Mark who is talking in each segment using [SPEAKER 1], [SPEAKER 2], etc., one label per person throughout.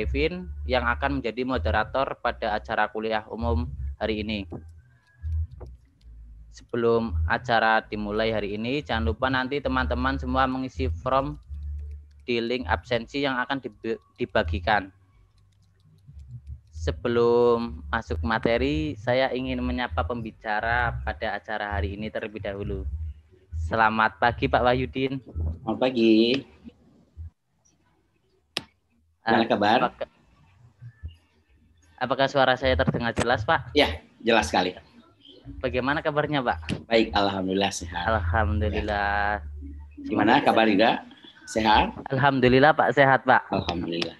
[SPEAKER 1] Kevin yang akan menjadi moderator pada acara kuliah umum hari ini. Sebelum acara dimulai hari ini, jangan lupa nanti teman-teman semua mengisi form di link absensi yang akan dibagikan. Sebelum masuk materi, saya ingin menyapa pembicara pada acara hari ini terlebih dahulu. Selamat pagi Pak Wahyudin. Selamat pagi. Gimana ah, kabar? Apakah, suara saya terdengar jelas, Pak? Ya, jelas sekali. Bagaimana kabarnya, Pak? Baik, alhamdulillah sehat. Alhamdulillah. Ya. Gimana kabar Ida? Sehat? Alhamdulillah, Pak, sehat, Pak. Alhamdulillah.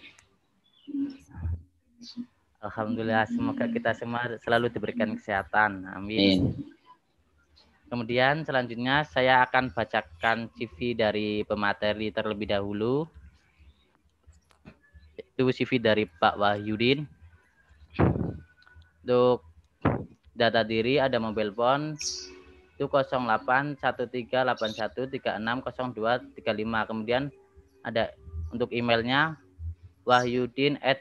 [SPEAKER 1] Alhamdulillah, semoga kita semua selalu diberikan kesehatan. Amin. Amin. Kemudian selanjutnya saya akan bacakan CV dari pemateri terlebih dahulu itu CV dari Pak Wahyudin. Untuk data diri ada mobile phone itu 081381360235. Kemudian ada untuk emailnya wahyudin at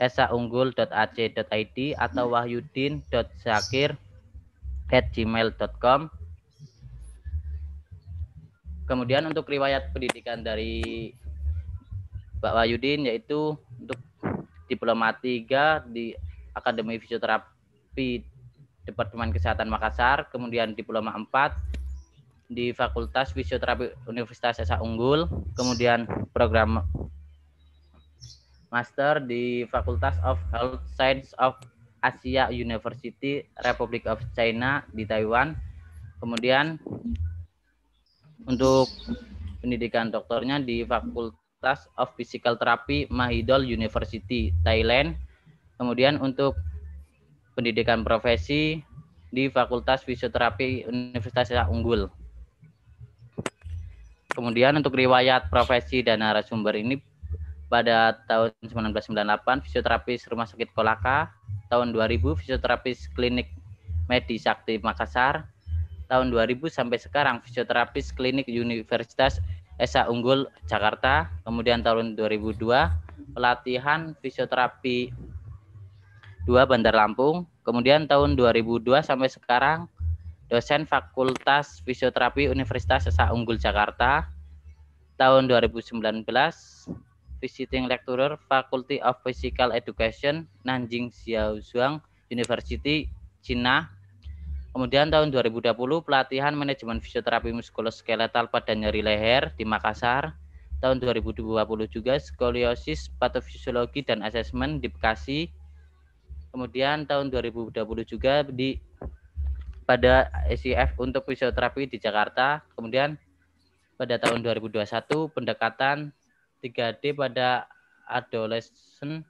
[SPEAKER 1] esaunggul.ac.id atau wahyudin.zakir at gmail.com Kemudian untuk riwayat pendidikan dari Pak Wahyudin yaitu untuk diploma 3 di Akademi Fisioterapi Departemen Kesehatan Makassar, kemudian diploma 4 di Fakultas Fisioterapi Universitas Esa Unggul, kemudian program master di Fakultas of Health Science of Asia University Republic of China di Taiwan. Kemudian untuk pendidikan doktornya di Fakultas Fakultas of Physical Therapy Mahidol University Thailand. Kemudian untuk pendidikan profesi di Fakultas Fisioterapi Universitas Unggul. Kemudian untuk riwayat profesi dan narasumber ini pada tahun 1998 fisioterapis Rumah Sakit Kolaka, tahun 2000 fisioterapis Klinik Medi Sakti Makassar, tahun 2000 sampai sekarang fisioterapis Klinik Universitas Esa Unggul Jakarta, kemudian tahun 2002 pelatihan fisioterapi 2 Bandar Lampung, kemudian tahun 2002 sampai sekarang dosen Fakultas Fisioterapi Universitas Esa Unggul Jakarta, tahun 2019 visiting lecturer Faculty of Physical Education Nanjing Xiaozhuang University Cina Kemudian tahun 2020 pelatihan manajemen fisioterapi muskuloskeletal pada nyeri leher di Makassar. Tahun 2020 juga skoliosis patofisiologi dan asesmen di Bekasi. Kemudian tahun 2020 juga di pada SIF untuk fisioterapi di Jakarta. Kemudian pada tahun 2021 pendekatan 3D pada adolescent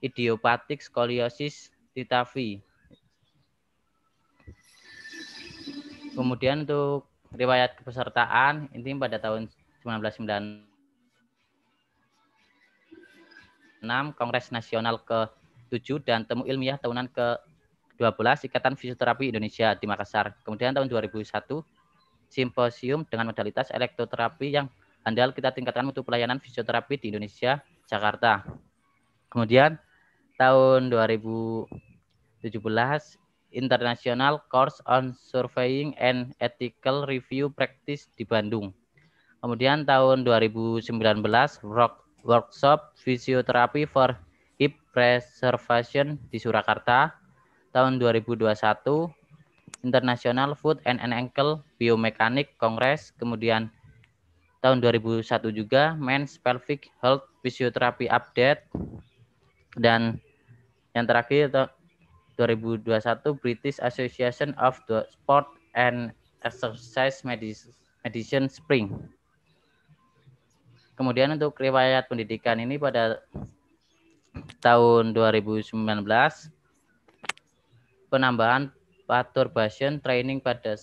[SPEAKER 1] idiopatik skoliosis di Tavi. Kemudian untuk riwayat kepesertaan ini pada tahun 1996 Kongres Nasional ke-7 dan Temu Ilmiah Tahunan ke-12 Ikatan Fisioterapi Indonesia di Makassar. Kemudian tahun 2001 simposium dengan modalitas elektroterapi yang handal kita tingkatkan untuk pelayanan fisioterapi di Indonesia, Jakarta. Kemudian tahun 2017 International Course on Surveying and Ethical Review Practice di Bandung. Kemudian tahun 2019 work, workshop fisioterapi for hip preservation di Surakarta. Tahun 2021 International Foot and Ankle Biomechanic Congress. Kemudian tahun 2001 juga Men's Pelvic Health Physiotherapy Update dan yang terakhir 2021 British Association of the Sport and Exercise Medicine Spring. Kemudian untuk riwayat pendidikan ini pada tahun 2019 penambahan perturbation training pada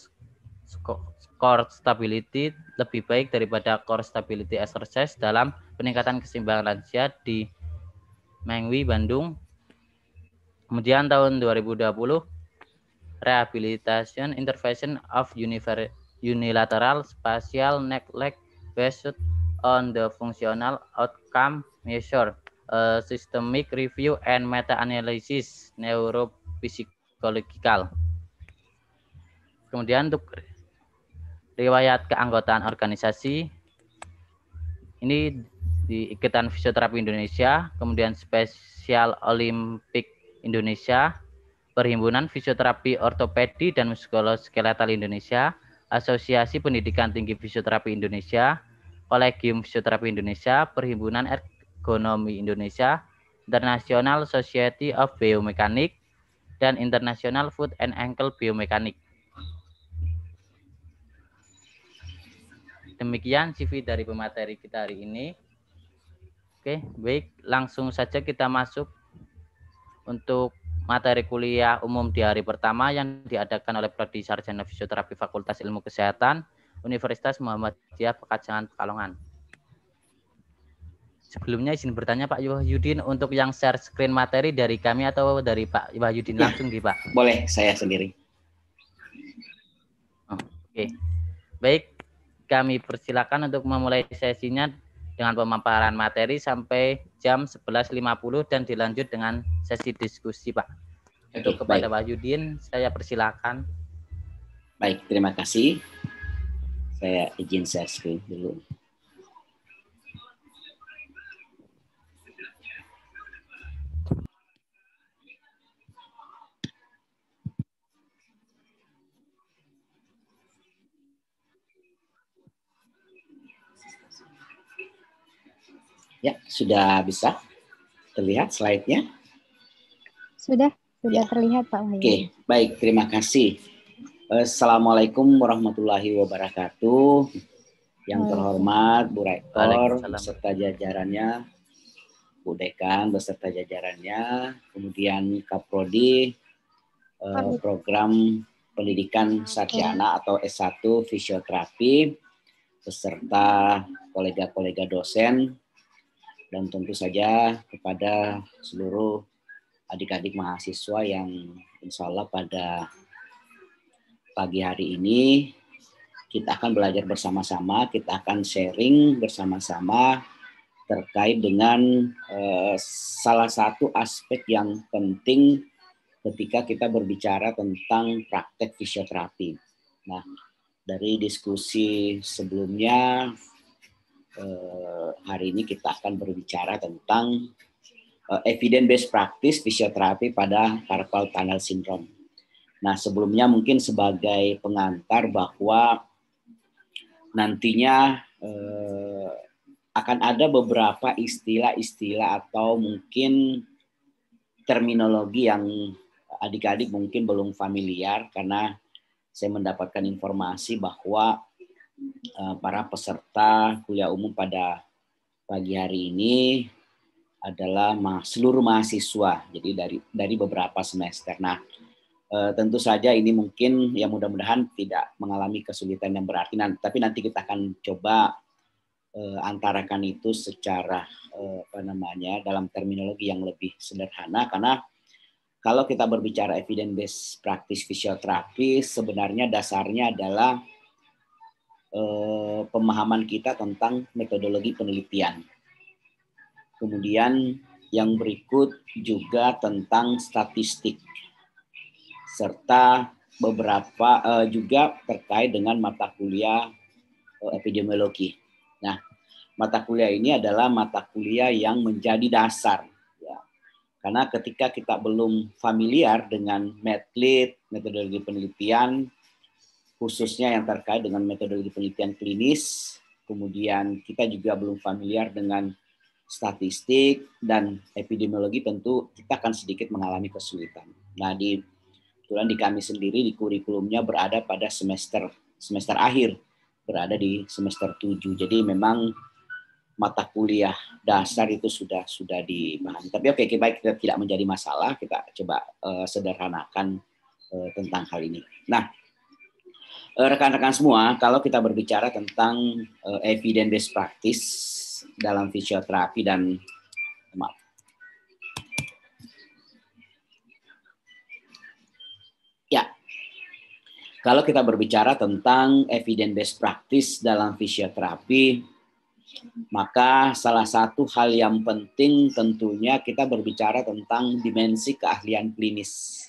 [SPEAKER 1] core stability lebih baik daripada core stability exercise dalam peningkatan keseimbangan lansia di Mengwi, Bandung Kemudian tahun 2020 Rehabilitation Intervention of Unilateral Spatial Neglect Based on the Functional Outcome Measure a Systemic Review and Meta-Analysis Neuropsychological. Kemudian untuk riwayat keanggotaan organisasi ini di Ikatan Fisioterapi Indonesia, kemudian Special Olympic Indonesia, Perhimpunan Fisioterapi Ortopedi dan Muskuloskeletal Indonesia, Asosiasi Pendidikan Tinggi Fisioterapi Indonesia, Kolegium Fisioterapi Indonesia, Perhimpunan Ergonomi Indonesia, International Society of Biomechanics, dan International Foot and Ankle Biomechanics. Demikian CV dari pemateri kita hari ini. Oke, baik, langsung saja kita masuk untuk materi kuliah umum di hari pertama yang diadakan oleh Prodi Sarjana Fisioterapi Fakultas Ilmu Kesehatan Universitas Muhammadiyah Pekajangan Pekalongan. Sebelumnya izin bertanya Pak Yudin untuk yang share screen materi dari kami atau dari Pak ya, langsung di Pak? Boleh, saya sendiri. Oh, Oke. Okay. Baik, kami persilakan untuk memulai sesinya dengan pemaparan materi sampai jam 11.50 dan dilanjut dengan sesi diskusi, Pak. Untuk kepada Pak Yudin, saya persilakan.
[SPEAKER 2] Baik, terima kasih. Saya izin saya screen dulu. Ya, sudah bisa terlihat slide-nya?
[SPEAKER 3] Sudah, sudah ya. terlihat Pak Wahyu. Oke,
[SPEAKER 2] baik. Terima kasih. Assalamualaikum warahmatullahi wabarakatuh. Yang terhormat Bu Rektor beserta jajarannya, Bu Dekan beserta jajarannya, kemudian Kaprodi eh, program pendidikan sarjana atau S1 fisioterapi beserta kolega-kolega dosen dan tentu saja kepada seluruh adik-adik mahasiswa yang insya Allah pada pagi hari ini kita akan belajar bersama-sama, kita akan sharing bersama-sama terkait dengan eh, salah satu aspek yang penting ketika kita berbicara tentang praktek fisioterapi. Nah, dari diskusi sebelumnya eh, hari ini kita akan berbicara tentang eh, evidence-based practice fisioterapi pada carpal tunnel syndrome. Nah, sebelumnya mungkin sebagai pengantar bahwa nantinya eh, akan ada beberapa istilah-istilah atau mungkin terminologi yang adik-adik mungkin belum familiar karena saya mendapatkan informasi bahwa Eh, para peserta kuliah umum pada pagi hari ini adalah seluruh mahasiswa, jadi dari dari beberapa semester. Nah, eh, tentu saja ini mungkin ya mudah-mudahan tidak mengalami kesulitan yang berarti, tapi nanti kita akan coba eh, antarakan itu secara apa namanya dalam terminologi yang lebih sederhana karena kalau kita berbicara evidence based practice physiotherapy sebenarnya dasarnya adalah eh, pemahaman kita tentang metodologi penelitian. Kemudian yang berikut juga tentang statistik serta beberapa eh, juga terkait dengan mata kuliah eh, epidemiologi. Nah, mata kuliah ini adalah mata kuliah yang menjadi dasar ya. karena ketika kita belum familiar dengan metode metodologi penelitian, khususnya yang terkait dengan metodologi penelitian klinis. Kemudian kita juga belum familiar dengan statistik dan epidemiologi tentu kita akan sedikit mengalami kesulitan. Nah, di kebetulan di kami sendiri di kurikulumnya berada pada semester semester akhir, berada di semester 7. Jadi memang mata kuliah dasar itu sudah sudah dipahami. Tapi oke, okay, baik kita tidak menjadi masalah, kita coba uh, sederhanakan uh, tentang hal ini. Nah, Eh, rekan-rekan semua, kalau kita berbicara tentang uh, evidence based practice dalam fisioterapi dan maaf. Ya. Kalau kita berbicara tentang evidence based practice dalam fisioterapi, maka salah satu hal yang penting tentunya kita berbicara tentang dimensi keahlian klinis.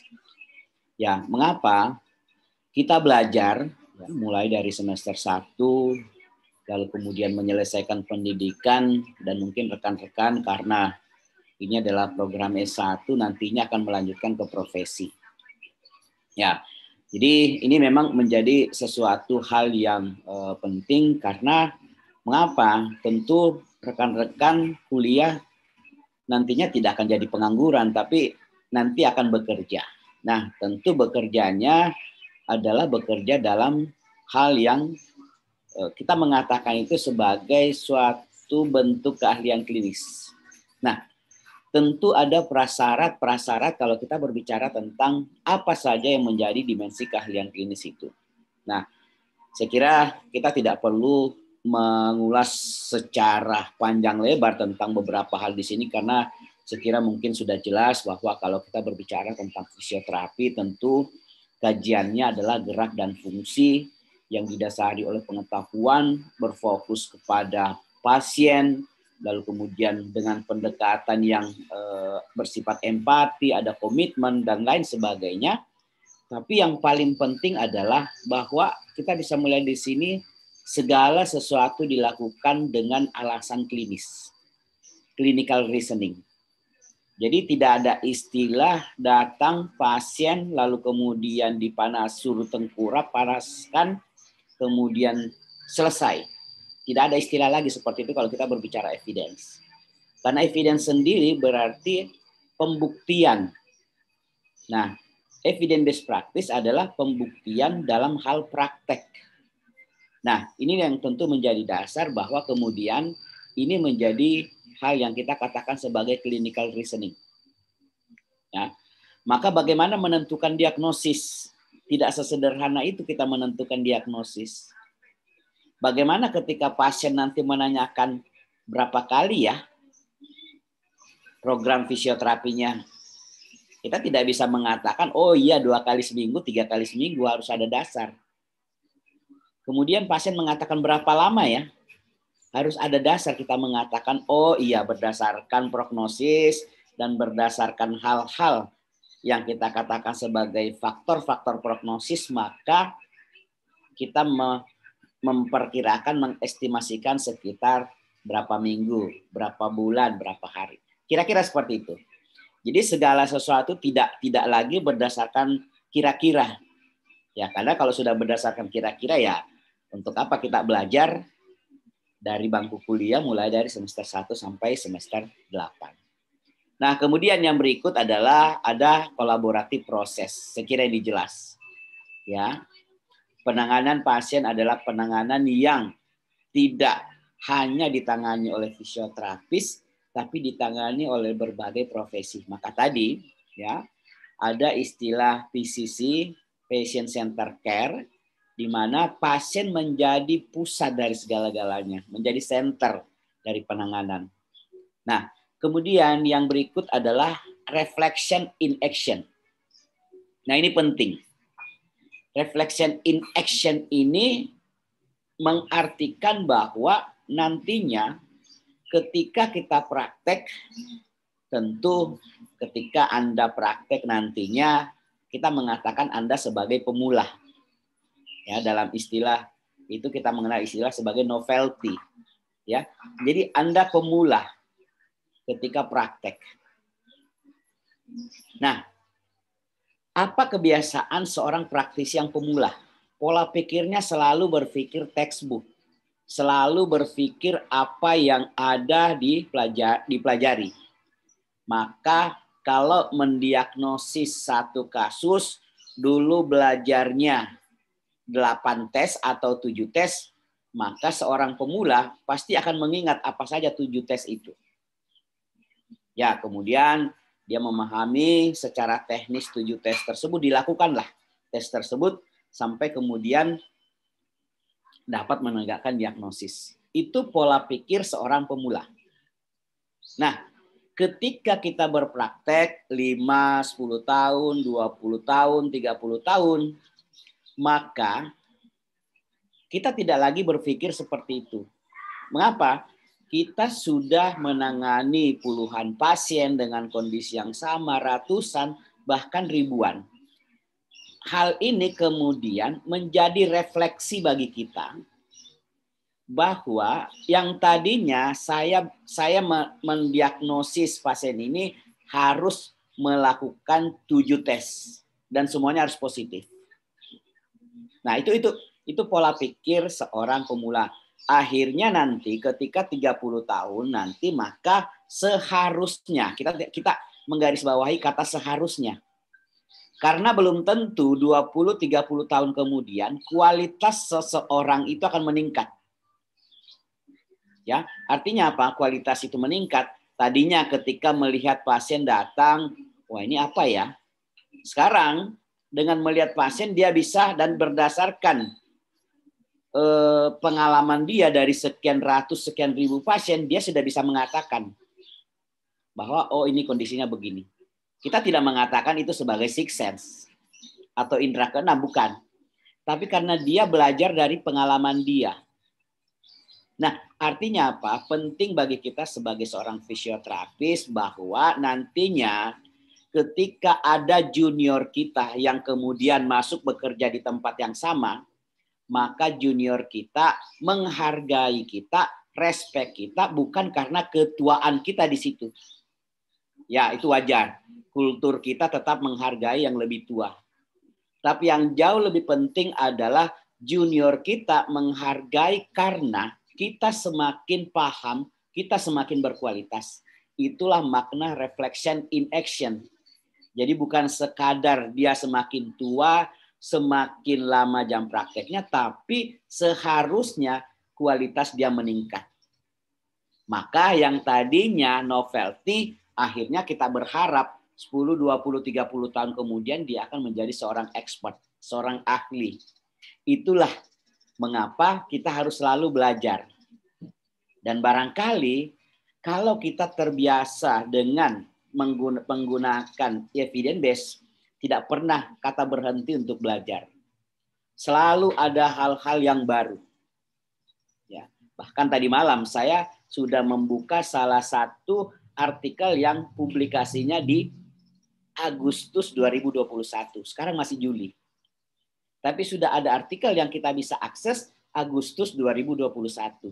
[SPEAKER 2] Ya, mengapa? kita belajar ya, mulai dari semester 1 lalu kemudian menyelesaikan pendidikan dan mungkin rekan-rekan karena ini adalah program S1 nantinya akan melanjutkan ke profesi. Ya. Jadi ini memang menjadi sesuatu hal yang e, penting karena mengapa? Tentu rekan-rekan kuliah nantinya tidak akan jadi pengangguran tapi nanti akan bekerja. Nah, tentu bekerjanya adalah bekerja dalam hal yang eh, kita mengatakan itu sebagai suatu bentuk keahlian klinis. Nah, tentu ada prasyarat-prasyarat kalau kita berbicara tentang apa saja yang menjadi dimensi keahlian klinis itu. Nah, saya kira kita tidak perlu mengulas secara panjang lebar tentang beberapa hal di sini karena sekira mungkin sudah jelas bahwa kalau kita berbicara tentang fisioterapi tentu Kajiannya adalah gerak dan fungsi yang didasari oleh pengetahuan berfokus kepada pasien, lalu kemudian dengan pendekatan yang e, bersifat empati, ada komitmen dan lain sebagainya. Tapi yang paling penting adalah bahwa kita bisa mulai di sini segala sesuatu dilakukan dengan alasan klinis, clinical reasoning. Jadi tidak ada istilah datang pasien lalu kemudian dipanas suruh tengkurap panaskan kemudian selesai. Tidak ada istilah lagi seperti itu kalau kita berbicara evidence. Karena evidence sendiri berarti pembuktian. Nah, evidence based practice adalah pembuktian dalam hal praktek. Nah, ini yang tentu menjadi dasar bahwa kemudian ini menjadi hal yang kita katakan sebagai clinical reasoning. Ya. Maka bagaimana menentukan diagnosis? Tidak sesederhana itu kita menentukan diagnosis. Bagaimana ketika pasien nanti menanyakan berapa kali ya program fisioterapinya? Kita tidak bisa mengatakan, oh iya dua kali seminggu, tiga kali seminggu harus ada dasar. Kemudian pasien mengatakan berapa lama ya? harus ada dasar kita mengatakan oh iya berdasarkan prognosis dan berdasarkan hal-hal yang kita katakan sebagai faktor-faktor prognosis maka kita memperkirakan mengestimasikan sekitar berapa minggu, berapa bulan, berapa hari. Kira-kira seperti itu. Jadi segala sesuatu tidak tidak lagi berdasarkan kira-kira. Ya, karena kalau sudah berdasarkan kira-kira ya untuk apa kita belajar dari bangku kuliah mulai dari semester 1 sampai semester 8. Nah, kemudian yang berikut adalah ada kolaboratif proses, sekiranya ini jelas. Ya. Penanganan pasien adalah penanganan yang tidak hanya ditangani oleh fisioterapis tapi ditangani oleh berbagai profesi. Maka tadi ya ada istilah PCC patient center care di mana pasien menjadi pusat dari segala-galanya, menjadi center dari penanganan. Nah, kemudian yang berikut adalah reflection in action. Nah, ini penting. Reflection in action ini mengartikan bahwa nantinya ketika kita praktek tentu ketika Anda praktek nantinya kita mengatakan Anda sebagai pemula ya dalam istilah itu kita mengenal istilah sebagai novelty ya jadi anda pemula ketika praktek nah apa kebiasaan seorang praktisi yang pemula pola pikirnya selalu berpikir textbook selalu berpikir apa yang ada di dipelajari. Maka kalau mendiagnosis satu kasus, dulu belajarnya 8 tes atau 7 tes, maka seorang pemula pasti akan mengingat apa saja 7 tes itu. Ya, kemudian dia memahami secara teknis 7 tes tersebut dilakukanlah tes tersebut sampai kemudian dapat menegakkan diagnosis. Itu pola pikir seorang pemula. Nah, ketika kita berpraktek 5, 10 tahun, 20 tahun, 30 tahun, maka kita tidak lagi berpikir seperti itu. Mengapa? Kita sudah menangani puluhan pasien dengan kondisi yang sama, ratusan, bahkan ribuan. Hal ini kemudian menjadi refleksi bagi kita bahwa yang tadinya saya saya mendiagnosis pasien ini harus melakukan tujuh tes dan semuanya harus positif. Nah, itu itu itu pola pikir seorang pemula. Akhirnya nanti ketika 30 tahun nanti maka seharusnya kita kita menggarisbawahi kata seharusnya. Karena belum tentu 20 30 tahun kemudian kualitas seseorang itu akan meningkat. Ya, artinya apa? Kualitas itu meningkat. Tadinya ketika melihat pasien datang, wah ini apa ya? Sekarang dengan melihat pasien dia bisa dan berdasarkan eh, pengalaman dia dari sekian ratus sekian ribu pasien dia sudah bisa mengatakan bahwa oh ini kondisinya begini. Kita tidak mengatakan itu sebagai six sense atau indera keenam bukan. Tapi karena dia belajar dari pengalaman dia. Nah, artinya apa? Penting bagi kita sebagai seorang fisioterapis bahwa nantinya ketika ada junior kita yang kemudian masuk bekerja di tempat yang sama, maka junior kita menghargai kita, respect kita bukan karena ketuaan kita di situ. Ya, itu wajar. Kultur kita tetap menghargai yang lebih tua. Tapi yang jauh lebih penting adalah junior kita menghargai karena kita semakin paham, kita semakin berkualitas. Itulah makna reflection in action jadi bukan sekadar dia semakin tua, semakin lama jam prakteknya, tapi seharusnya kualitas dia meningkat. Maka yang tadinya novelty, akhirnya kita berharap 10, 20, 30 tahun kemudian dia akan menjadi seorang expert, seorang ahli. Itulah mengapa kita harus selalu belajar. Dan barangkali kalau kita terbiasa dengan menggunakan evidence base tidak pernah kata berhenti untuk belajar. Selalu ada hal-hal yang baru. Ya, bahkan tadi malam saya sudah membuka salah satu artikel yang publikasinya di Agustus 2021. Sekarang masih Juli. Tapi sudah ada artikel yang kita bisa akses Agustus 2021.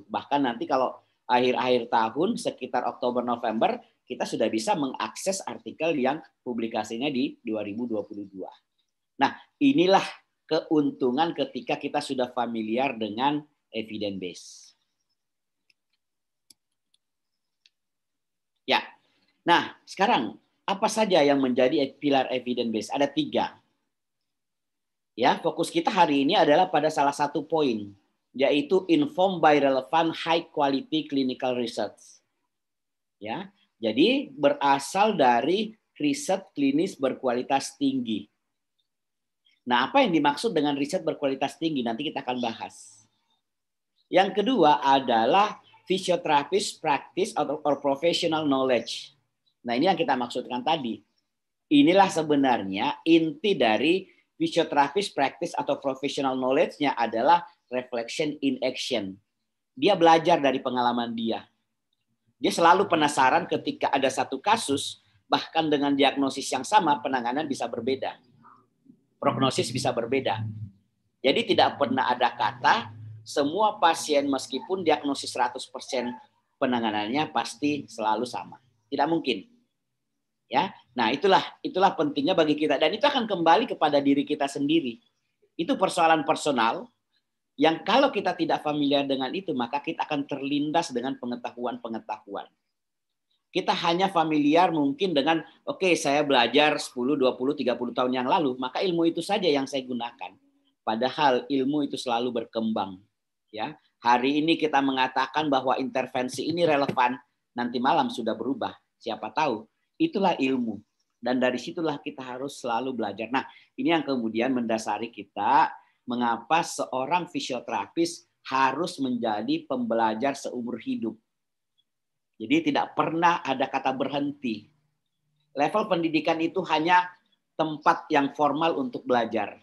[SPEAKER 2] Bahkan nanti kalau akhir-akhir tahun sekitar Oktober November kita sudah bisa mengakses artikel yang publikasinya di 2022. Nah, inilah keuntungan ketika kita sudah familiar dengan evidence base. Ya, nah sekarang apa saja yang menjadi e- pilar evidence base? Ada tiga. Ya, fokus kita hari ini adalah pada salah satu poin, yaitu informed by relevant high quality clinical research. Ya, jadi berasal dari riset klinis berkualitas tinggi. Nah, apa yang dimaksud dengan riset berkualitas tinggi nanti kita akan bahas. Yang kedua adalah fisioterapis practice atau professional knowledge. Nah, ini yang kita maksudkan tadi. Inilah sebenarnya inti dari fisioterapis practice atau professional knowledge-nya adalah reflection in action. Dia belajar dari pengalaman dia. Dia selalu penasaran ketika ada satu kasus, bahkan dengan diagnosis yang sama, penanganan bisa berbeda. Prognosis bisa berbeda. Jadi tidak pernah ada kata, semua pasien meskipun diagnosis 100% penanganannya pasti selalu sama. Tidak mungkin. Ya. Nah, itulah itulah pentingnya bagi kita dan itu akan kembali kepada diri kita sendiri. Itu persoalan personal, yang kalau kita tidak familiar dengan itu, maka kita akan terlindas dengan pengetahuan-pengetahuan. Kita hanya familiar mungkin dengan, oke okay, saya belajar 10, 20, 30 tahun yang lalu, maka ilmu itu saja yang saya gunakan. Padahal ilmu itu selalu berkembang. ya Hari ini kita mengatakan bahwa intervensi ini relevan, nanti malam sudah berubah. Siapa tahu, itulah ilmu. Dan dari situlah kita harus selalu belajar. Nah, ini yang kemudian mendasari kita mengapa seorang fisioterapis harus menjadi pembelajar seumur hidup. Jadi tidak pernah ada kata berhenti. Level pendidikan itu hanya tempat yang formal untuk belajar.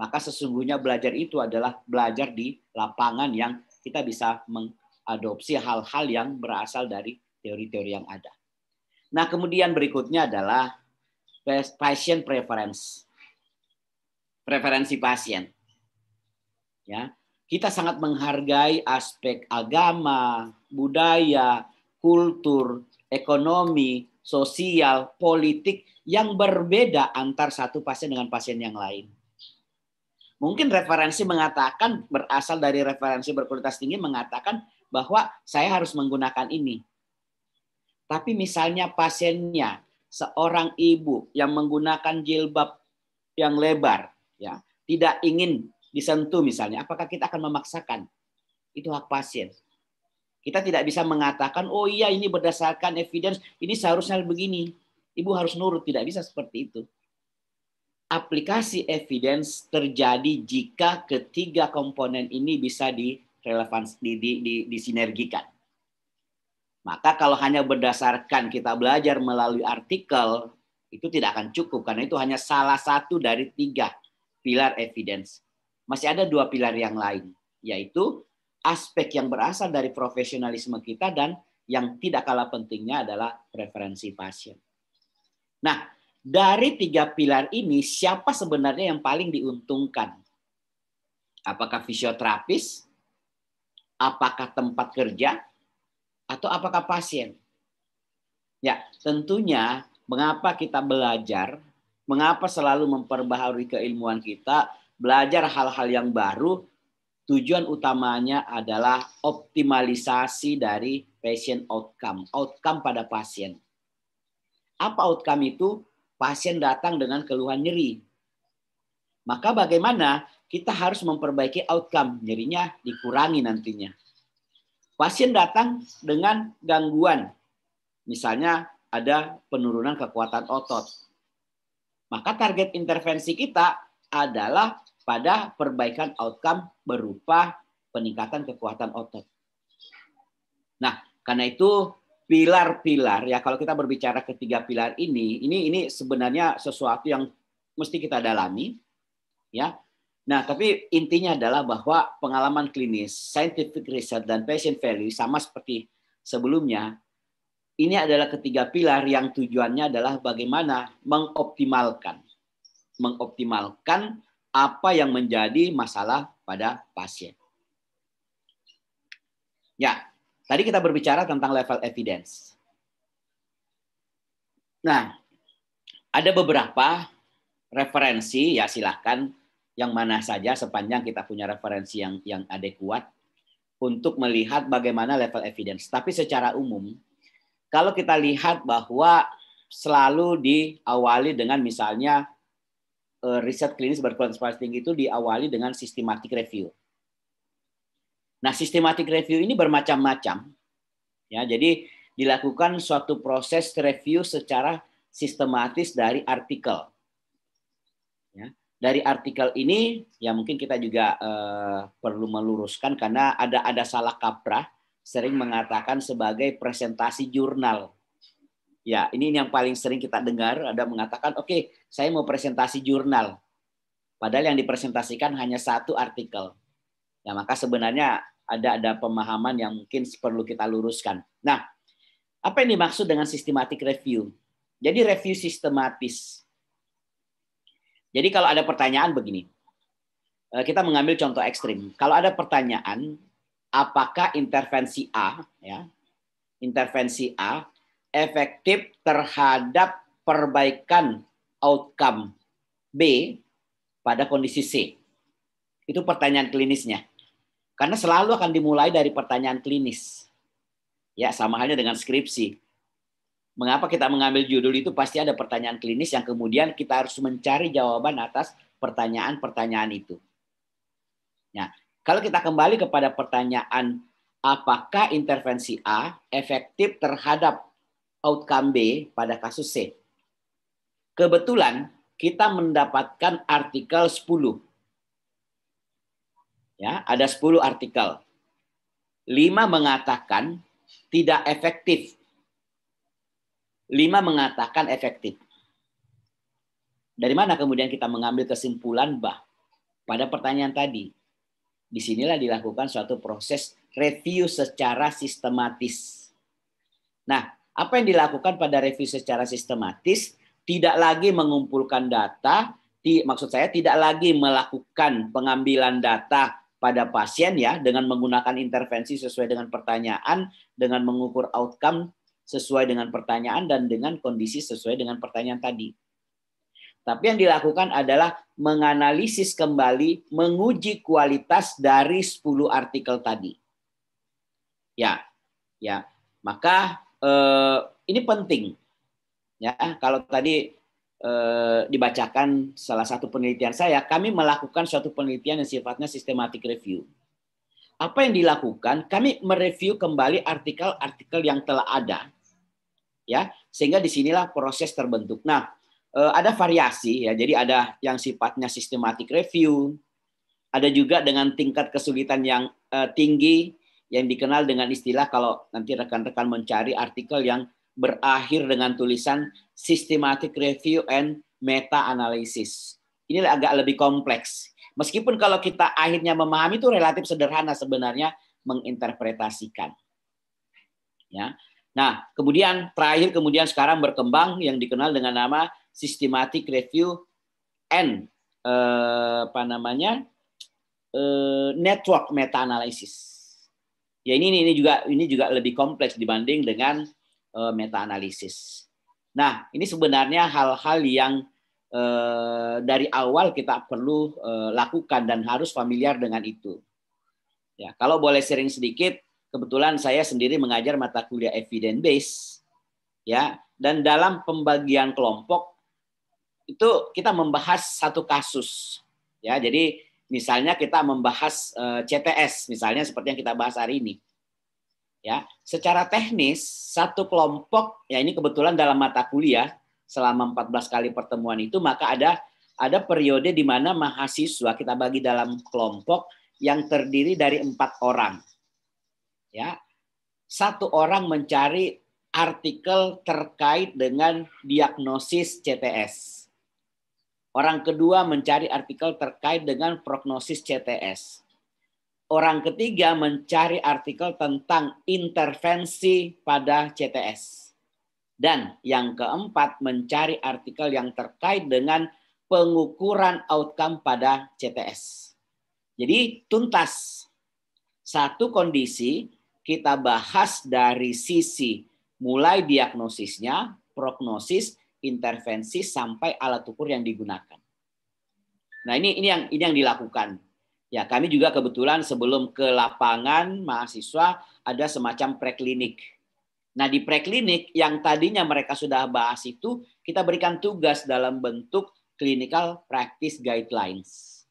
[SPEAKER 2] Maka sesungguhnya belajar itu adalah belajar di lapangan yang kita bisa mengadopsi hal-hal yang berasal dari teori-teori yang ada. Nah, kemudian berikutnya adalah patient preference. Preferensi pasien ya kita sangat menghargai aspek agama, budaya, kultur, ekonomi, sosial, politik yang berbeda antar satu pasien dengan pasien yang lain. Mungkin referensi mengatakan berasal dari referensi berkualitas tinggi mengatakan bahwa saya harus menggunakan ini. Tapi misalnya pasiennya seorang ibu yang menggunakan jilbab yang lebar, ya tidak ingin disentuh misalnya, apakah kita akan memaksakan? Itu hak pasien. Kita tidak bisa mengatakan, oh iya ini berdasarkan evidence, ini seharusnya begini. Ibu harus nurut, tidak bisa seperti itu. Aplikasi evidence terjadi jika ketiga komponen ini bisa direlevans, di, di, di, disinergikan. Maka kalau hanya berdasarkan kita belajar melalui artikel, itu tidak akan cukup karena itu hanya salah satu dari tiga pilar evidence masih ada dua pilar yang lain, yaitu aspek yang berasal dari profesionalisme kita dan yang tidak kalah pentingnya adalah preferensi pasien. Nah, dari tiga pilar ini, siapa sebenarnya yang paling diuntungkan? Apakah fisioterapis, apakah tempat kerja, atau apakah pasien? Ya, tentunya mengapa kita belajar, mengapa selalu memperbaharui keilmuan kita, belajar hal-hal yang baru, tujuan utamanya adalah optimalisasi dari patient outcome, outcome pada pasien. Apa outcome itu? Pasien datang dengan keluhan nyeri. Maka bagaimana kita harus memperbaiki outcome, nyerinya dikurangi nantinya. Pasien datang dengan gangguan, misalnya ada penurunan kekuatan otot. Maka target intervensi kita adalah pada perbaikan outcome berupa peningkatan kekuatan otot. Nah, karena itu pilar-pilar ya kalau kita berbicara ketiga pilar ini, ini ini sebenarnya sesuatu yang mesti kita dalami ya. Nah, tapi intinya adalah bahwa pengalaman klinis, scientific research dan patient value sama seperti sebelumnya. Ini adalah ketiga pilar yang tujuannya adalah bagaimana mengoptimalkan mengoptimalkan apa yang menjadi masalah pada pasien. Ya, tadi kita berbicara tentang level evidence. Nah, ada beberapa referensi ya silahkan yang mana saja sepanjang kita punya referensi yang yang adekuat untuk melihat bagaimana level evidence. Tapi secara umum, kalau kita lihat bahwa selalu diawali dengan misalnya Eh, riset klinis berkualitas tinggi itu diawali dengan systematic review. Nah, systematic review ini bermacam-macam. Ya, jadi dilakukan suatu proses review secara sistematis dari artikel. Ya, dari artikel ini ya mungkin kita juga uh, perlu meluruskan karena ada ada salah kaprah sering mengatakan sebagai presentasi jurnal. Ya, ini yang paling sering kita dengar ada mengatakan, "Oke, okay, saya mau presentasi jurnal." Padahal yang dipresentasikan hanya satu artikel. Ya, maka sebenarnya ada ada pemahaman yang mungkin perlu kita luruskan. Nah, apa yang dimaksud dengan systematic review? Jadi review sistematis. Jadi kalau ada pertanyaan begini, eh, kita mengambil contoh ekstrim. Kalau ada pertanyaan, apakah intervensi A, ya, intervensi A efektif terhadap perbaikan outcome B pada kondisi C? Itu pertanyaan klinisnya. Karena selalu akan dimulai dari pertanyaan klinis. Ya, sama halnya dengan skripsi. Mengapa kita mengambil judul itu pasti ada pertanyaan klinis yang kemudian kita harus mencari jawaban atas pertanyaan-pertanyaan itu. Nah, kalau kita kembali kepada pertanyaan apakah intervensi A efektif terhadap outcome B pada kasus C. Kebetulan kita mendapatkan artikel 10. Ya, ada 10 artikel. 5 mengatakan tidak efektif. 5 mengatakan efektif. Dari mana kemudian kita mengambil kesimpulan bah pada pertanyaan tadi? Disinilah dilakukan suatu proses review secara sistematis. Nah, apa yang dilakukan pada revisi secara sistematis tidak lagi mengumpulkan data, di, maksud saya tidak lagi melakukan pengambilan data pada pasien ya dengan menggunakan intervensi sesuai dengan pertanyaan, dengan mengukur outcome sesuai dengan pertanyaan dan dengan kondisi sesuai dengan pertanyaan tadi. Tapi yang dilakukan adalah menganalisis kembali, menguji kualitas dari 10 artikel tadi. Ya. Ya. Maka eh, ini penting. Ya, kalau tadi eh, dibacakan salah satu penelitian saya, kami melakukan suatu penelitian yang sifatnya systematic review. Apa yang dilakukan? Kami mereview kembali artikel-artikel yang telah ada. Ya, sehingga disinilah proses terbentuk. Nah, eh, ada variasi ya. Jadi ada yang sifatnya systematic review, ada juga dengan tingkat kesulitan yang eh, tinggi yang dikenal dengan istilah kalau nanti rekan-rekan mencari artikel yang berakhir dengan tulisan systematic review and meta analysis. Ini agak lebih kompleks. Meskipun kalau kita akhirnya memahami itu relatif sederhana sebenarnya menginterpretasikan. Ya. Nah, kemudian terakhir kemudian sekarang berkembang yang dikenal dengan nama systematic review and eh, apa namanya? Eh, network meta analysis ya ini ini juga ini juga lebih kompleks dibanding dengan uh, eh, meta analisis. Nah, ini sebenarnya hal-hal yang uh, dari awal kita perlu uh, lakukan dan harus familiar dengan itu. Ya, kalau boleh sering sedikit, kebetulan saya sendiri mengajar mata kuliah evidence base ya, dan dalam pembagian kelompok itu kita membahas satu kasus. Ya, jadi Misalnya kita membahas eh, CTS, misalnya seperti yang kita bahas hari ini. Ya, secara teknis satu kelompok ya ini kebetulan dalam mata kuliah selama 14 kali pertemuan itu maka ada ada periode di mana mahasiswa kita bagi dalam kelompok yang terdiri dari empat orang. Ya, satu orang mencari artikel terkait dengan diagnosis CTS Orang kedua mencari artikel terkait dengan prognosis CTS. Orang ketiga mencari artikel tentang intervensi pada CTS. Dan yang keempat mencari artikel yang terkait dengan pengukuran outcome pada CTS. Jadi tuntas. Satu kondisi kita bahas dari sisi mulai diagnosisnya, prognosis, intervensi sampai alat ukur yang digunakan. Nah ini ini yang ini yang dilakukan. Ya kami juga kebetulan sebelum ke lapangan mahasiswa ada semacam preklinik. Nah di preklinik yang tadinya mereka sudah bahas itu kita berikan tugas dalam bentuk clinical practice guidelines.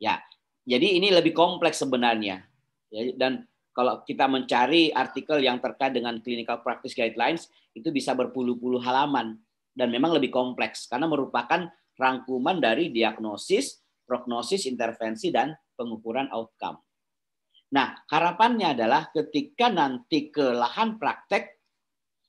[SPEAKER 2] Ya jadi ini lebih kompleks sebenarnya. Ya, dan kalau kita mencari artikel yang terkait dengan clinical practice guidelines itu bisa berpuluh-puluh halaman dan memang lebih kompleks karena merupakan rangkuman dari diagnosis, prognosis, intervensi, dan pengukuran outcome. Nah, harapannya adalah ketika nanti ke lahan praktek,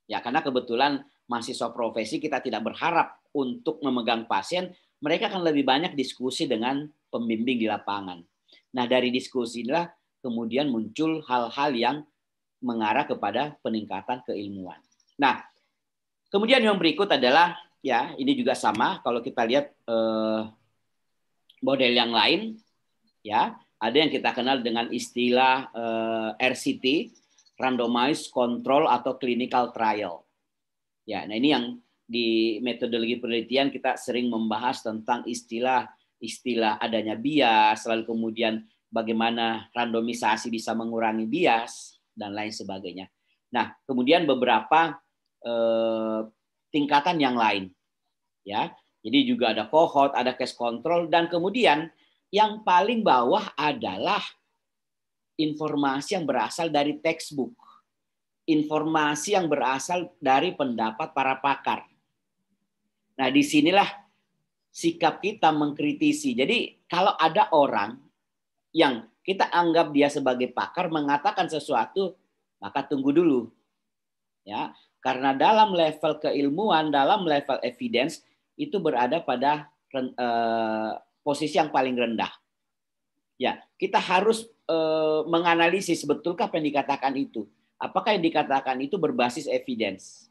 [SPEAKER 2] ya karena kebetulan mahasiswa profesi kita tidak berharap untuk memegang pasien, mereka akan lebih banyak diskusi dengan pembimbing di lapangan. Nah, dari diskusi inilah kemudian muncul hal-hal yang mengarah kepada peningkatan keilmuan. Nah, Kemudian yang berikut adalah ya ini juga sama kalau kita lihat eh, model yang lain ya ada yang kita kenal dengan istilah eh, RCT randomized control atau clinical trial. Ya, nah ini yang di metodologi penelitian kita sering membahas tentang istilah-istilah adanya bias, lalu kemudian bagaimana randomisasi bisa mengurangi bias dan lain sebagainya. Nah, kemudian beberapa Eh, tingkatan yang lain. Ya. Jadi juga ada cohort, ada case control dan kemudian yang paling bawah adalah informasi yang berasal dari textbook. Informasi yang berasal dari pendapat para pakar. Nah, disinilah sikap kita mengkritisi. Jadi, kalau ada orang yang kita anggap dia sebagai pakar mengatakan sesuatu, maka tunggu dulu. Ya, karena dalam level keilmuan, dalam level evidence itu berada pada eh, posisi yang paling rendah. Ya, kita harus eh, menganalisis betulkah apa yang dikatakan itu. Apakah yang dikatakan itu berbasis evidence?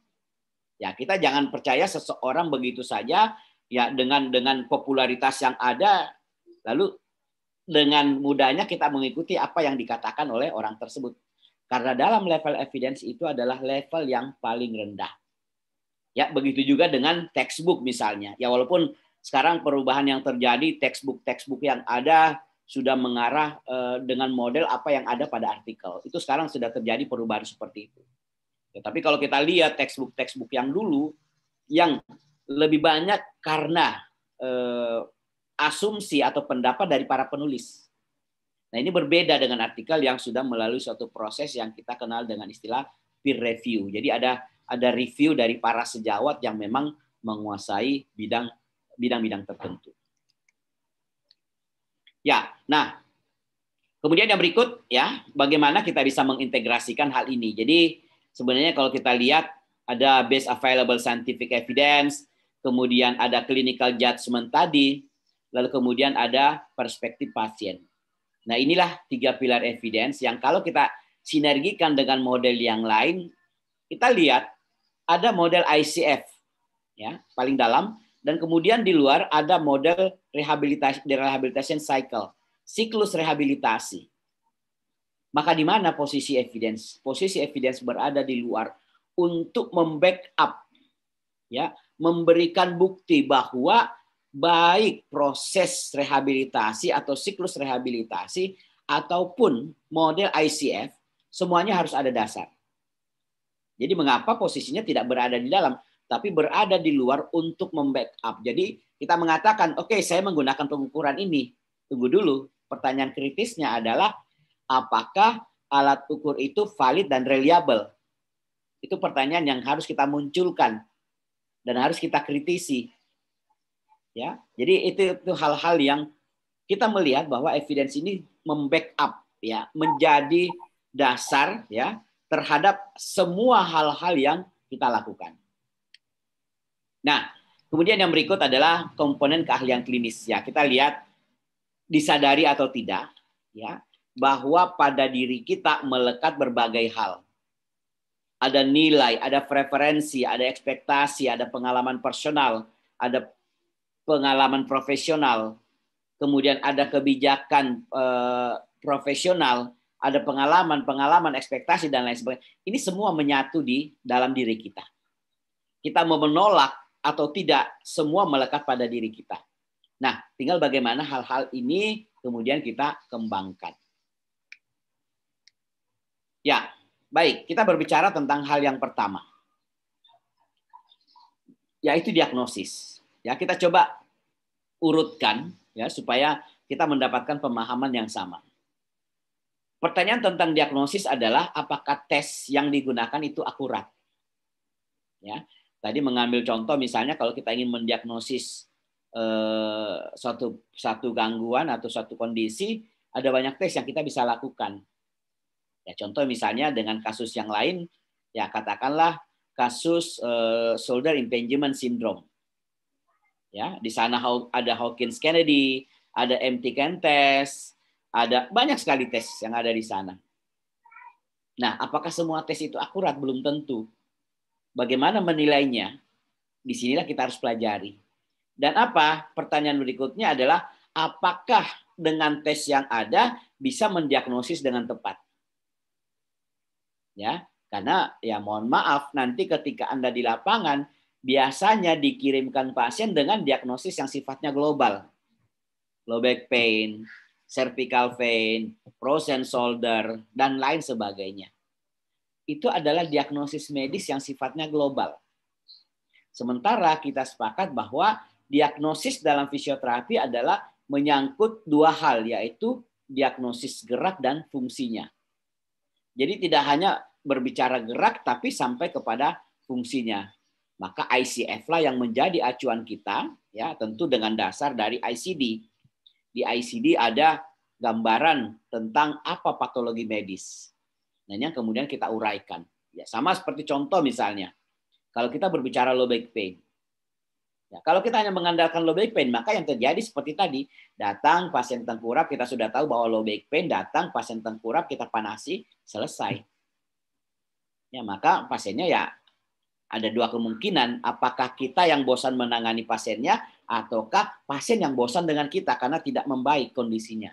[SPEAKER 2] Ya, kita jangan percaya seseorang begitu saja ya dengan dengan popularitas yang ada lalu dengan mudahnya kita mengikuti apa yang dikatakan oleh orang tersebut. Karena dalam level evidence itu adalah level yang paling rendah. Ya, begitu juga dengan textbook misalnya. Ya walaupun sekarang perubahan yang terjadi textbook-textbook yang ada sudah mengarah eh, dengan model apa yang ada pada artikel. Itu sekarang sudah terjadi perubahan seperti itu.
[SPEAKER 4] Ya, tapi kalau kita lihat
[SPEAKER 2] textbook-textbook yang dulu, yang lebih banyak karena eh, asumsi atau pendapat dari para penulis. Nah ini berbeda dengan artikel yang sudah melalui suatu proses yang kita kenal dengan istilah peer review. Jadi ada ada review dari para sejawat yang memang menguasai bidang bidang-bidang tertentu. Ya, nah kemudian yang berikut ya bagaimana kita bisa mengintegrasikan hal ini. Jadi sebenarnya kalau kita lihat ada base available scientific evidence, kemudian ada clinical judgment tadi, lalu kemudian ada perspektif pasien. Nah inilah tiga pilar evidence yang kalau kita sinergikan dengan model yang lain, kita lihat ada model ICF ya paling dalam dan kemudian di luar ada model rehabilitasi rehabilitation cycle, siklus rehabilitasi. Maka di mana posisi evidence? Posisi evidence berada di luar untuk membackup ya, memberikan bukti bahwa baik proses rehabilitasi atau siklus rehabilitasi ataupun model ICF semuanya harus ada dasar. Jadi mengapa posisinya tidak berada di dalam tapi berada di luar untuk membackup. Jadi kita mengatakan, oke okay, saya menggunakan pengukuran ini. Tunggu dulu. Pertanyaan kritisnya adalah apakah alat ukur itu valid dan reliable? Itu pertanyaan yang harus kita munculkan dan harus kita kritisi ya jadi itu itu hal-hal yang kita melihat bahwa evidence ini membackup ya menjadi dasar ya terhadap semua hal-hal yang kita lakukan. Nah, kemudian yang berikut adalah komponen keahlian klinis ya. Kita lihat disadari atau tidak ya bahwa pada diri kita melekat berbagai hal. Ada nilai, ada preferensi, ada ekspektasi, ada pengalaman personal, ada pengalaman profesional, kemudian ada kebijakan eh, profesional, ada pengalaman-pengalaman ekspektasi dan lain sebagainya. Ini semua menyatu di dalam diri kita. Kita mau menolak atau tidak, semua melekat pada diri kita. Nah, tinggal bagaimana hal-hal ini kemudian kita kembangkan. Ya, baik, kita berbicara tentang hal yang pertama, yaitu diagnosis Ya, kita coba urutkan ya supaya kita mendapatkan pemahaman yang sama. Pertanyaan tentang diagnosis adalah apakah tes yang digunakan itu akurat? Ya. Tadi mengambil contoh misalnya kalau kita ingin mendiagnosis eh, suatu satu gangguan atau suatu kondisi, ada banyak tes yang kita bisa lakukan. Ya, contoh misalnya dengan kasus yang lain, ya katakanlah kasus eh, shoulder impingement syndrome ya di sana ada Hawkins Kennedy ada MT Kentes ada banyak sekali tes yang ada di sana nah apakah semua tes itu akurat belum tentu bagaimana menilainya disinilah kita harus pelajari dan apa pertanyaan berikutnya adalah apakah dengan tes yang ada bisa mendiagnosis dengan tepat ya karena ya mohon maaf nanti ketika anda di lapangan biasanya dikirimkan pasien dengan diagnosis yang sifatnya global. Low back pain, cervical pain, frozen shoulder, dan lain sebagainya. Itu adalah diagnosis medis yang sifatnya global. Sementara kita sepakat bahwa diagnosis dalam fisioterapi adalah menyangkut dua hal, yaitu diagnosis gerak dan fungsinya. Jadi tidak hanya berbicara gerak, tapi sampai kepada fungsinya maka ICF lah yang menjadi acuan kita ya tentu dengan dasar dari ICD. Di ICD ada gambaran tentang apa patologi medis. Nah, yang kemudian kita uraikan. Ya, sama seperti contoh misalnya. Kalau kita berbicara low back pain. Ya, kalau kita hanya mengandalkan low back pain, maka yang terjadi seperti tadi, datang pasien tengkurap, kita sudah tahu bahwa low back pain, datang pasien tengkurap, kita panasi, selesai. Ya, maka pasiennya ya ada dua kemungkinan, apakah kita yang bosan menangani pasiennya ataukah pasien yang bosan dengan kita karena tidak membaik kondisinya.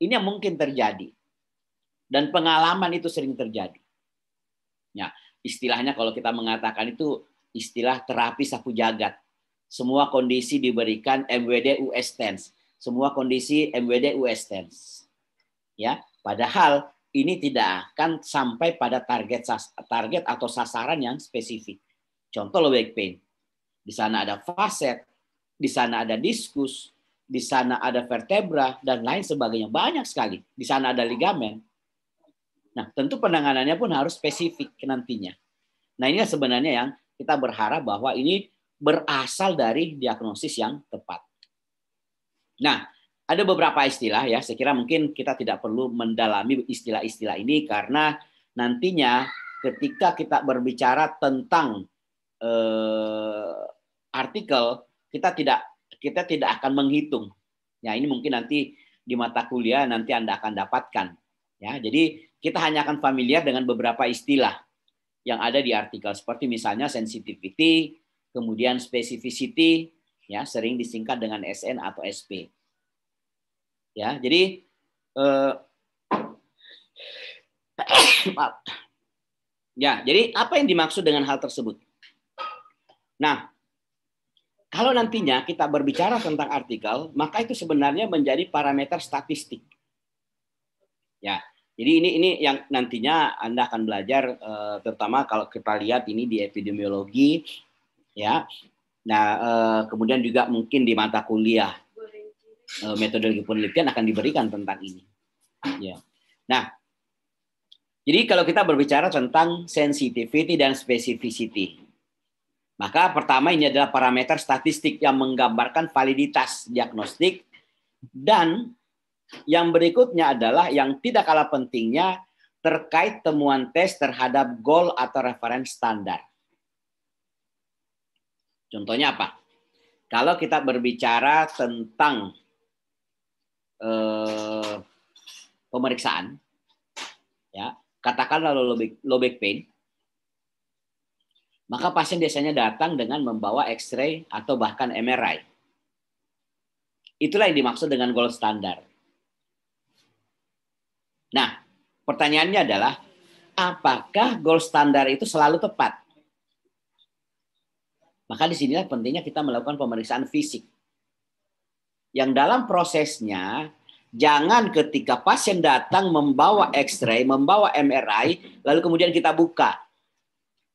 [SPEAKER 2] Ini yang mungkin terjadi. Dan pengalaman itu sering terjadi. Ya, istilahnya kalau kita mengatakan itu istilah terapi sapu jagat. Semua kondisi diberikan MWD US tense. Semua kondisi MWD US tense. Ya, padahal ini tidak akan sampai pada target target atau sasaran yang spesifik. Contoh low back pain. Di sana ada facet, di sana ada diskus, di sana ada vertebra dan lain sebagainya. Banyak sekali. Di sana ada ligamen. Nah, tentu penanganannya pun harus spesifik nantinya. Nah, ini sebenarnya yang kita berharap bahwa ini berasal dari diagnosis yang tepat. Nah, ada beberapa istilah ya. Saya kira mungkin kita tidak perlu mendalami istilah-istilah ini karena nantinya ketika kita berbicara tentang eh, artikel, kita tidak kita tidak akan menghitung. Ya, ini mungkin nanti di mata kuliah nanti Anda akan dapatkan. Ya, jadi kita hanya akan familiar dengan beberapa istilah yang ada di artikel seperti misalnya sensitivity, kemudian specificity, ya sering disingkat dengan SN atau SP. Ya, jadi eh, Ya, jadi apa yang dimaksud dengan hal tersebut? Nah, kalau nantinya kita berbicara tentang artikel, maka itu sebenarnya menjadi parameter statistik. Ya, jadi ini ini yang nantinya Anda akan belajar eh, terutama kalau kita lihat ini di epidemiologi ya. Nah, eh, kemudian juga mungkin di mata kuliah Eh, metodologi penelitian akan diberikan tentang ini. Ya. Nah, jadi kalau kita berbicara tentang sensitivity dan specificity, maka pertama ini adalah parameter statistik yang menggambarkan validitas diagnostik dan yang berikutnya adalah yang tidak kalah pentingnya terkait temuan tes terhadap goal atau referensi standar. Contohnya apa? Kalau kita berbicara tentang Eh, pemeriksaan, ya katakanlah low back pain, maka pasien biasanya datang dengan membawa X-ray atau bahkan MRI. Itulah yang dimaksud dengan gold standard. Nah, pertanyaannya adalah, apakah gold standard itu selalu tepat? Maka disinilah pentingnya kita melakukan pemeriksaan fisik yang dalam prosesnya jangan ketika pasien datang membawa X-ray, membawa MRI, lalu kemudian kita buka,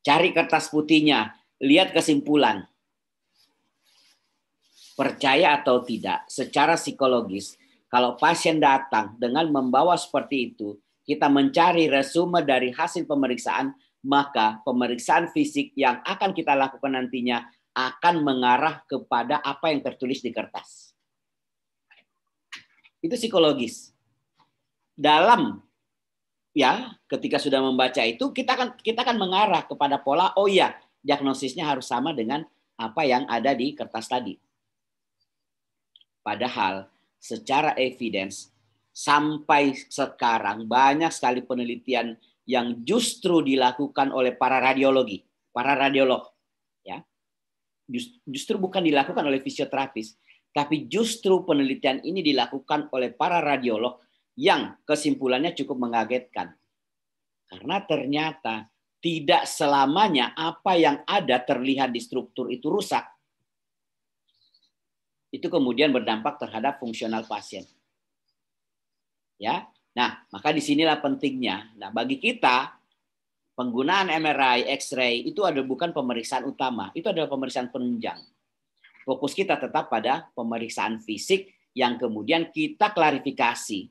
[SPEAKER 2] cari kertas putihnya, lihat kesimpulan, percaya atau tidak, secara psikologis, kalau pasien datang dengan membawa seperti itu, kita mencari resume dari hasil pemeriksaan, maka pemeriksaan fisik yang akan kita lakukan nantinya akan mengarah kepada apa yang tertulis di kertas itu psikologis. Dalam ya, ketika sudah membaca itu kita akan kita akan mengarah kepada pola oh iya, diagnosisnya harus sama dengan apa yang ada di kertas tadi. Padahal secara evidence sampai sekarang banyak sekali penelitian yang justru dilakukan oleh para radiologi, para radiolog ya. justru bukan dilakukan oleh fisioterapis, tapi justru penelitian ini dilakukan oleh para radiolog yang kesimpulannya cukup mengagetkan. Karena ternyata tidak selamanya apa yang ada terlihat di struktur itu rusak. Itu kemudian berdampak terhadap fungsional pasien. Ya. Nah, maka disinilah pentingnya. Nah, bagi kita penggunaan MRI, X-ray itu adalah bukan pemeriksaan utama, itu adalah pemeriksaan penunjang fokus kita tetap pada pemeriksaan fisik yang kemudian kita klarifikasi.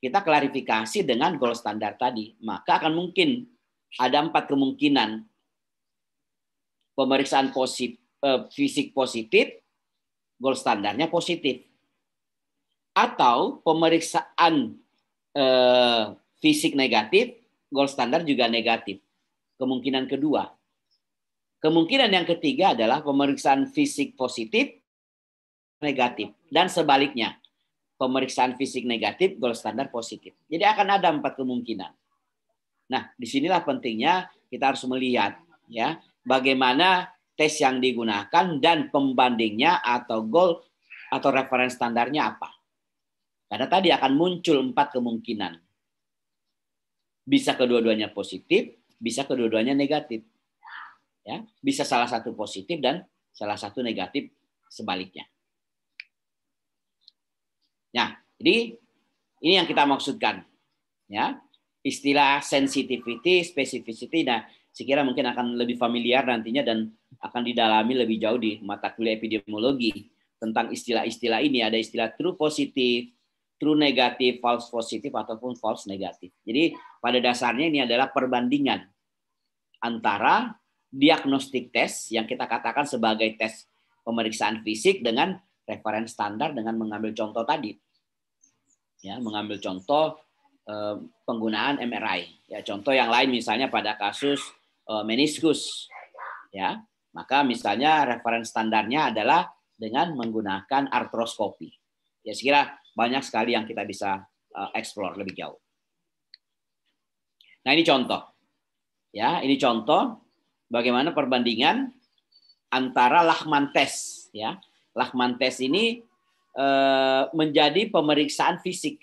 [SPEAKER 2] Kita klarifikasi dengan gol standar tadi. Maka akan mungkin ada empat kemungkinan pemeriksaan posit, eh, fisik positif, gol standarnya positif. Atau pemeriksaan eh, fisik negatif, gol standar juga negatif. Kemungkinan kedua, Kemungkinan yang ketiga adalah pemeriksaan fisik positif, negatif, dan sebaliknya. Pemeriksaan fisik negatif, gold standar positif. Jadi akan ada empat kemungkinan. Nah, disinilah pentingnya kita harus melihat ya bagaimana tes yang digunakan dan pembandingnya atau gold atau referensi standarnya apa. Karena tadi akan muncul empat kemungkinan. Bisa kedua-duanya positif, bisa kedua-duanya negatif ya bisa salah satu positif dan salah satu negatif sebaliknya nah jadi ini yang kita maksudkan ya istilah sensitivity specificity nah sekira mungkin akan lebih familiar nantinya dan akan didalami lebih jauh di mata kuliah epidemiologi tentang istilah-istilah ini ada istilah true positif true negatif, false positif ataupun false negatif. Jadi pada dasarnya ini adalah perbandingan antara diagnostik tes yang kita katakan sebagai tes pemeriksaan fisik dengan referensi standar dengan mengambil contoh tadi. Ya, mengambil contoh eh, penggunaan MRI. Ya, contoh yang lain misalnya pada kasus eh, meniskus. Ya, maka misalnya referensi standarnya adalah dengan menggunakan artroskopi. Ya, sekira banyak sekali yang kita bisa eh, explore lebih jauh. Nah, ini contoh. Ya, ini contoh bagaimana perbandingan antara Lahmantes tes ya. Lahmantes tes ini eh, menjadi pemeriksaan fisik.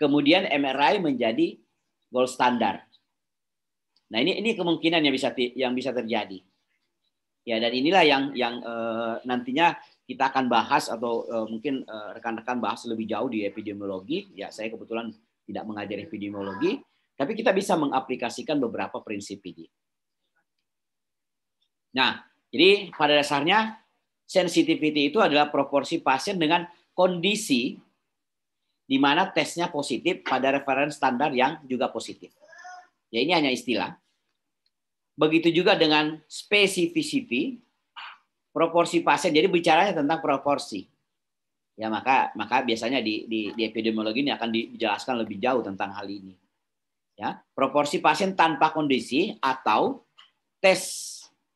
[SPEAKER 2] Kemudian MRI menjadi gold standar. Nah, ini ini kemungkinan yang bisa yang bisa terjadi. Ya, dan inilah yang yang eh, nantinya kita akan bahas atau eh, mungkin rekan-rekan bahas lebih jauh di epidemiologi. Ya, saya kebetulan tidak mengajar epidemiologi, tapi kita bisa mengaplikasikan beberapa prinsip ini. Nah, jadi pada dasarnya sensitivity itu adalah proporsi pasien dengan kondisi di mana tesnya positif pada referensi standar yang juga positif. Ya ini hanya istilah. Begitu juga dengan specificity, proporsi pasien. Jadi bicaranya tentang proporsi. Ya maka maka biasanya di, di, di epidemiologi ini akan dijelaskan lebih jauh tentang hal ini. Ya proporsi pasien tanpa kondisi atau tes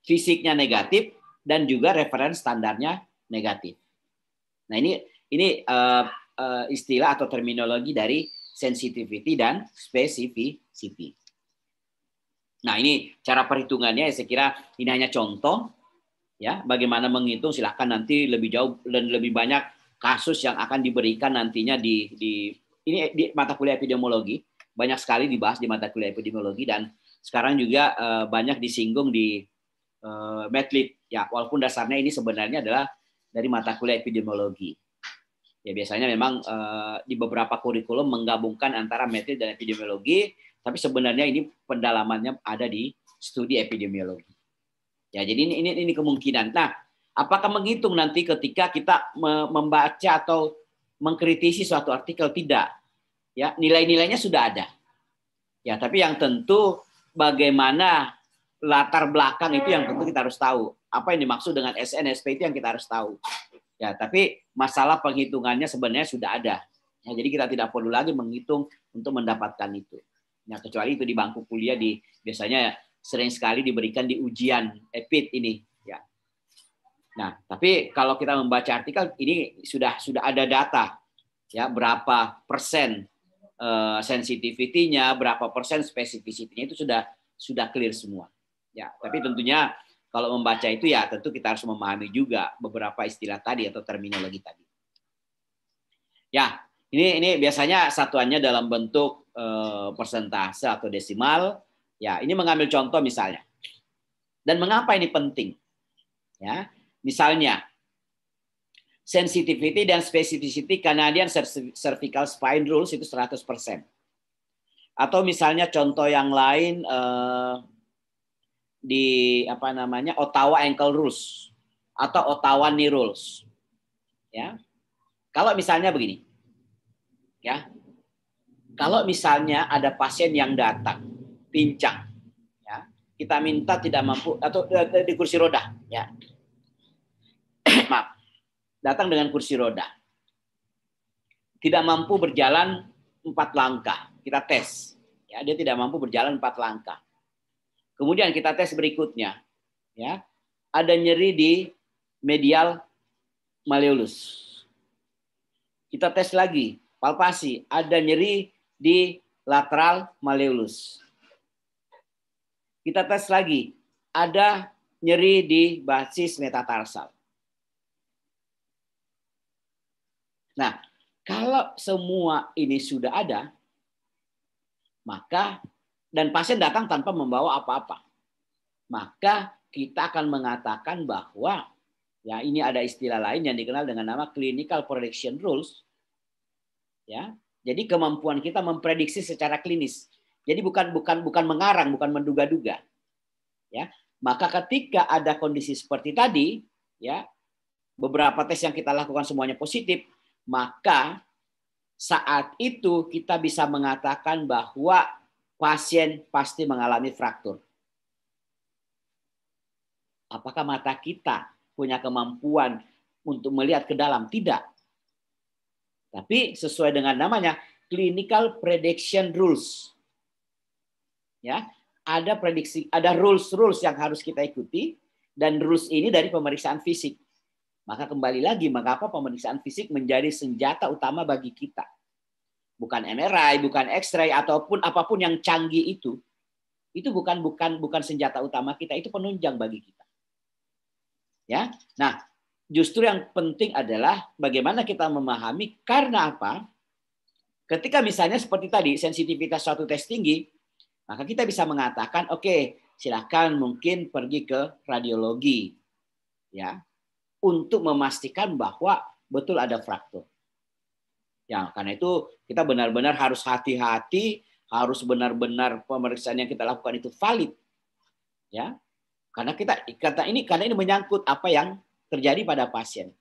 [SPEAKER 2] fisiknya negatif dan juga referensi standarnya negatif. Nah ini ini uh, uh, istilah atau terminologi dari sensitivity dan specificity. Nah ini cara perhitungannya ya, saya kira ini hanya contoh ya bagaimana menghitung silahkan nanti lebih jauh dan lebih banyak kasus yang akan diberikan nantinya di, di ini di mata kuliah epidemiologi banyak sekali dibahas di mata kuliah epidemiologi dan sekarang juga uh, banyak disinggung di uh, eh, medlit ya walaupun dasarnya ini sebenarnya adalah dari mata kuliah epidemiologi ya biasanya memang uh, di beberapa kurikulum menggabungkan antara medlit dan epidemiologi tapi sebenarnya ini pendalamannya ada di studi epidemiologi ya jadi ini ini, ini kemungkinan nah apakah menghitung nanti ketika kita membaca atau mengkritisi suatu artikel tidak ya nilai-nilainya sudah ada ya tapi yang tentu bagaimana latar belakang itu yang iya. tentu kita harus tahu. Apa yang dimaksud dengan SNSP itu yang kita harus tahu. Ya, tapi masalah penghitungannya sebenarnya sudah ada. Ya, jadi kita tidak perlu lagi menghitung untuk mendapatkan itu. Nah, kecuali itu di bangku kuliah di biasanya sering sekali diberikan di ujian EPIT ini, ya. Nah, tapi kalau kita membaca artikel ini sudah sudah ada data ya berapa persen uh, eh, sensitivitinya, berapa persen spesifikasinya itu sudah sudah clear semua. Ya, tapi tentunya kalau membaca itu ya tentu kita harus memahami juga beberapa istilah tadi atau terminologi tadi. Ya, ini ini biasanya satuannya dalam bentuk eh, persentase atau desimal. Ya, ini mengambil contoh misalnya. Dan mengapa ini penting? Ya, misalnya sensitivity dan specificity Canadian cervical spine rules itu 100%. Atau misalnya contoh yang lain eh, di apa namanya Ottawa ankle rules atau Ottawa knee rules. Ya. Kalau misalnya begini. Ya. Kalau misalnya ada pasien yang datang pincang ya, kita minta tidak mampu atau eh, eh, di kursi roda ya. Maaf. Datang dengan kursi roda. Tidak mampu berjalan empat langkah. Kita tes. Ya, dia tidak mampu berjalan empat langkah Kemudian kita tes berikutnya, ya ada nyeri di medial malleolus. Kita tes lagi, palpasi, ada nyeri di lateral malleolus. Kita tes lagi, ada nyeri di basis metatarsal. Nah, kalau semua ini sudah ada, maka dan pasien datang tanpa membawa apa-apa. Maka kita akan mengatakan bahwa ya ini ada istilah lain yang dikenal dengan nama clinical prediction rules. Ya. Jadi kemampuan kita memprediksi secara klinis. Jadi bukan bukan bukan mengarang, bukan menduga-duga. Ya. Maka ketika ada kondisi seperti tadi, ya, beberapa tes yang kita lakukan semuanya positif, maka saat itu kita bisa mengatakan bahwa pasien pasti mengalami fraktur. Apakah mata kita punya kemampuan untuk melihat ke dalam? Tidak. Tapi sesuai dengan namanya, clinical prediction rules. Ya, ada prediksi, ada rules-rules yang harus kita ikuti dan rules ini dari pemeriksaan fisik. Maka kembali lagi, mengapa pemeriksaan fisik menjadi senjata utama bagi kita? bukan MRI, bukan X-ray ataupun apapun yang canggih itu, itu bukan bukan bukan senjata utama kita, itu penunjang bagi kita. Ya. Nah, justru yang penting adalah bagaimana kita memahami karena apa? Ketika misalnya seperti tadi sensitivitas suatu tes tinggi, maka kita bisa mengatakan, oke, okay, silahkan mungkin pergi ke radiologi, ya, untuk memastikan bahwa betul ada fraktur. Ya, karena itu kita benar-benar harus hati-hati, harus benar-benar pemeriksaan yang kita lakukan itu valid. Ya. Karena kita kata ini karena ini menyangkut apa yang terjadi pada pasien.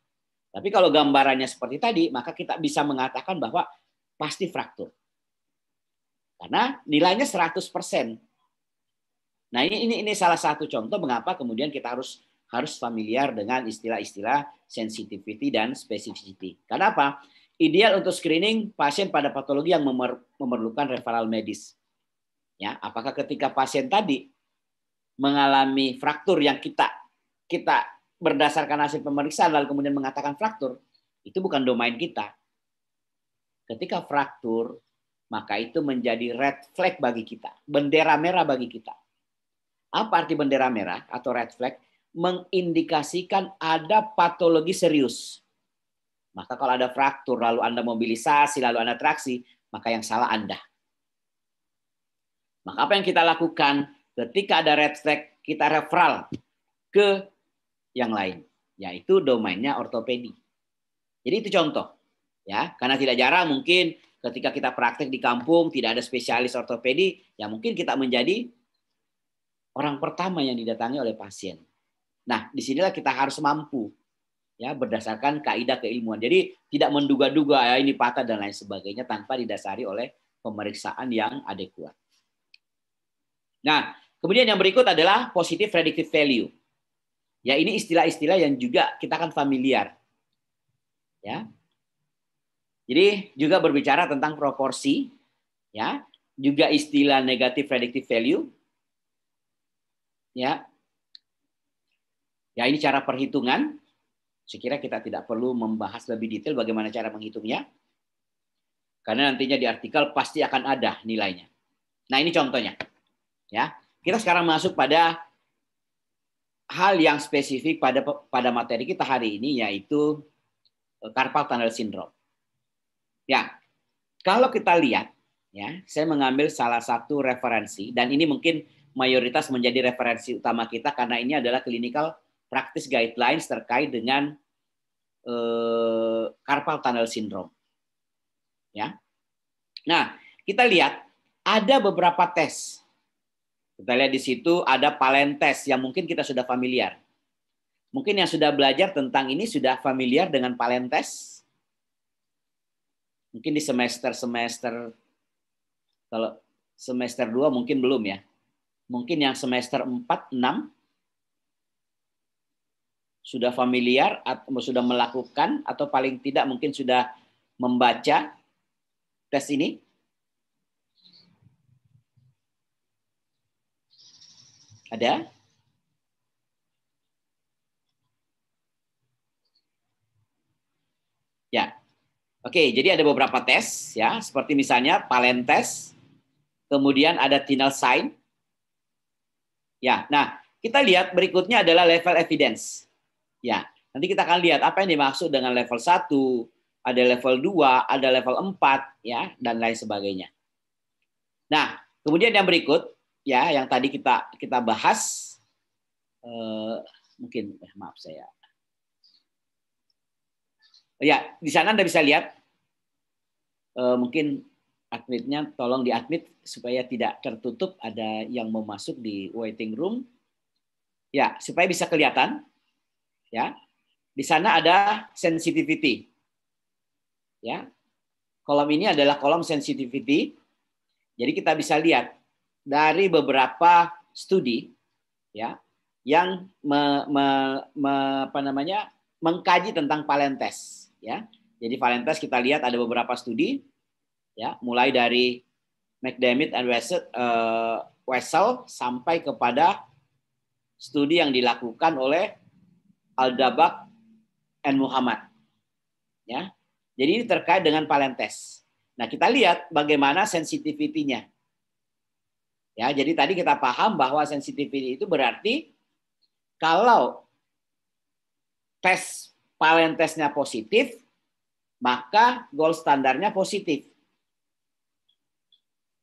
[SPEAKER 2] Tapi kalau gambarannya seperti tadi, maka kita bisa mengatakan bahwa pasti fraktur. Karena nilainya 100%. Nah, ini ini ini salah satu contoh mengapa kemudian kita harus harus familiar dengan istilah-istilah sensitivity dan specificity. Kenapa? apa? ideal untuk screening pasien pada patologi yang memerlukan referral medis. Ya, apakah ketika pasien tadi mengalami fraktur yang kita kita berdasarkan hasil pemeriksaan lalu kemudian mengatakan fraktur, itu bukan domain kita. Ketika fraktur, maka itu menjadi red flag bagi kita, bendera merah bagi kita. Apa arti bendera merah atau red flag? Mengindikasikan ada patologi serius maka kalau ada fraktur, lalu Anda mobilisasi, lalu Anda traksi, maka yang salah Anda. Maka apa yang kita lakukan ketika ada red flag, kita referral ke yang lain, yaitu domainnya ortopedi. Jadi itu contoh. ya Karena tidak jarang mungkin ketika kita praktek di kampung, tidak ada spesialis ortopedi, ya mungkin kita menjadi orang pertama yang didatangi oleh pasien. Nah, disinilah kita harus mampu ya berdasarkan kaidah keilmuan. Jadi tidak menduga-duga ya ini patah dan lain sebagainya tanpa didasari oleh pemeriksaan yang adekuat. Nah, kemudian yang berikut adalah positive predictive value. Ya, ini istilah-istilah yang juga kita akan familiar. Ya. Jadi juga berbicara tentang proporsi, ya, juga istilah negative predictive value. Ya. Ya, ini cara perhitungan Sekira kita tidak perlu membahas lebih detail bagaimana cara menghitungnya, karena nantinya di artikel pasti akan ada nilainya. Nah ini contohnya, ya kita sekarang masuk pada hal yang spesifik pada pada materi kita hari ini yaitu eh, carpal tunnel syndrome. Ya, kalau kita lihat, ya saya mengambil salah satu referensi dan ini mungkin mayoritas menjadi referensi utama kita karena ini adalah clinical praktis guidelines terkait dengan eh, carpal tunnel syndrome. Ya. Nah, kita lihat ada beberapa tes. Kita lihat di situ ada palen test yang mungkin kita sudah familiar. Mungkin yang sudah belajar tentang ini sudah familiar dengan palen test. Mungkin di semester-semester kalau semester 2 mungkin belum ya. Mungkin yang semester 4, 6 sudah familiar atau sudah melakukan atau paling tidak mungkin sudah membaca tes ini? Ada? Ya. Oke, jadi ada beberapa tes ya, seperti misalnya palen tes, kemudian ada tinal sign. Ya, nah kita lihat berikutnya adalah level evidence. Ya, nanti kita akan lihat apa yang dimaksud dengan level 1, ada level 2, ada level 4 ya dan lain sebagainya. Nah, kemudian yang berikut ya yang tadi kita kita bahas eh, mungkin eh, maaf saya. Ya, di sana Anda bisa lihat eh, mungkin admitnya tolong diadmit supaya tidak tertutup ada yang mau masuk di waiting room. Ya, supaya bisa kelihatan ya. Di sana ada sensitivity. Ya. Kolom ini adalah kolom sensitivity. Jadi kita bisa lihat dari beberapa studi ya yang me, me, me, apa namanya mengkaji tentang valentes ya. Jadi valentes kita lihat ada beberapa studi ya mulai dari McDermott and Wessel, uh, eh, Wessel sampai kepada studi yang dilakukan oleh Al-Dabak and Muhammad. Ya. Jadi ini terkait dengan Palentes. Nah, kita lihat bagaimana sensitivitinya. Ya, jadi tadi kita paham bahwa sensitivity itu berarti kalau tes palentesnya positif, maka gold standarnya positif.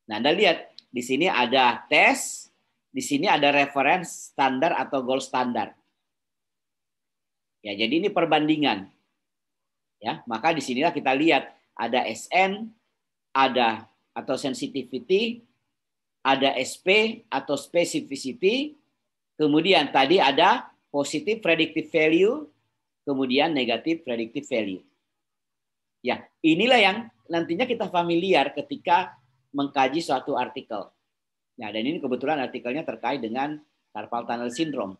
[SPEAKER 2] Nah, Anda lihat di sini ada tes, di sini ada reference standar atau gold standar. Ya, jadi ini perbandingan. Ya, maka sinilah kita lihat ada SN, ada atau sensitivity, ada SP atau specificity, kemudian tadi ada positive predictive value, kemudian negative predictive value. Ya, inilah yang nantinya kita familiar ketika mengkaji suatu artikel. Nah, dan ini kebetulan artikelnya terkait dengan carpal tunnel syndrome.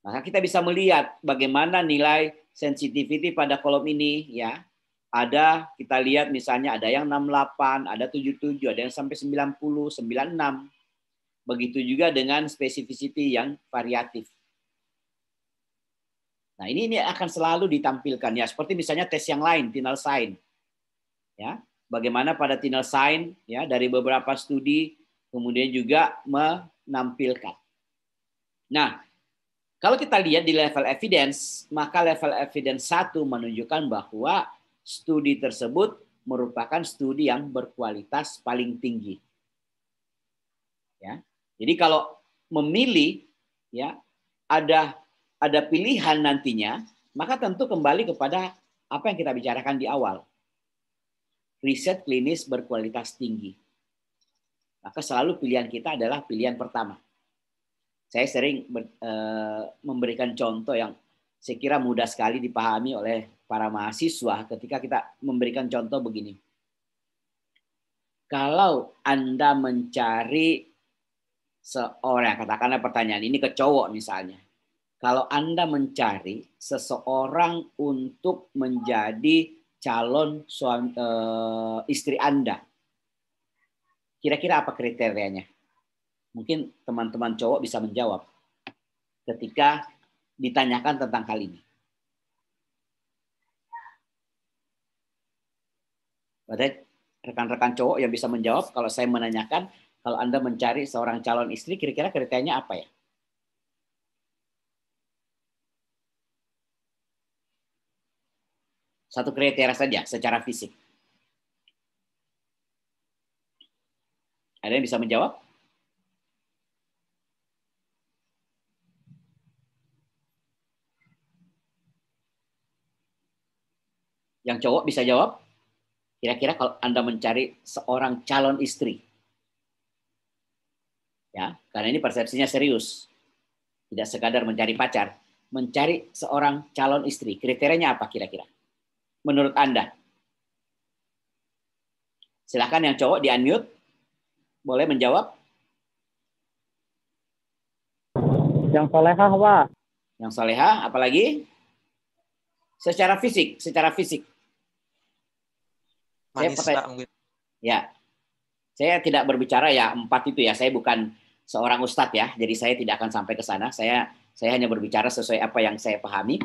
[SPEAKER 2] Maka kita bisa melihat bagaimana nilai sensitivity pada kolom ini ya. Ada kita lihat misalnya ada yang 68, ada 77, ada yang sampai 90, 96. Begitu juga dengan specificity yang variatif. Nah, ini ini akan selalu ditampilkan ya, seperti misalnya tes yang lain, tinal sign. Ya, bagaimana pada tinal sign ya dari beberapa studi kemudian juga menampilkan. Nah, kalau kita lihat di level evidence, maka level evidence satu menunjukkan bahwa studi tersebut merupakan studi yang berkualitas paling tinggi. Ya. Jadi kalau memilih ya ada ada pilihan nantinya, maka tentu kembali kepada apa yang kita bicarakan di awal. Riset klinis berkualitas tinggi. Maka selalu pilihan kita adalah pilihan pertama saya sering ber, uh, memberikan contoh yang saya kira mudah sekali dipahami oleh para mahasiswa ketika kita memberikan contoh begini. Kalau Anda mencari seorang, katakanlah pertanyaan ini ke cowok misalnya. Kalau Anda mencari seseorang untuk menjadi calon suami, e, istri Anda, kira-kira apa kriterianya? Mungkin teman-teman cowok bisa menjawab ketika ditanyakan tentang hal ini. Ada rekan-rekan cowok yang bisa menjawab, kalau saya menanyakan, kalau Anda mencari seorang calon istri, kira-kira kriterianya apa ya? Satu kriteria saja secara fisik. Ada yang bisa menjawab? Yang cowok bisa jawab? Kira-kira kalau Anda mencari seorang calon istri. Ya, karena ini persepsinya serius. Tidak sekadar mencari pacar, mencari seorang calon istri. Kriterianya apa kira-kira? Menurut Anda? Silahkan yang cowok di-unmute. Boleh menjawab? Yang solehah, Pak. Yang solehah, apalagi? Secara fisik, secara fisik. Saya mungkin. Ya, saya tidak berbicara ya empat itu ya. Saya bukan seorang ustadz ya, jadi saya tidak akan sampai ke sana. Saya saya hanya berbicara sesuai apa yang saya pahami.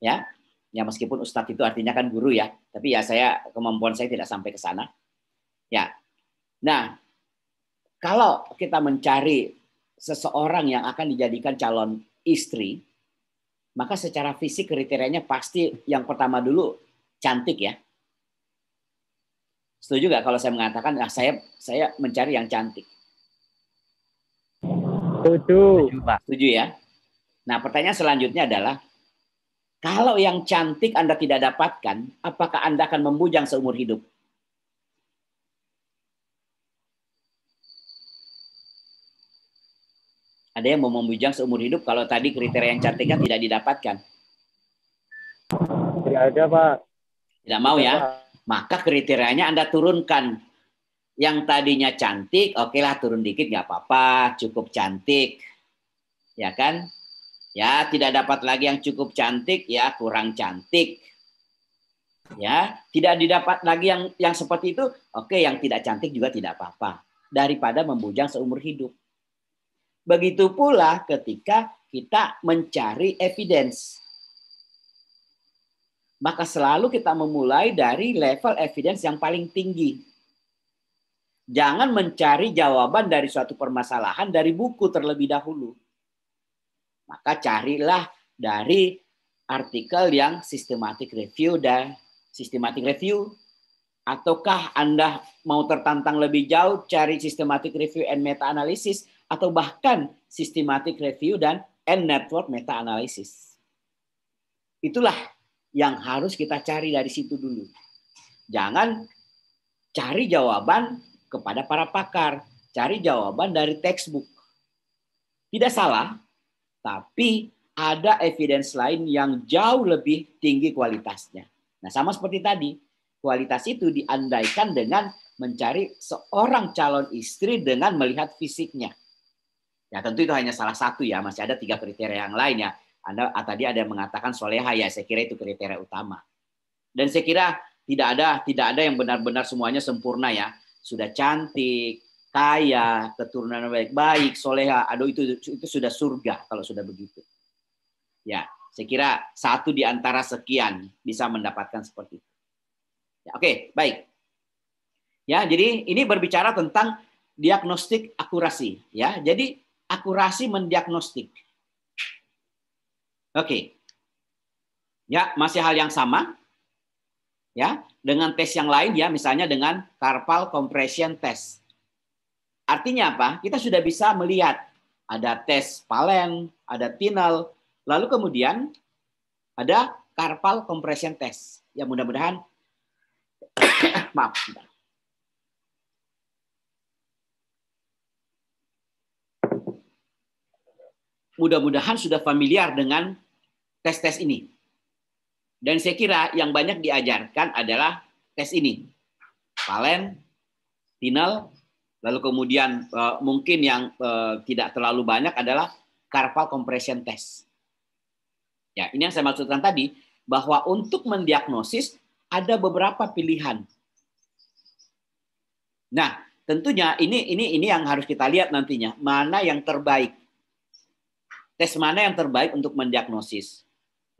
[SPEAKER 2] Ya, ya meskipun ustadz itu artinya kan guru ya, tapi ya saya kemampuan saya tidak sampai ke sana. Ya, nah kalau kita mencari seseorang yang akan dijadikan calon istri, maka secara fisik kriterianya pasti yang pertama dulu cantik ya. Setuju nggak kalau saya mengatakan ah, saya saya mencari yang cantik? Setuju. Setuju ya. Nah pertanyaan selanjutnya adalah kalau yang cantik Anda tidak dapatkan, apakah Anda akan membujang seumur hidup? Ada yang mau membujang seumur hidup kalau tadi kriteria yang cantiknya tidak didapatkan?
[SPEAKER 1] Tidak ada, Pak. Tidak mau ya?
[SPEAKER 2] maka kriterianya Anda turunkan. Yang tadinya cantik, oke lah turun dikit nggak apa-apa, cukup cantik. Ya kan? Ya, tidak dapat lagi yang cukup cantik, ya kurang cantik. Ya, tidak didapat lagi yang yang seperti itu, oke yang tidak cantik juga tidak apa-apa. Daripada membujang seumur hidup. Begitu pula ketika kita mencari evidence maka selalu kita memulai dari level evidence yang paling tinggi. Jangan mencari jawaban dari suatu permasalahan dari buku terlebih dahulu. Maka carilah dari artikel yang systematic review dan systematic review ataukah Anda mau tertantang lebih jauh cari systematic review and meta analysis atau bahkan systematic review dan and network meta analysis. Itulah yang harus kita cari dari situ dulu. Jangan cari jawaban kepada para pakar, cari jawaban dari textbook. Tidak salah, tapi ada evidence lain yang jauh lebih tinggi kualitasnya. Nah, sama seperti tadi, kualitas itu diandaikan dengan mencari seorang calon istri dengan melihat fisiknya. Ya tentu itu hanya salah satu ya, masih ada tiga kriteria yang lain ya. Anda ah, tadi ada yang mengatakan soleha ya, saya kira itu kriteria utama. Dan saya kira tidak ada tidak ada yang benar-benar semuanya sempurna ya. Sudah cantik, kaya, keturunan baik-baik, soleha, aduh itu itu sudah surga kalau sudah begitu. Ya, saya kira satu di antara sekian bisa mendapatkan seperti itu. Ya, Oke, okay, baik. Ya, jadi ini berbicara tentang diagnostik akurasi. Ya, jadi akurasi mendiagnostik. Oke. Okay. Ya, masih hal yang sama. Ya, dengan tes yang lain ya, misalnya dengan carpal compression test. Artinya apa? Kita sudah bisa melihat ada tes palen, ada tinal, lalu kemudian ada carpal compression test. Ya mudah-mudahan maaf. Mudah-mudahan sudah familiar dengan tes-tes ini. Dan saya kira yang banyak diajarkan adalah tes ini. Valen, final, lalu kemudian uh, mungkin yang uh, tidak terlalu banyak adalah carpal compression test. Ya, ini yang saya maksudkan tadi bahwa untuk mendiagnosis ada beberapa pilihan. Nah, tentunya ini ini ini yang harus kita lihat nantinya, mana yang terbaik. Tes mana yang terbaik untuk mendiagnosis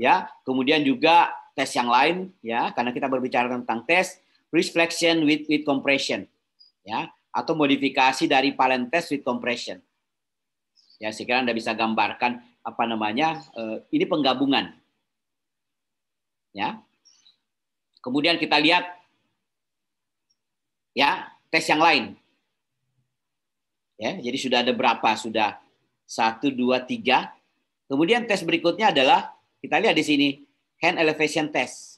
[SPEAKER 2] ya. Kemudian juga tes yang lain ya, karena kita berbicara tentang tes reflection with with compression ya atau modifikasi dari palen test with compression. Ya, Sekarang Anda bisa gambarkan apa namanya? Eh, ini penggabungan. Ya. Kemudian kita lihat ya, tes yang lain. Ya, jadi sudah ada berapa? Sudah satu, dua, tiga. Kemudian tes berikutnya adalah kita lihat di sini hand elevation test.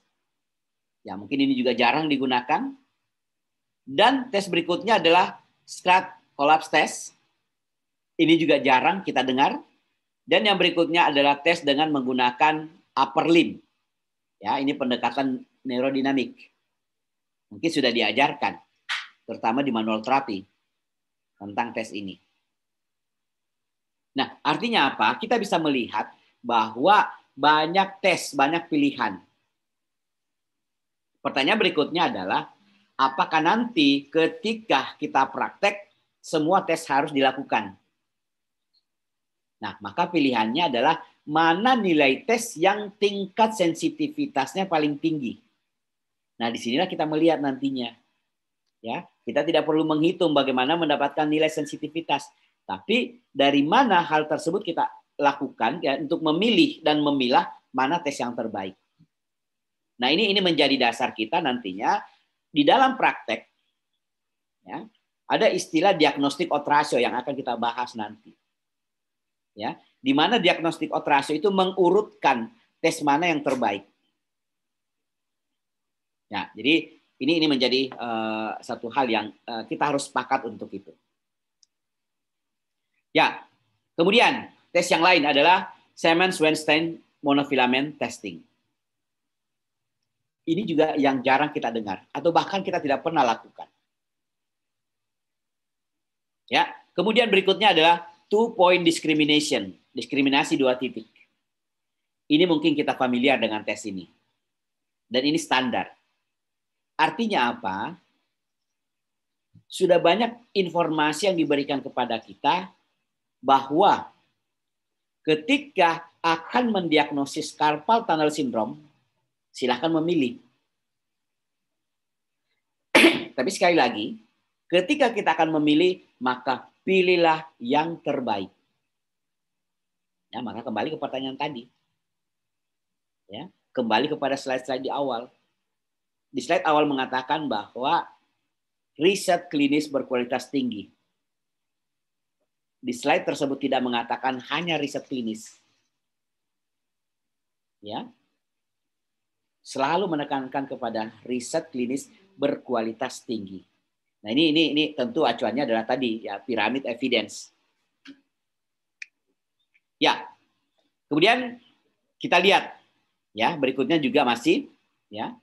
[SPEAKER 2] Ya, mungkin ini juga jarang digunakan. Dan tes berikutnya adalah strat collapse test. Ini juga jarang kita dengar. Dan yang berikutnya adalah tes dengan menggunakan upper limb. Ya, ini pendekatan neurodinamik. Mungkin sudah diajarkan, terutama di manual terapi tentang tes ini. Nah, artinya apa? Kita bisa melihat bahwa banyak tes, banyak pilihan. Pertanyaan berikutnya adalah, apakah nanti ketika kita praktek, semua tes harus dilakukan? Nah, maka pilihannya adalah mana nilai tes yang tingkat sensitivitasnya paling tinggi. Nah, disinilah kita melihat nantinya. Ya, kita tidak perlu menghitung bagaimana mendapatkan nilai sensitivitas, tapi dari mana hal tersebut kita lakukan ya, untuk memilih dan memilah mana tes yang terbaik. Nah ini ini menjadi dasar kita nantinya di dalam praktek ya ada istilah diagnostik otrasio yang akan kita bahas nanti ya di mana diagnostik otrasio itu mengurutkan tes mana yang terbaik ya jadi ini ini menjadi uh, satu hal yang uh, kita harus sepakat untuk itu ya kemudian Tes yang lain adalah Siemens-Weinstein monofilament testing. Ini juga yang jarang kita dengar atau bahkan kita tidak pernah lakukan. Ya, kemudian berikutnya adalah two point discrimination, diskriminasi dua titik. Ini mungkin kita familiar dengan tes ini. Dan ini standar. Artinya apa? Sudah banyak informasi yang diberikan kepada kita bahwa ketika akan mendiagnosis carpal tunnel syndrome, silahkan memilih. Tapi sekali lagi, ketika kita akan memilih, maka pilihlah yang terbaik. Ya, maka kembali ke pertanyaan tadi. Ya, kembali kepada slide-slide di awal. Di slide awal mengatakan bahwa riset klinis berkualitas tinggi di slide tersebut tidak mengatakan hanya riset klinis. Ya. Selalu menekankan kepada riset klinis berkualitas tinggi. Nah, ini ini ini tentu acuannya adalah tadi ya piramid evidence. Ya. Kemudian kita lihat ya, berikutnya juga masih ya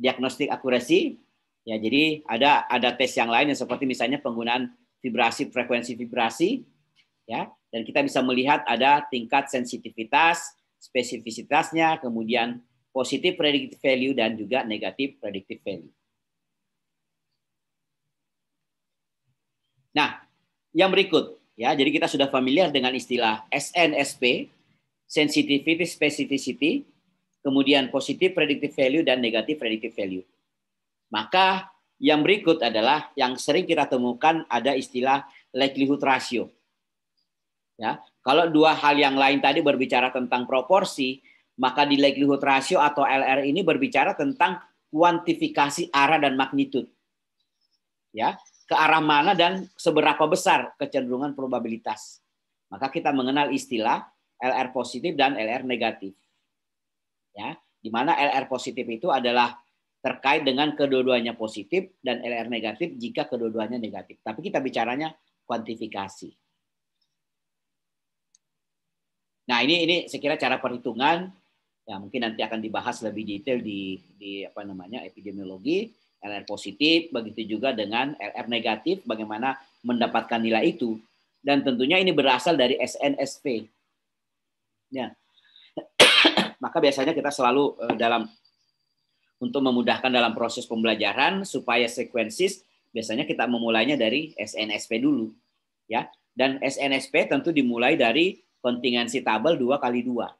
[SPEAKER 2] diagnostik akurasi ya jadi ada ada tes yang lain yang seperti misalnya penggunaan vibrasi frekuensi vibrasi ya. Dan kita bisa melihat ada tingkat sensitivitas, spesifisitasnya, kemudian positif predictive value dan juga negatif predictive value. Nah, yang berikut ya, jadi kita sudah familiar dengan istilah SNSP, sensitivity specificity, kemudian positif predictive value dan negatif predictive value. Maka yang berikut adalah yang sering kita temukan ada istilah likelihood ratio. Ya, kalau dua hal yang lain tadi berbicara tentang proporsi, maka di likelihood ratio atau LR ini berbicara tentang kuantifikasi arah dan magnitude. Ya, ke arah mana dan seberapa besar kecenderungan probabilitas. Maka kita mengenal istilah LR positif dan LR negatif. Ya, di mana LR positif itu adalah terkait dengan kedua-duanya positif dan LR negatif jika kedua-duanya negatif. Tapi kita bicaranya kuantifikasi. Nah ini ini saya kira cara perhitungan ya mungkin nanti akan dibahas lebih detail di di apa namanya epidemiologi LR positif begitu juga dengan LR negatif bagaimana mendapatkan nilai itu dan tentunya ini berasal dari SNSP. Ya. Maka biasanya kita selalu eh, dalam untuk memudahkan dalam proses pembelajaran supaya sekuensis biasanya kita memulainya dari SNSP dulu ya dan SNSP tentu dimulai dari kontingensi tabel dua kali dua.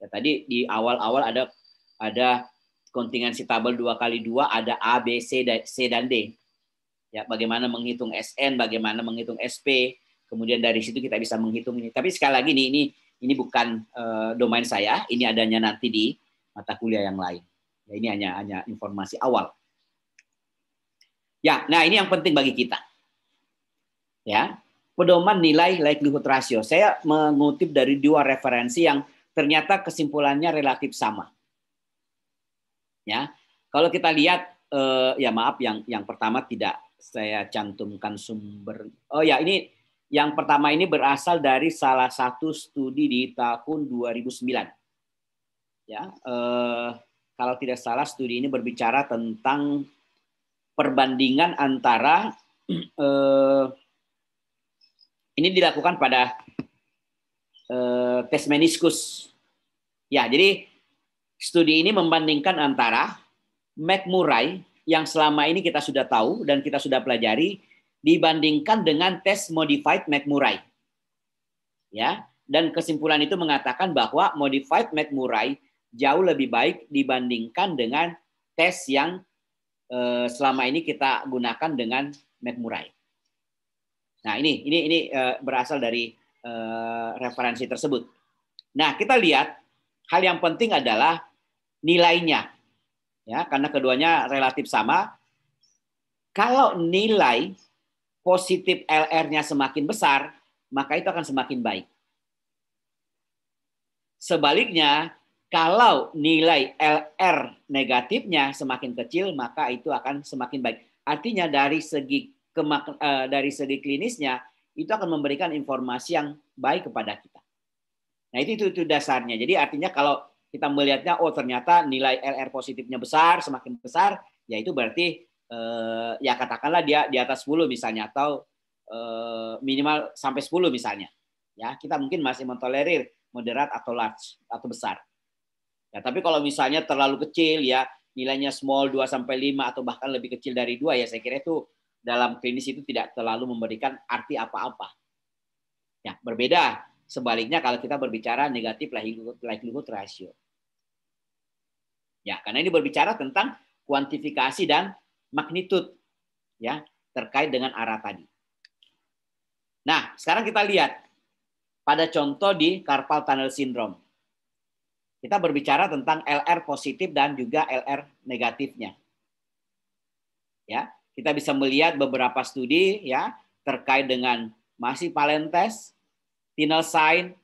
[SPEAKER 2] Ya, tadi di awal-awal ada ada kontingensi tabel dua kali dua, ada A, B, C, dan, C dan D. Ya, bagaimana menghitung SN, bagaimana menghitung SP, kemudian dari situ kita bisa menghitung ini. Tapi sekali lagi nih ini ini bukan uh, domain saya, ini adanya nanti di mata kuliah yang lain. Ya, ini hanya hanya informasi awal. Ya, nah ini yang penting bagi kita. Ya, pedoman nilai likelihood ratio. Saya mengutip dari dua referensi yang ternyata kesimpulannya relatif sama. Ya, kalau kita lihat, eh, ya maaf yang yang pertama tidak saya cantumkan sumber. Oh ya ini yang pertama ini berasal dari salah satu studi di tahun 2009. Ya, eh, kalau tidak salah studi ini berbicara tentang perbandingan antara eh, ini dilakukan pada eh, tes meniskus. Ya, jadi studi ini membandingkan antara McMurray yang selama ini kita sudah tahu dan kita sudah pelajari dibandingkan dengan tes modified McMurray. Ya, dan kesimpulan itu mengatakan bahwa modified McMurray jauh lebih baik dibandingkan dengan tes yang eh, selama ini kita gunakan dengan McMurray. Nah, ini ini ini uh, berasal dari uh, referensi tersebut. Nah, kita lihat hal yang penting adalah nilainya. Ya, karena keduanya relatif sama. Kalau nilai positif LR-nya semakin besar, maka itu akan semakin baik. Sebaliknya, kalau nilai LR negatifnya semakin kecil, maka itu akan semakin baik. Artinya dari segi ke, uh, eh, dari segi klinisnya itu akan memberikan informasi yang baik kepada kita. Nah itu itu, itu dasarnya. Jadi artinya kalau kita melihatnya oh ternyata nilai LR positifnya besar semakin besar ya itu berarti uh, ya katakanlah dia di atas 10 misalnya atau uh, minimal sampai 10 misalnya ya kita mungkin masih mentolerir moderat atau large atau besar ya tapi kalau misalnya terlalu kecil ya nilainya small 2 sampai 5 atau bahkan lebih kecil dari dua ya saya kira itu dalam klinis itu tidak terlalu memberikan arti apa-apa. Ya, berbeda sebaliknya kalau kita berbicara negatif likelihood ratio. Ya, karena ini berbicara tentang kuantifikasi dan magnitude ya, terkait dengan arah tadi. Nah, sekarang kita lihat pada contoh di carpal tunnel syndrome. Kita berbicara tentang LR positif dan juga LR negatifnya. Ya, kita bisa melihat beberapa studi ya terkait dengan masih palen test, tinel sign,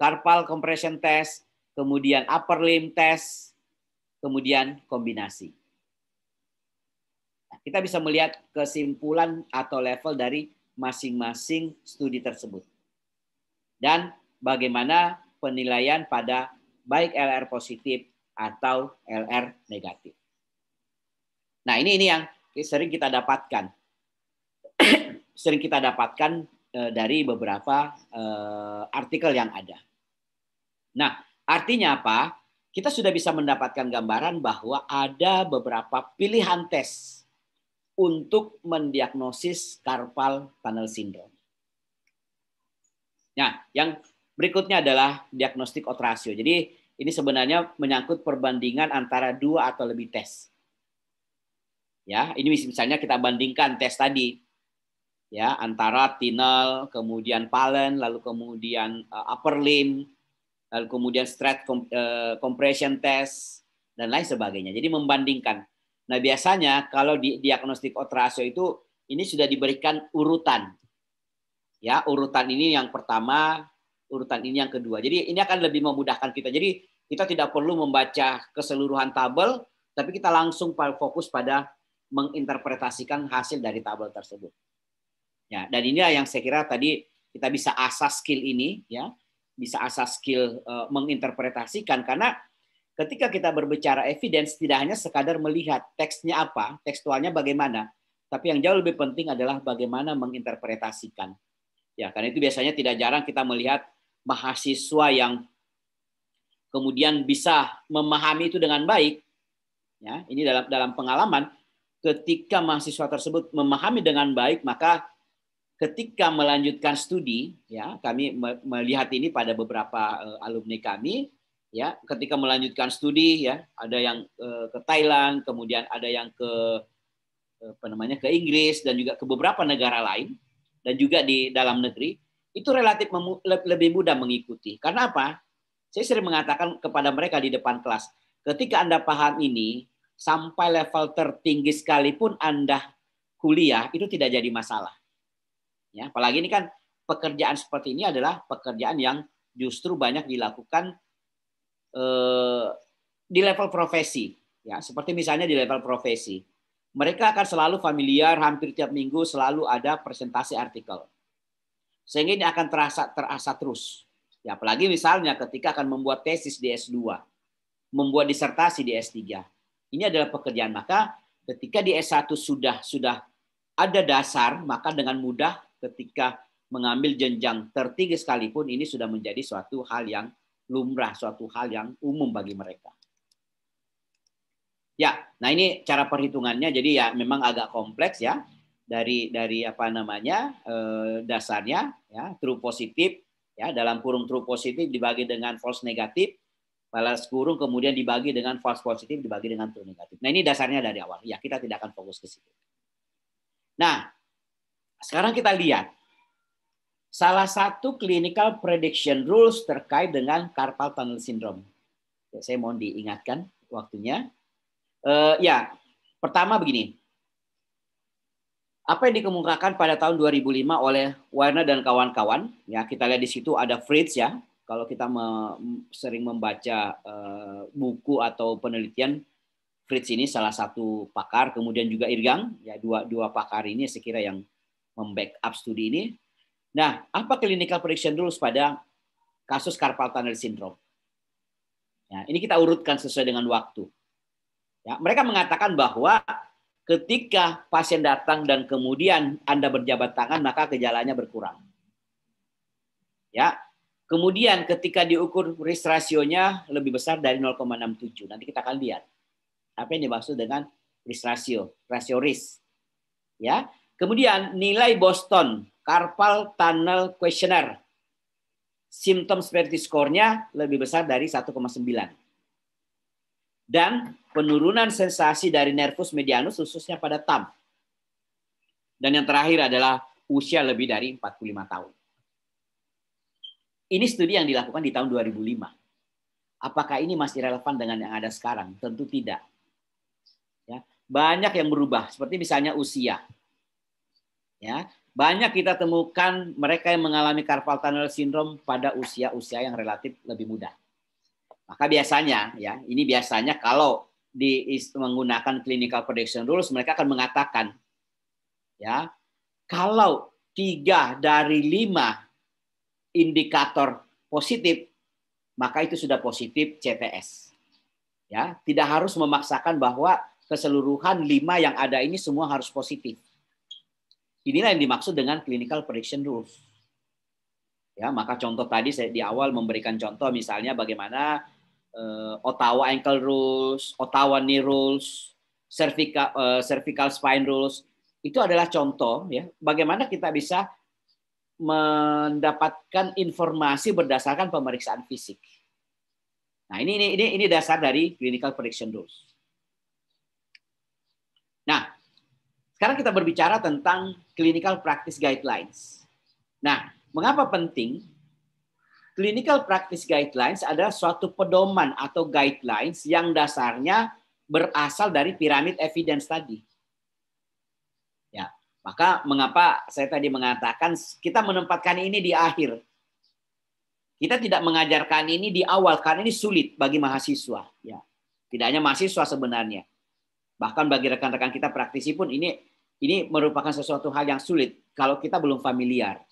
[SPEAKER 2] carpal compression test, kemudian upper limb test, kemudian kombinasi. Nah, kita bisa melihat kesimpulan atau level dari masing-masing studi tersebut. Dan bagaimana penilaian pada baik LR positif atau LR negatif. Nah, ini ini yang sering kita dapatkan. sering kita dapatkan eh, dari beberapa eh, artikel yang ada. Nah, artinya apa? Kita sudah bisa mendapatkan gambaran bahwa ada beberapa pilihan tes untuk mendiagnosis carpal tunnel syndrome. Nah, yang berikutnya adalah diagnostik otrasio. Jadi, ini sebenarnya menyangkut perbandingan antara dua atau lebih tes. Ya, ini misalnya kita bandingkan tes tadi ya antara tinal kemudian palen lalu kemudian eh, upper limb lalu kemudian stretch eh, compression test dan lain sebagainya jadi membandingkan nah biasanya kalau di diagnostik otrasio itu ini sudah diberikan urutan ya urutan ini yang pertama urutan ini yang kedua jadi ini akan lebih memudahkan kita jadi kita tidak perlu membaca keseluruhan tabel tapi kita langsung fokus pada menginterpretasikan hasil dari tabel tersebut. Ya, dan ini yang saya kira tadi kita bisa asah skill ini ya, bisa asah skill uh, menginterpretasikan karena ketika kita berbicara evidence tidak hanya sekadar melihat teksnya apa, tekstualnya bagaimana, tapi yang jauh lebih penting adalah bagaimana menginterpretasikan. Ya, karena itu biasanya tidak jarang kita melihat mahasiswa yang kemudian bisa memahami itu dengan baik. Ya, ini dalam dalam pengalaman ketika mahasiswa tersebut memahami dengan baik maka ketika melanjutkan studi ya kami melihat ini pada beberapa eh, alumni kami ya ketika melanjutkan studi ya ada yang eh, ke Thailand kemudian ada yang ke eh, apa namanya ke Inggris dan juga ke beberapa negara lain dan juga di dalam negeri itu relatif lebih mudah mengikuti karena apa saya sering mengatakan kepada mereka di depan kelas ketika anda paham ini sampai level tertinggi sekalipun Anda kuliah itu tidak jadi masalah. Ya, apalagi ini kan pekerjaan seperti ini adalah pekerjaan yang justru banyak dilakukan eh, di level profesi. Ya, seperti misalnya di level profesi. Mereka akan selalu familiar, hampir tiap minggu selalu ada presentasi artikel. Sehingga ini akan terasa terasa terus. Ya, apalagi misalnya ketika akan membuat tesis di S2, membuat disertasi di S3 ini adalah pekerjaan. Maka ketika di S1 sudah sudah ada dasar, maka dengan mudah ketika mengambil jenjang tertinggi sekalipun ini sudah menjadi suatu hal yang lumrah, suatu hal yang umum bagi mereka. Ya, nah ini cara perhitungannya. Jadi ya memang agak kompleks ya dari dari apa namanya eh, dasarnya ya true positif ya dalam kurung true positif dibagi dengan false negatif balas kurung kemudian dibagi dengan false positif dibagi dengan true negatif. Nah ini dasarnya dari awal. Ya kita tidak akan fokus ke situ. Nah sekarang kita lihat salah satu clinical prediction rules terkait dengan carpal tunnel syndrome. Ya, saya mohon diingatkan waktunya. Uh, ya pertama begini. Apa yang dikemukakan pada tahun 2005 oleh Warner dan kawan-kawan, ya kita lihat di situ ada Fritz ya, kalau kita me sering membaca uh, buku atau penelitian Fritz ini salah satu pakar, kemudian juga Irgang, ya dua dua pakar ini sekira yang membackup studi ini. Nah, apa clinical prediction rules pada kasus carpal tunnel syndrome? Ya, ini kita urutkan sesuai dengan waktu. Ya, mereka mengatakan bahwa ketika pasien datang dan kemudian Anda berjabat tangan, maka gejalanya berkurang. Ya, Kemudian ketika diukur risk rasionya lebih besar dari 0,67. Nanti kita akan lihat apa yang dimaksud dengan risk ratio, rasio risk. Ya. Kemudian nilai Boston Carpal Tunnel Questionnaire. Simptom severity skornya lebih besar dari 1,9. Dan penurunan sensasi dari nervus medianus khususnya pada TAM. Dan yang terakhir adalah usia lebih dari 45 tahun. Ini studi yang dilakukan di tahun 2005. Apakah ini masih relevan dengan yang ada sekarang? Tentu tidak. Ya, banyak yang berubah, seperti misalnya usia. Ya, banyak kita temukan mereka yang mengalami carpal tunnel syndrome pada usia-usia yang relatif lebih muda. Maka biasanya ya, ini biasanya kalau di menggunakan clinical prediction rules mereka akan mengatakan ya, kalau tiga dari lima indikator positif, maka itu sudah positif CTS. Ya, tidak harus memaksakan bahwa keseluruhan lima yang ada ini semua harus positif. Inilah yang dimaksud dengan clinical prediction rules. Ya, maka contoh tadi saya di awal memberikan contoh misalnya bagaimana uh, Ottawa ankle rules, Ottawa knee rules, cervical, uh, eh, cervical spine rules itu adalah contoh ya bagaimana kita bisa mendapatkan informasi berdasarkan pemeriksaan fisik. Nah, ini ini ini, ini dasar dari clinical prediction rules. Nah, sekarang kita berbicara tentang clinical practice guidelines. Nah, mengapa penting? Clinical practice guidelines adalah suatu pedoman atau guidelines yang dasarnya berasal dari piramid evidence tadi. Maka mengapa saya tadi mengatakan kita menempatkan ini di akhir. Kita tidak mengajarkan ini di awal karena ini sulit bagi mahasiswa. Ya, tidak hanya mahasiswa sebenarnya, bahkan bagi rekan-rekan kita praktisi pun ini ini merupakan sesuatu hal yang sulit kalau kita belum familiar.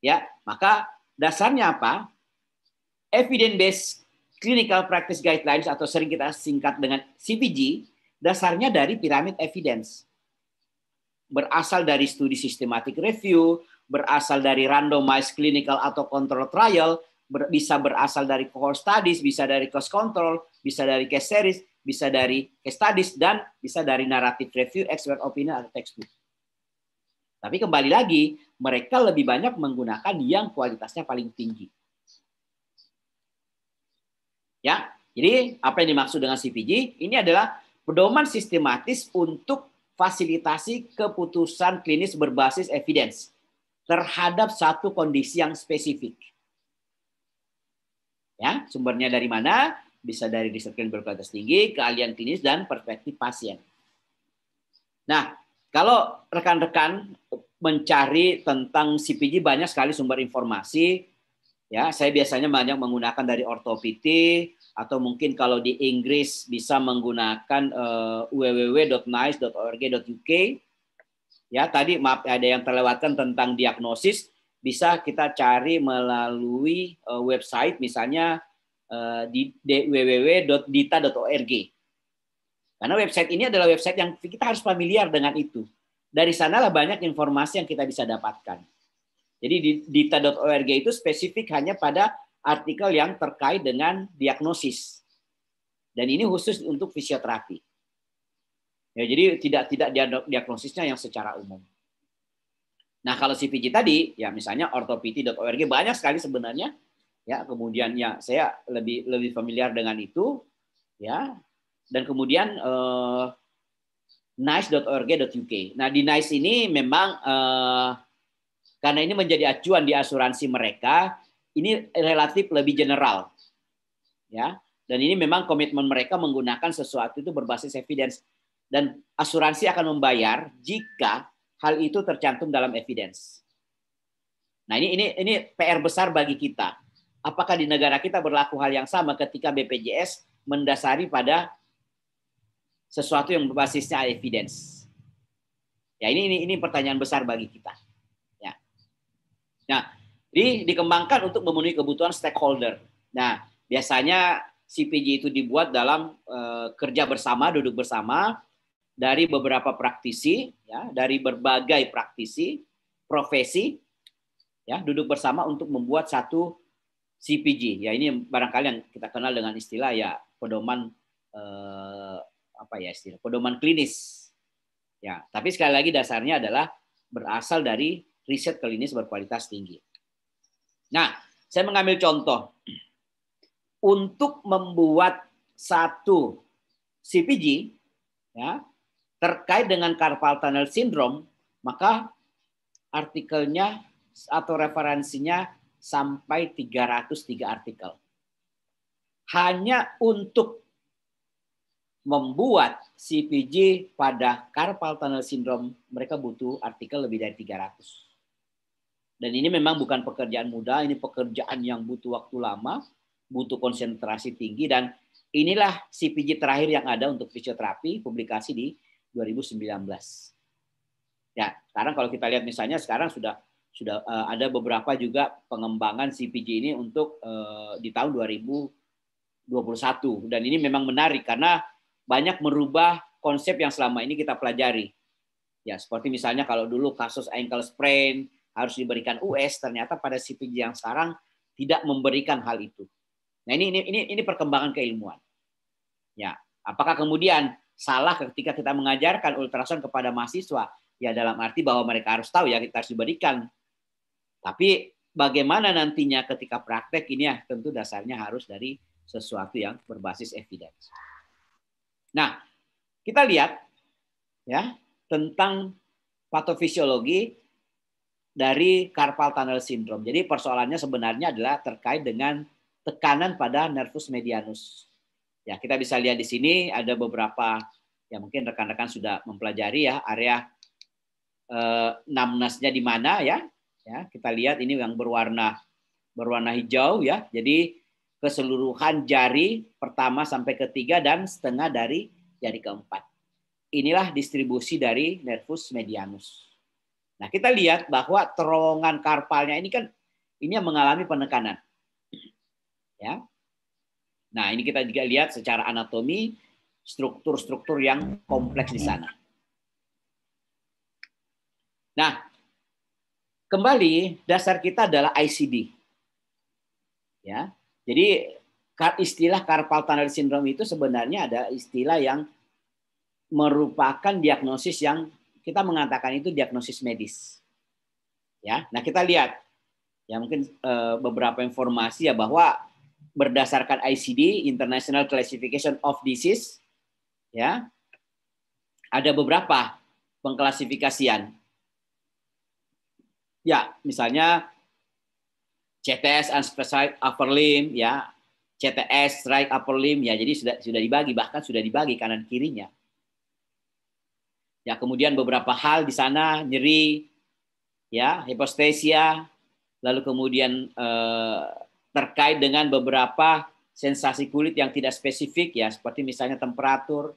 [SPEAKER 2] Ya, maka dasarnya apa? Evidence based clinical practice guidelines atau sering kita singkat dengan CPG, dasarnya dari piramid evidence berasal dari studi systematic review, berasal dari randomized clinical atau control trial, ber, bisa berasal dari cohort studies, bisa dari cost control, bisa dari case series, bisa dari case studies, dan bisa dari narrative review, expert opinion, atau textbook. Tapi kembali lagi, mereka lebih banyak menggunakan yang kualitasnya paling tinggi. Ya, jadi apa yang dimaksud dengan CPG? Ini adalah pedoman sistematis untuk fasilitasi keputusan klinis berbasis evidence terhadap satu kondisi yang spesifik. Ya, sumbernya dari mana? Bisa dari riset klinis berkualitas tinggi, keahlian klinis, dan perspektif pasien. Nah, kalau rekan-rekan mencari tentang CPG banyak sekali sumber informasi. Ya, saya biasanya banyak menggunakan dari ortopedi, atau mungkin kalau di Inggris bisa menggunakan uh, eh, www.nice.org.uk. Ya, tadi maaf ada yang terlewatkan tentang diagnosis, bisa kita cari melalui uh, website misalnya uh, di www.dita.org. Karena website ini adalah website yang kita harus familiar dengan itu. Dari sanalah banyak informasi yang kita bisa dapatkan. Jadi di dita.org itu spesifik hanya pada artikel yang terkait dengan diagnosis. Dan ini khusus untuk fisioterapi. Ya, jadi tidak tidak diagnosisnya yang secara umum. Nah, kalau CPG tadi, ya misalnya orthopedi.org banyak sekali sebenarnya. Ya, kemudian ya saya lebih lebih familiar dengan itu, ya. Dan kemudian eh, nice.org.uk. Nah, di nice ini memang eh, karena ini menjadi acuan di asuransi mereka, ini relatif lebih general. Ya. Dan ini memang komitmen mereka menggunakan sesuatu itu berbasis evidence dan asuransi akan membayar jika hal itu tercantum dalam evidence. Nah, ini ini ini PR besar bagi kita. Apakah di negara kita berlaku hal yang sama ketika BPJS mendasari pada sesuatu yang berbasisnya evidence? Ya, ini ini ini pertanyaan besar bagi kita. Ya. Nah, jadi dikembangkan untuk memenuhi kebutuhan stakeholder. Nah, biasanya CPG itu dibuat dalam uh, kerja bersama, duduk bersama dari beberapa praktisi, ya, dari berbagai praktisi, profesi, ya, duduk bersama untuk membuat satu CPG. Ya, ini barangkali yang kita kenal dengan istilah ya pedoman uh, apa ya istilah pedoman klinis. Ya, tapi sekali lagi dasarnya adalah berasal dari riset klinis berkualitas tinggi. Nah, saya mengambil contoh. Untuk membuat satu CPG ya, terkait dengan carpal tunnel syndrome, maka artikelnya atau referensinya sampai 303 artikel. Hanya untuk membuat CPG pada carpal tunnel syndrome, mereka butuh artikel lebih dari 300. Dan ini memang bukan pekerjaan mudah, ini pekerjaan yang butuh waktu lama, butuh konsentrasi tinggi dan inilah CPG terakhir yang ada untuk fisioterapi publikasi di 2019. Ya, sekarang kalau kita lihat misalnya sekarang sudah sudah uh, ada beberapa juga pengembangan CPG ini untuk uh, di tahun 2021 dan ini memang menarik karena banyak merubah konsep yang selama ini kita pelajari. Ya, seperti misalnya kalau dulu kasus ankle sprain harus diberikan US ternyata pada CPG yang sekarang tidak memberikan hal itu. Nah ini ini ini, ini perkembangan keilmuan. Ya, apakah kemudian salah ketika kita mengajarkan ultrason kepada mahasiswa? Ya dalam arti bahwa mereka harus tahu ya kita harus diberikan. Tapi bagaimana nantinya ketika praktek ini ya tentu dasarnya harus dari sesuatu yang berbasis evidence. Nah, kita lihat ya tentang patofisiologi dari carpal tunnel syndrome. Jadi persoalannya sebenarnya adalah terkait dengan tekanan pada nervus medianus. Ya, kita bisa lihat di sini ada beberapa ya mungkin rekan-rekan sudah mempelajari ya area eh, namnasnya di mana ya. Ya, kita lihat ini yang berwarna berwarna hijau ya. Jadi keseluruhan jari pertama sampai ketiga dan setengah dari jari keempat. Inilah distribusi dari nervus medianus. Nah, kita lihat bahwa terowongan karpalnya ini kan ini yang mengalami penekanan. Ya. Nah, ini kita juga lihat secara anatomi struktur-struktur yang kompleks di sana. Nah, kembali dasar kita adalah ICD. Ya. Jadi istilah carpal tunnel syndrome itu sebenarnya ada istilah yang merupakan diagnosis yang kita mengatakan itu diagnosis medis. Ya, nah kita lihat ya mungkin eh, beberapa informasi ya bahwa berdasarkan ICD International Classification of Disease ya ada beberapa pengklasifikasian. Ya, misalnya CTS unspecified upper limb ya, CTS right upper limb ya. Jadi sudah sudah dibagi bahkan sudah dibagi kanan kirinya Ya, kemudian beberapa hal di sana nyeri, ya, hipostesia, lalu kemudian eh, terkait dengan beberapa sensasi kulit yang tidak spesifik ya, seperti misalnya temperatur,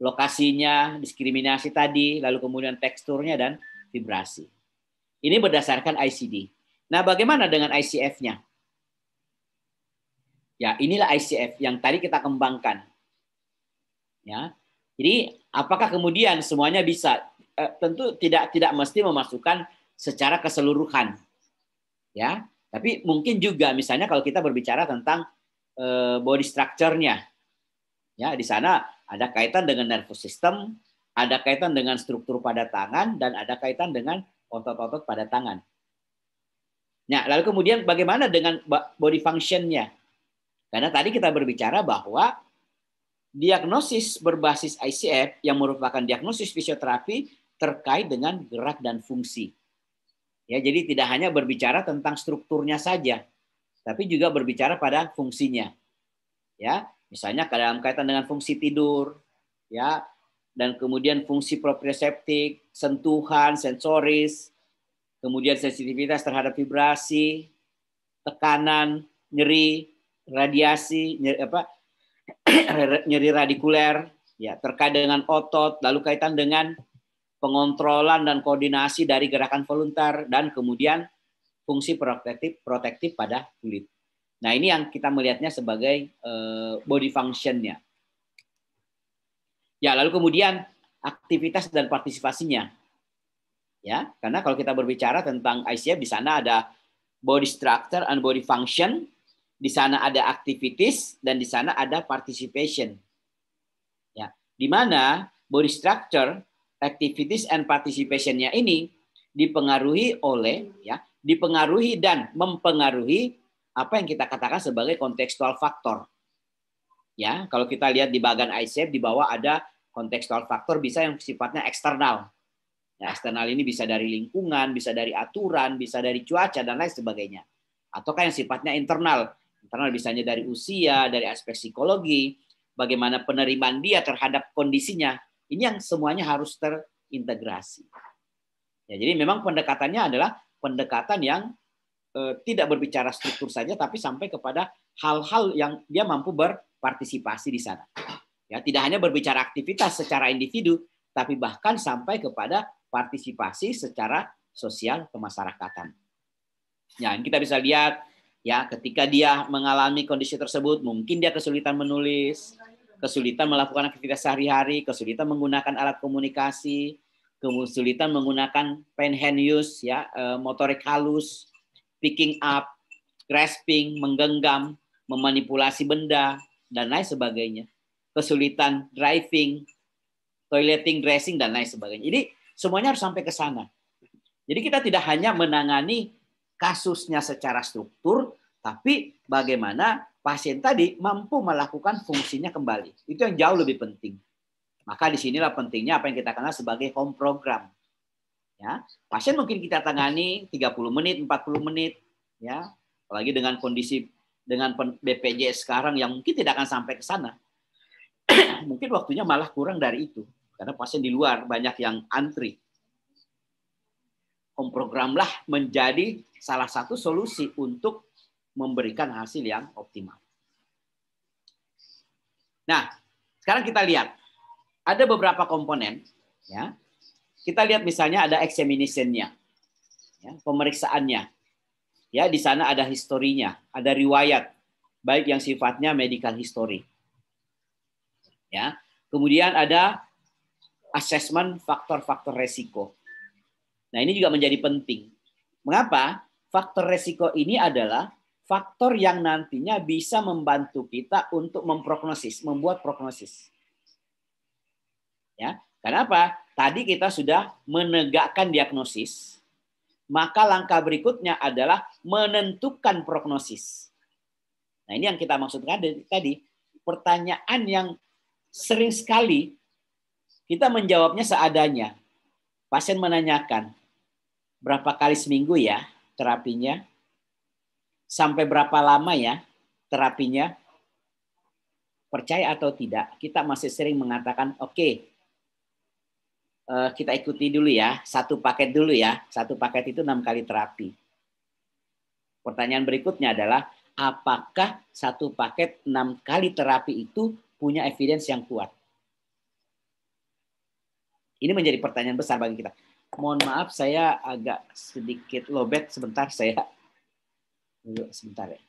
[SPEAKER 2] lokasinya, diskriminasi tadi, lalu kemudian teksturnya dan vibrasi. Ini berdasarkan ICD. Nah, bagaimana dengan ICF-nya? Ya, inilah ICF yang tadi kita kembangkan. Ya. Jadi Apakah kemudian semuanya bisa? Eh, tentu tidak tidak mesti memasukkan secara keseluruhan. Ya, tapi mungkin juga misalnya kalau kita berbicara tentang eh, body structure-nya. Ya, di sana ada kaitan dengan nervous system, ada kaitan dengan struktur pada tangan dan ada kaitan dengan otot-otot pada tangan. Nah, lalu kemudian bagaimana dengan body function-nya? Karena tadi kita berbicara bahwa diagnosis berbasis ICF yang merupakan diagnosis fisioterapi terkait dengan gerak dan fungsi. Ya, jadi tidak hanya berbicara tentang strukturnya saja, tapi juga berbicara pada fungsinya. Ya, misalnya dalam kaitan dengan fungsi tidur, ya, dan kemudian fungsi proprioceptik, sentuhan, sensoris, kemudian sensitivitas terhadap vibrasi, tekanan, nyeri, radiasi, nyeri, apa, nyeri radikuler, ya terkait dengan otot, lalu kaitan dengan pengontrolan dan koordinasi dari gerakan voluntar dan kemudian fungsi protektif protektif pada kulit. Nah, ini yang kita melihatnya sebagai uh, body functionnya Ya, lalu kemudian aktivitas dan partisipasinya. Ya, karena kalau kita berbicara tentang ICF di sana ada body structure and body function, di sana ada activities dan di sana ada participation. Ya, di mana body structure, activities and participationnya ini dipengaruhi oleh ya, dipengaruhi dan mempengaruhi apa yang kita katakan sebagai kontekstual faktor. Ya, kalau kita lihat di bagian ICF di bawah ada kontekstual faktor bisa yang sifatnya eksternal. Ya, eksternal ini bisa dari lingkungan, bisa dari aturan, bisa dari cuaca dan lain sebagainya. Ataukah yang sifatnya internal, internal misalnya dari usia, dari aspek psikologi, bagaimana penerimaan dia terhadap kondisinya. Ini yang semuanya harus terintegrasi. Ya, jadi memang pendekatannya adalah pendekatan yang eh, tidak berbicara struktur saja, tapi sampai kepada hal-hal yang dia mampu berpartisipasi di sana. Ya, tidak hanya berbicara aktivitas secara individu, tapi bahkan sampai kepada partisipasi secara sosial kemasyarakatan. Ya, kita bisa lihat Ya, ketika dia mengalami kondisi tersebut, mungkin dia kesulitan menulis, kesulitan melakukan aktivitas sehari-hari, kesulitan menggunakan alat komunikasi, kesulitan menggunakan pen hand use ya, e, motorik halus, picking up, grasping, menggenggam, memanipulasi benda dan lain sebagainya. Kesulitan driving, toileting, dressing dan lain sebagainya. Jadi semuanya harus sampai ke sana. Jadi kita tidak hanya menangani kasusnya secara struktur, tapi bagaimana pasien tadi mampu melakukan fungsinya kembali. Itu yang jauh lebih penting. Maka disinilah pentingnya apa yang kita kenal sebagai home program. Ya, pasien mungkin kita tangani 30 menit, 40 menit, ya. Apalagi dengan kondisi dengan BPJS sekarang yang mungkin tidak akan sampai ke sana. mungkin waktunya malah kurang dari itu karena pasien di luar banyak yang antri memprogramlah menjadi salah satu solusi untuk memberikan hasil yang optimal. Nah, sekarang kita lihat ada beberapa komponen ya. Kita lihat misalnya ada examination Ya, pemeriksaannya. Ya, di sana ada historinya, ada riwayat baik yang sifatnya medical history. Ya. Kemudian ada assessment faktor-faktor resiko. Nah, ini juga menjadi penting. Mengapa? Faktor resiko ini adalah faktor yang nantinya bisa membantu kita untuk memprognosis, membuat prognosis. Ya, kenapa? Tadi kita sudah menegakkan diagnosis, maka langkah berikutnya adalah menentukan prognosis. Nah, ini yang kita maksudkan dari tadi, pertanyaan yang sering sekali kita menjawabnya seadanya. Pasien menanyakan, berapa kali seminggu ya terapinya? Sampai berapa lama ya terapinya? Percaya atau tidak, kita masih sering mengatakan, oke, okay, eh, kita ikuti dulu ya, satu paket dulu ya, satu paket itu enam kali terapi. Pertanyaan berikutnya adalah, apakah satu paket enam kali terapi itu punya evidence yang kuat? Ini menjadi pertanyaan besar bagi kita mohon maaf saya agak sedikit lobet sebentar saya. Dulu sebentar ya.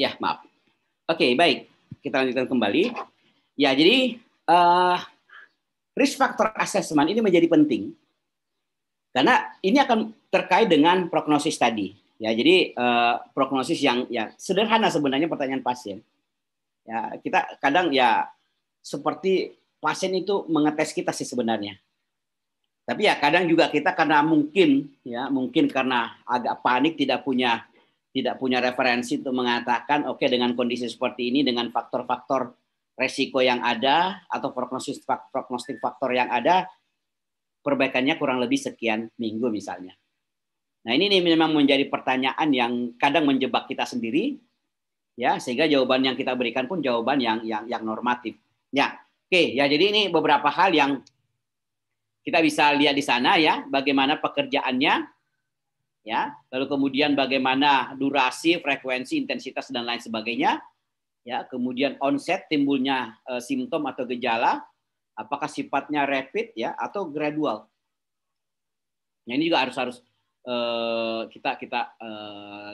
[SPEAKER 2] Ya, maaf. Oke, okay, baik. Kita lanjutkan kembali. Ya, jadi uh, risk factor assessment ini menjadi penting karena ini akan terkait dengan prognosis tadi. Ya, jadi uh, prognosis yang ya sederhana sebenarnya pertanyaan pasien. Ya, kita kadang ya seperti pasien itu mengetes kita sih sebenarnya. Tapi ya kadang juga kita karena mungkin ya mungkin karena agak panik tidak punya tidak punya referensi untuk mengatakan oke okay, dengan kondisi seperti ini dengan faktor-faktor resiko yang ada atau prognosis prognostik faktor yang ada perbaikannya kurang lebih sekian minggu misalnya. Nah ini nih memang menjadi pertanyaan yang kadang menjebak kita sendiri ya sehingga jawaban yang kita berikan pun jawaban yang yang yang normatif. Ya oke okay, ya jadi ini beberapa hal yang kita bisa lihat di sana ya bagaimana pekerjaannya ya lalu kemudian bagaimana durasi frekuensi intensitas dan lain sebagainya ya kemudian onset timbulnya e, simptom atau gejala apakah sifatnya rapid ya atau gradual nah ini juga harus harus e, kita kita e,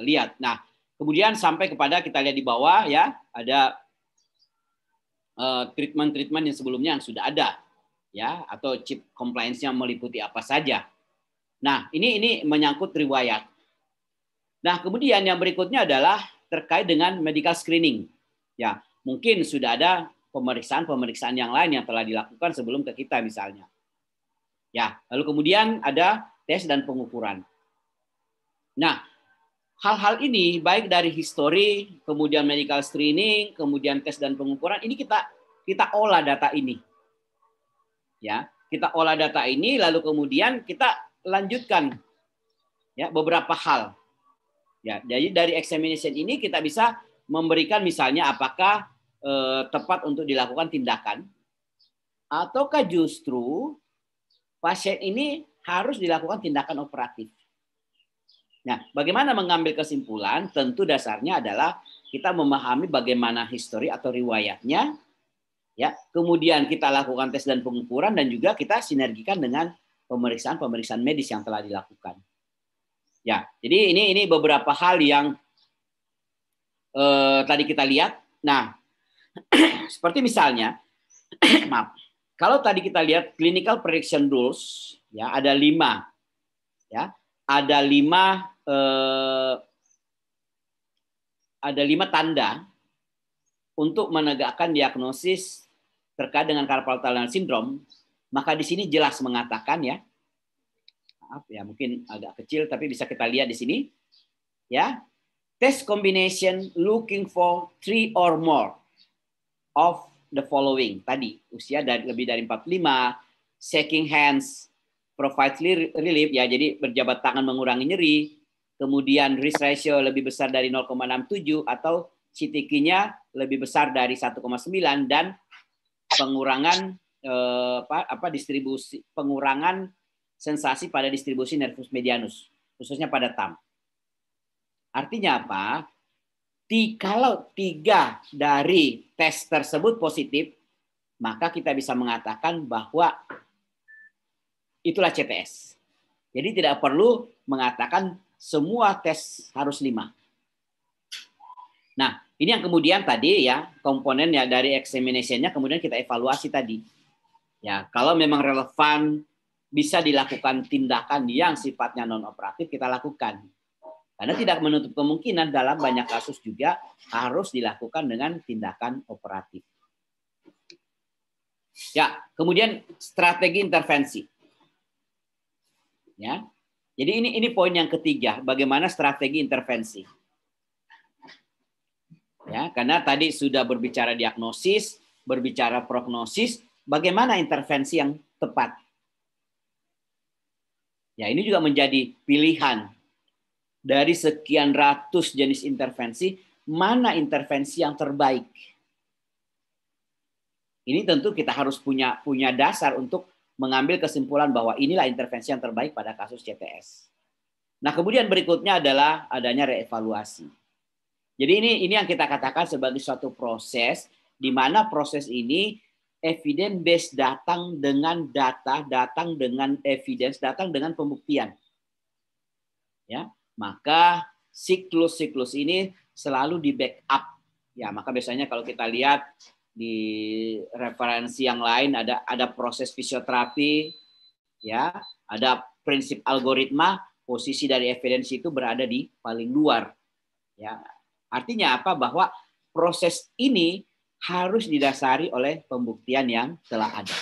[SPEAKER 2] lihat nah kemudian sampai kepada kita lihat di bawah ya ada treatment-treatment yang sebelumnya yang sudah ada ya atau chip compliance-nya meliputi apa saja Nah, ini ini menyangkut riwayat. Nah, kemudian yang berikutnya adalah terkait dengan medical screening. Ya, mungkin sudah ada pemeriksaan-pemeriksaan yang lain yang telah dilakukan sebelum ke kita misalnya. Ya, lalu kemudian ada tes dan pengukuran. Nah, hal-hal ini baik dari histori, kemudian medical screening, kemudian tes dan pengukuran, ini kita kita olah data ini. Ya, kita olah data ini lalu kemudian kita lanjutkan ya beberapa hal. Ya, jadi dari examination ini kita bisa memberikan misalnya apakah eh, tepat untuk dilakukan tindakan ataukah justru pasien ini harus dilakukan tindakan operatif. Nah, bagaimana mengambil kesimpulan? Tentu dasarnya adalah kita memahami bagaimana histori atau riwayatnya, ya. Kemudian kita lakukan tes dan pengukuran dan juga kita sinergikan dengan pemeriksaan-pemeriksaan medis yang telah dilakukan. Ya, jadi ini ini beberapa hal yang eh, tadi kita lihat. Nah, seperti misalnya, maaf, kalau tadi kita lihat clinical prediction rules, ya ada lima, ya ada lima eh, ada lima tanda untuk menegakkan diagnosis terkait dengan carpal tunnel syndrome maka di sini jelas mengatakan ya, maaf ya mungkin agak kecil tapi bisa kita lihat di sini ya test combination looking for three or more of the following tadi usia dari lebih dari 45 shaking hands provides relief ya jadi berjabat tangan mengurangi nyeri kemudian risk ratio lebih besar dari 0,67 atau CTK-nya lebih besar dari 1,9 dan pengurangan Eh, apa, apa distribusi pengurangan sensasi pada distribusi nervus medianus, khususnya pada TAM. Artinya apa? Di, kalau tiga dari tes tersebut positif, maka kita bisa mengatakan bahwa itulah CTS. Jadi tidak perlu mengatakan semua tes harus lima. Nah, ini yang kemudian tadi ya komponennya dari examinationnya kemudian kita evaluasi tadi. Ya, kalau memang relevan bisa dilakukan tindakan yang sifatnya non operatif kita lakukan. Karena tidak menutup kemungkinan dalam banyak kasus juga harus dilakukan dengan tindakan operatif. Ya, kemudian strategi intervensi. Ya. Jadi ini ini poin yang ketiga, bagaimana strategi intervensi. Ya, karena tadi sudah berbicara diagnosis, berbicara prognosis, Bagaimana intervensi yang tepat? Ya, ini juga menjadi pilihan dari sekian ratus jenis intervensi, mana intervensi yang terbaik. Ini tentu kita harus punya punya dasar untuk mengambil kesimpulan bahwa inilah intervensi yang terbaik pada kasus CTS. Nah, kemudian berikutnya adalah adanya reevaluasi. Jadi ini ini yang kita katakan sebagai suatu proses di mana proses ini evidence based datang dengan data, datang dengan evidence, datang dengan pembuktian. Ya, maka siklus-siklus ini selalu di backup. Ya, maka biasanya kalau kita lihat di referensi yang lain ada ada proses fisioterapi, ya, ada prinsip algoritma, posisi dari evidence itu berada di paling luar. Ya. Artinya apa? Bahwa proses ini harus didasari oleh pembuktian yang telah ada.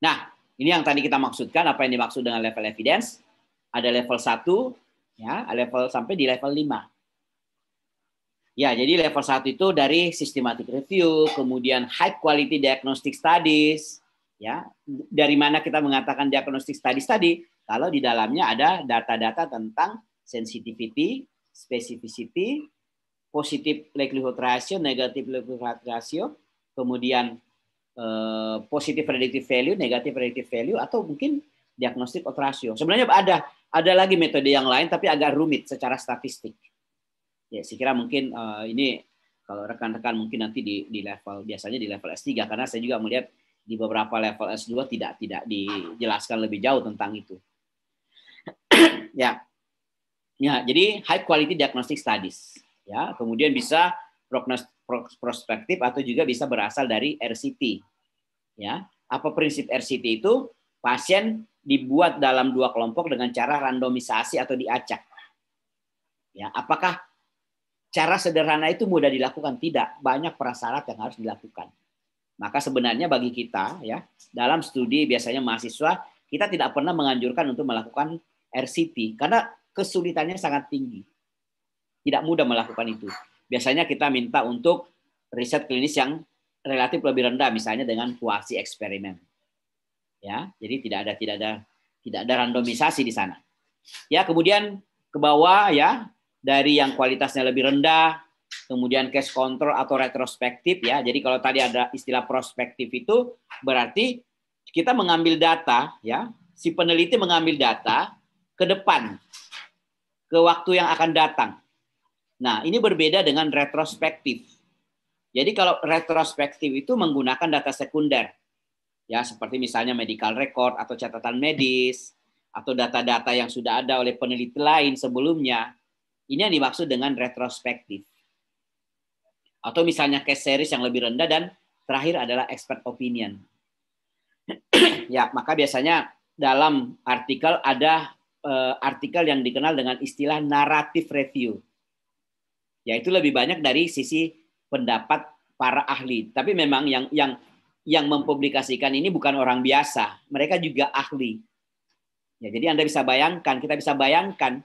[SPEAKER 2] Nah, ini yang tadi kita maksudkan apa yang dimaksud dengan level evidence. Ada level 1 ya, level sampai di level 5. Ya, jadi level 1 itu dari systematic review, kemudian high quality diagnostic studies, ya. Dari mana kita mengatakan diagnostic studies tadi? Kalau di dalamnya ada data-data tentang sensitivity, specificity, positif likelihood ratio, negatif likelihood ratio, kemudian eh, positif predictive value, negatif predictive value, atau mungkin diagnostik odds ratio. Sebenarnya ada ada lagi metode yang lain, tapi agak rumit secara statistik. Ya, saya kira mungkin eh, ini kalau rekan-rekan mungkin nanti di, di level biasanya di level S3 karena saya juga melihat di beberapa level S2 tidak tidak dijelaskan lebih jauh tentang itu. ya. Ya, jadi high quality diagnostic studies ya kemudian bisa prospektif atau juga bisa berasal dari RCT ya apa prinsip RCT itu pasien dibuat dalam dua kelompok dengan cara randomisasi atau diacak ya apakah cara sederhana itu mudah dilakukan tidak banyak prasyarat yang harus dilakukan maka sebenarnya bagi kita ya dalam studi biasanya mahasiswa kita tidak pernah menganjurkan untuk melakukan RCT karena kesulitannya sangat tinggi tidak mudah melakukan itu. Biasanya kita minta untuk riset klinis yang relatif lebih rendah, misalnya dengan kuasi eksperimen. Ya, jadi tidak ada tidak ada tidak ada randomisasi di sana. Ya, kemudian ke bawah ya dari yang kualitasnya lebih rendah, kemudian case control atau retrospektif ya. Jadi kalau tadi ada istilah prospektif itu berarti kita mengambil data ya, si peneliti mengambil data ke depan ke waktu yang akan datang. Nah, ini berbeda dengan retrospektif. Jadi kalau retrospektif itu menggunakan data sekunder. Ya, seperti misalnya medical record atau catatan medis atau data-data yang sudah ada oleh peneliti lain sebelumnya. Ini yang dimaksud dengan retrospektif. Atau misalnya case series yang lebih rendah dan terakhir adalah expert opinion. ya, maka biasanya dalam artikel ada uh, artikel yang dikenal dengan istilah narrative review Ya, itu lebih banyak dari sisi pendapat para ahli. Tapi memang yang yang yang mempublikasikan ini bukan orang biasa, mereka juga ahli. Ya, jadi Anda bisa bayangkan, kita bisa bayangkan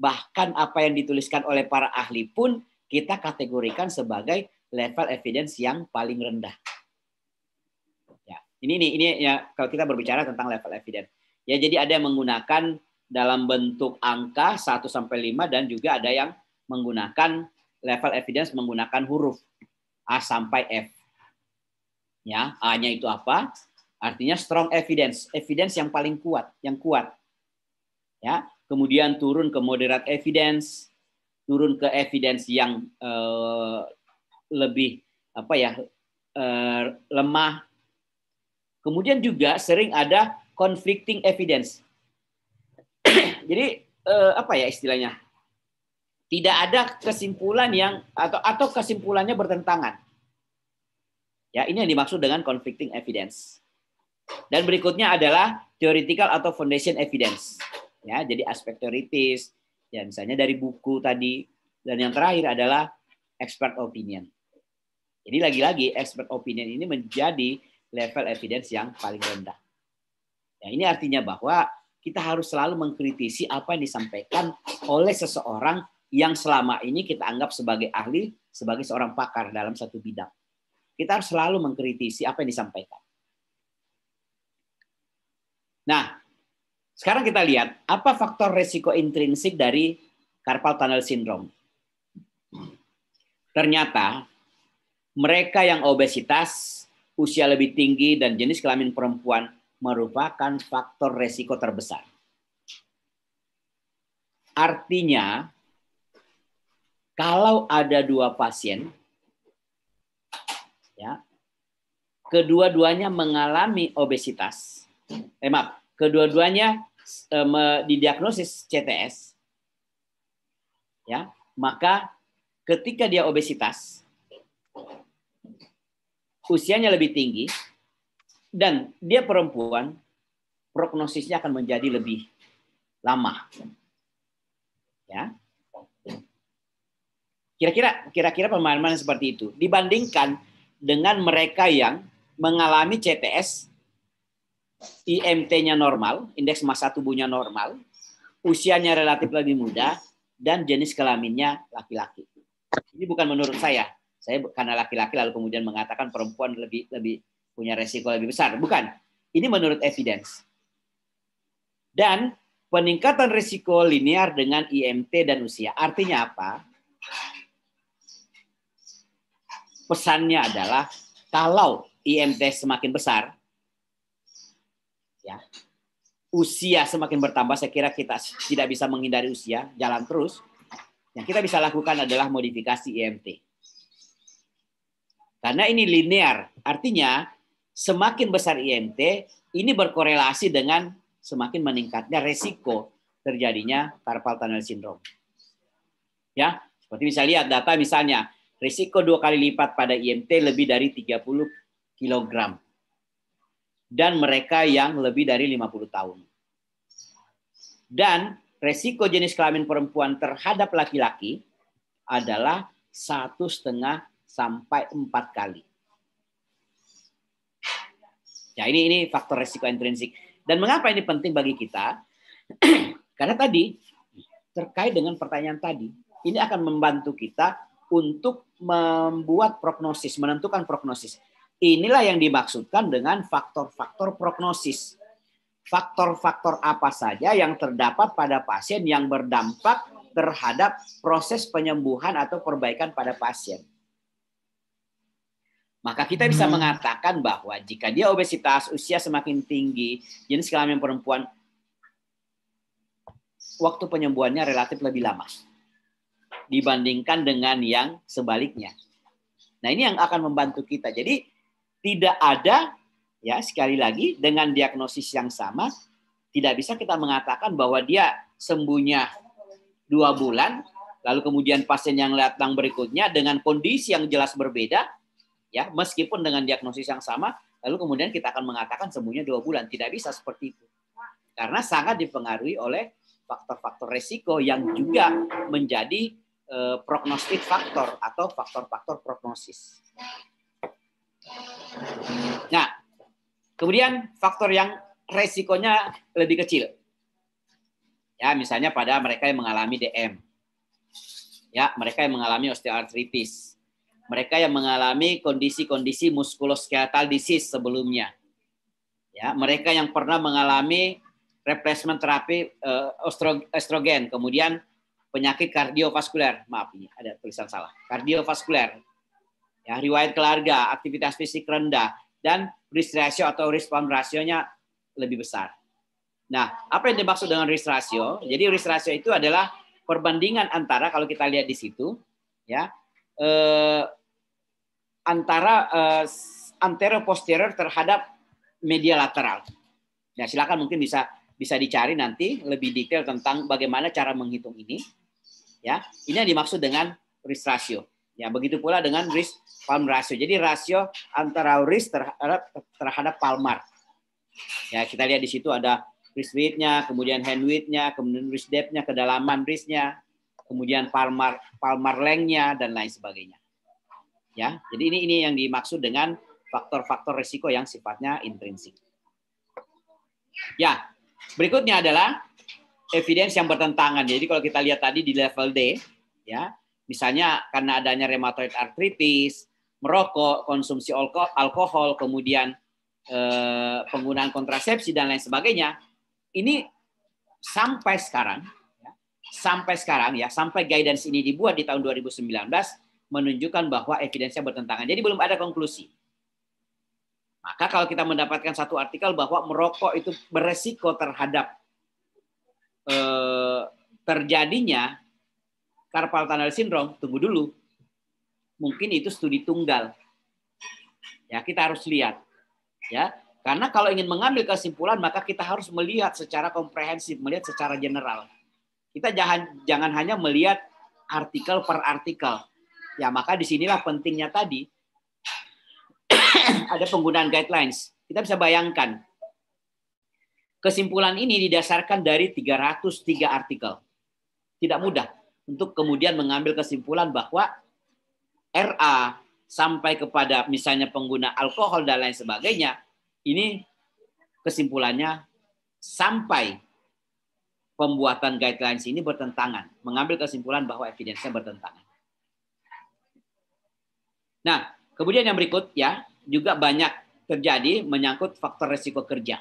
[SPEAKER 2] bahkan apa yang dituliskan oleh para ahli pun kita kategorikan sebagai level evidence yang paling rendah. Ya, ini ini ini ya kalau kita berbicara tentang level evidence. Ya, jadi ada yang menggunakan dalam bentuk angka 1 sampai 5 dan juga ada yang menggunakan level evidence menggunakan huruf A sampai F. Ya, A-nya itu apa? Artinya strong evidence, evidence yang paling kuat, yang kuat. Ya, kemudian turun ke moderate evidence, turun ke evidence yang uh, lebih apa ya Uh, lemah. Kemudian juga sering ada conflicting evidence. Jadi uh, apa ya istilahnya? tidak ada kesimpulan yang atau atau kesimpulannya bertentangan. Ya, ini yang dimaksud dengan conflicting evidence. Dan berikutnya adalah theoretical atau foundation evidence. Ya, jadi aspek teoritis, ya misalnya dari buku tadi dan yang terakhir adalah expert opinion. Jadi lagi-lagi expert opinion ini menjadi level evidence yang paling rendah. Ya, ini artinya bahwa kita harus selalu mengkritisi apa yang disampaikan oleh seseorang yang selama ini kita anggap sebagai ahli, sebagai seorang pakar dalam satu bidang. Kita harus selalu mengkritisi apa yang disampaikan. Nah, sekarang kita lihat apa faktor resiko intrinsik dari carpal tunnel syndrome. Ternyata mereka yang obesitas, usia lebih tinggi dan jenis kelamin perempuan merupakan faktor resiko terbesar. Artinya, kalau ada dua pasien, ya, kedua-duanya mengalami obesitas, eh maaf, kedua-duanya eh, didiagnosis CTS, ya, maka ketika dia obesitas, usianya lebih tinggi, dan dia perempuan, prognosisnya akan menjadi lebih lama. Ya, Kira-kira kira-kira pemahaman seperti itu dibandingkan dengan mereka yang mengalami CTS IMT-nya normal, indeks massa tubuhnya normal, usianya relatif lebih muda dan jenis kelaminnya laki-laki. Ini bukan menurut saya. Saya karena laki-laki lalu kemudian mengatakan perempuan lebih lebih punya resiko lebih besar. Bukan. Ini menurut evidence. Dan peningkatan risiko linear dengan IMT dan usia. Artinya apa? pesannya adalah kalau IMT semakin besar, ya usia semakin bertambah, saya kira kita tidak bisa menghindari usia, jalan terus. Yang kita bisa lakukan adalah modifikasi IMT. Karena ini linear, artinya semakin besar IMT, ini berkorelasi dengan semakin meningkatnya resiko terjadinya carpal tunnel syndrome. Ya, seperti bisa lihat data misalnya Risiko dua kali lipat pada IMT lebih dari 30 kg. Dan mereka yang lebih dari 50 tahun. Dan resiko jenis kelamin perempuan terhadap laki-laki adalah satu setengah sampai empat kali. Ya ini ini faktor risiko intrinsik. Dan mengapa ini penting bagi kita? Karena tadi terkait dengan pertanyaan tadi, ini akan membantu kita untuk membuat prognosis, menentukan prognosis. Inilah yang dimaksudkan dengan faktor-faktor prognosis. Faktor-faktor apa saja yang terdapat pada pasien yang berdampak terhadap proses penyembuhan atau perbaikan pada pasien. Maka kita bisa hmm. mengatakan bahwa jika dia obesitas, usia semakin tinggi, jenis kelamin perempuan, waktu penyembuhannya relatif lebih lama dibandingkan dengan yang sebaliknya. Nah, ini yang akan membantu kita. Jadi tidak ada ya sekali lagi dengan diagnosis yang sama tidak bisa kita mengatakan bahwa dia sembuhnya dua bulan lalu kemudian pasien yang datang berikutnya dengan kondisi yang jelas berbeda ya meskipun dengan diagnosis yang sama lalu kemudian kita akan mengatakan sembuhnya dua bulan tidak bisa seperti itu karena sangat dipengaruhi oleh faktor-faktor resiko yang juga menjadi eh, prognostik faktor atau faktor-faktor prognosis. Nah, kemudian faktor yang resikonya lebih kecil. Ya, misalnya pada mereka yang mengalami DM. Ya, mereka yang mengalami osteoartritis. Mereka yang mengalami kondisi-kondisi muskuloskeletal disease sebelumnya. Ya, mereka yang pernah mengalami replacement terapi uh, estrogen, kemudian penyakit kardiovaskuler. Maaf ini ada tulisan salah. Kardiovaskuler. Ya, riwayat keluarga, aktivitas fisik rendah dan risk ratio atau respon rasionya lebih besar. Nah, apa yang dimaksud dengan risk ratio? Jadi risk ratio itu adalah perbandingan antara kalau kita lihat di situ ya eh, antara eh, antero posterior terhadap media lateral. Nah, silakan mungkin bisa bisa dicari nanti lebih detail tentang bagaimana cara menghitung ini. Ya, ini yang dimaksud dengan risk ratio. Ya, begitu pula dengan risk palm ratio. Jadi rasio antara risk terhadap eh, terhadap palmar. Ya, kita lihat di situ ada risk weight-nya, kemudian hand weight-nya, kemudian risk depth-nya, kedalaman risk-nya, kemudian palmar palmar length-nya dan lain sebagainya. Ya, jadi ini ini yang dimaksud dengan faktor-faktor risiko yang sifatnya intrinsik. Ya, Berikutnya adalah evidence yang bertentangan. Jadi kalau kita lihat tadi di level D, ya, misalnya karena adanya rheumatoid arthritis, merokok, konsumsi alkohol, kemudian eh, penggunaan kontrasepsi dan lain sebagainya, ini sampai sekarang, ya, sampai sekarang ya, sampai guidance ini dibuat di tahun 2019 menunjukkan bahwa evidensnya bertentangan. Jadi belum ada konklusi. Maka kalau kita mendapatkan satu artikel bahwa merokok itu beresiko terhadap eh, terjadinya carpal tunnel syndrome, tunggu dulu. Mungkin itu studi tunggal. Ya, kita harus lihat. Ya, karena kalau ingin mengambil kesimpulan maka kita harus melihat secara komprehensif, melihat secara general. Kita jangan jangan hanya melihat artikel per artikel. Ya, maka disinilah pentingnya tadi ada penggunaan guidelines. Kita bisa bayangkan. Kesimpulan ini didasarkan dari 303 artikel. Tidak mudah untuk kemudian mengambil kesimpulan bahwa RA sampai kepada misalnya pengguna alkohol dan lain sebagainya, ini kesimpulannya sampai pembuatan guidelines ini bertentangan, mengambil kesimpulan bahwa evidensnya bertentangan. Nah, kemudian yang berikut ya, juga banyak terjadi menyangkut faktor resiko kerja.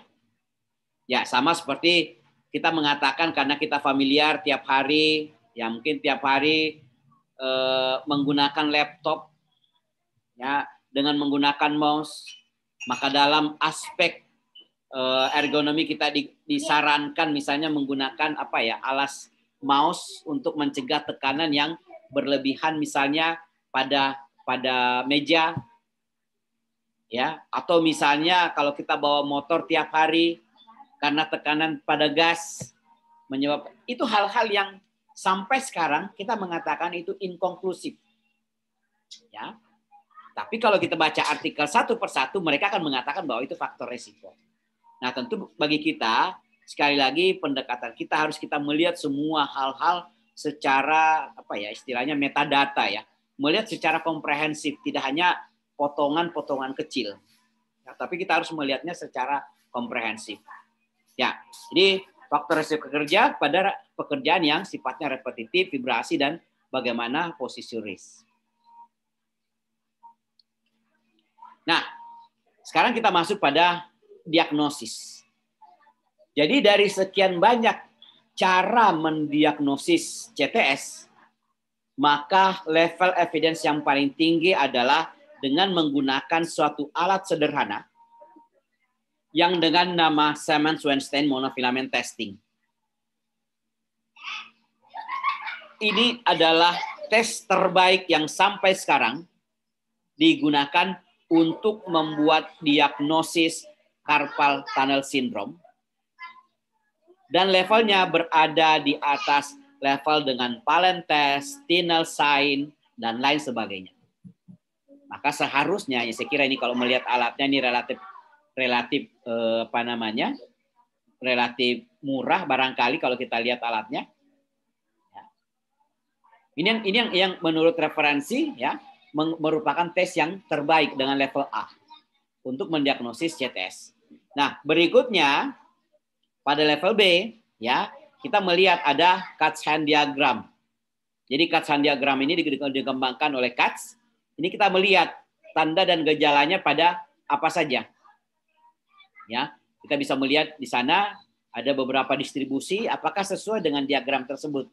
[SPEAKER 2] Ya, sama seperti kita mengatakan karena kita familiar tiap hari, ya mungkin tiap hari eh, menggunakan laptop, ya dengan menggunakan mouse, maka dalam aspek eh, ergonomi kita di, disarankan misalnya menggunakan apa ya alas mouse untuk mencegah tekanan yang berlebihan misalnya pada pada meja ya atau misalnya kalau kita bawa motor tiap hari karena tekanan pada gas menyebabkan itu hal-hal yang sampai sekarang kita mengatakan itu inkonklusif ya tapi kalau kita baca artikel satu persatu mereka akan mengatakan bahwa itu faktor resiko nah tentu bagi kita sekali lagi pendekatan kita harus kita melihat semua hal-hal secara apa ya istilahnya metadata ya melihat secara komprehensif tidak hanya potongan-potongan kecil. Ya, tapi kita harus melihatnya secara komprehensif. Ya, jadi faktor risiko kerja pada pekerjaan yang sifatnya repetitif, vibrasi, dan bagaimana posisi risk. Nah, sekarang kita masuk pada diagnosis. Jadi dari sekian banyak cara mendiagnosis CTS, maka level evidence yang paling tinggi adalah dengan menggunakan suatu alat sederhana yang dengan nama Siemens Weinstein monofilament testing. Ini adalah tes terbaik yang sampai sekarang digunakan untuk membuat diagnosis carpal tunnel syndrome dan levelnya berada di atas level dengan palen test, tunnel Sign, dan lain sebagainya. Maka seharusnya ya saya kira ini kalau melihat alatnya ini relatif relatif eh, apa namanya? relatif murah barangkali kalau kita lihat alatnya. Ya. Ini yang ini yang yang menurut referensi ya merupakan tes yang terbaik dengan level A untuk mendiagnosis CTS. Nah, berikutnya pada level B ya kita melihat ada Katz-Hand diagram. Jadi Katz-Hand diagram ini dikembangkan oleh Katz ini kita melihat tanda dan gejalanya pada apa saja. Ya, kita bisa melihat di sana ada beberapa distribusi apakah sesuai dengan diagram tersebut.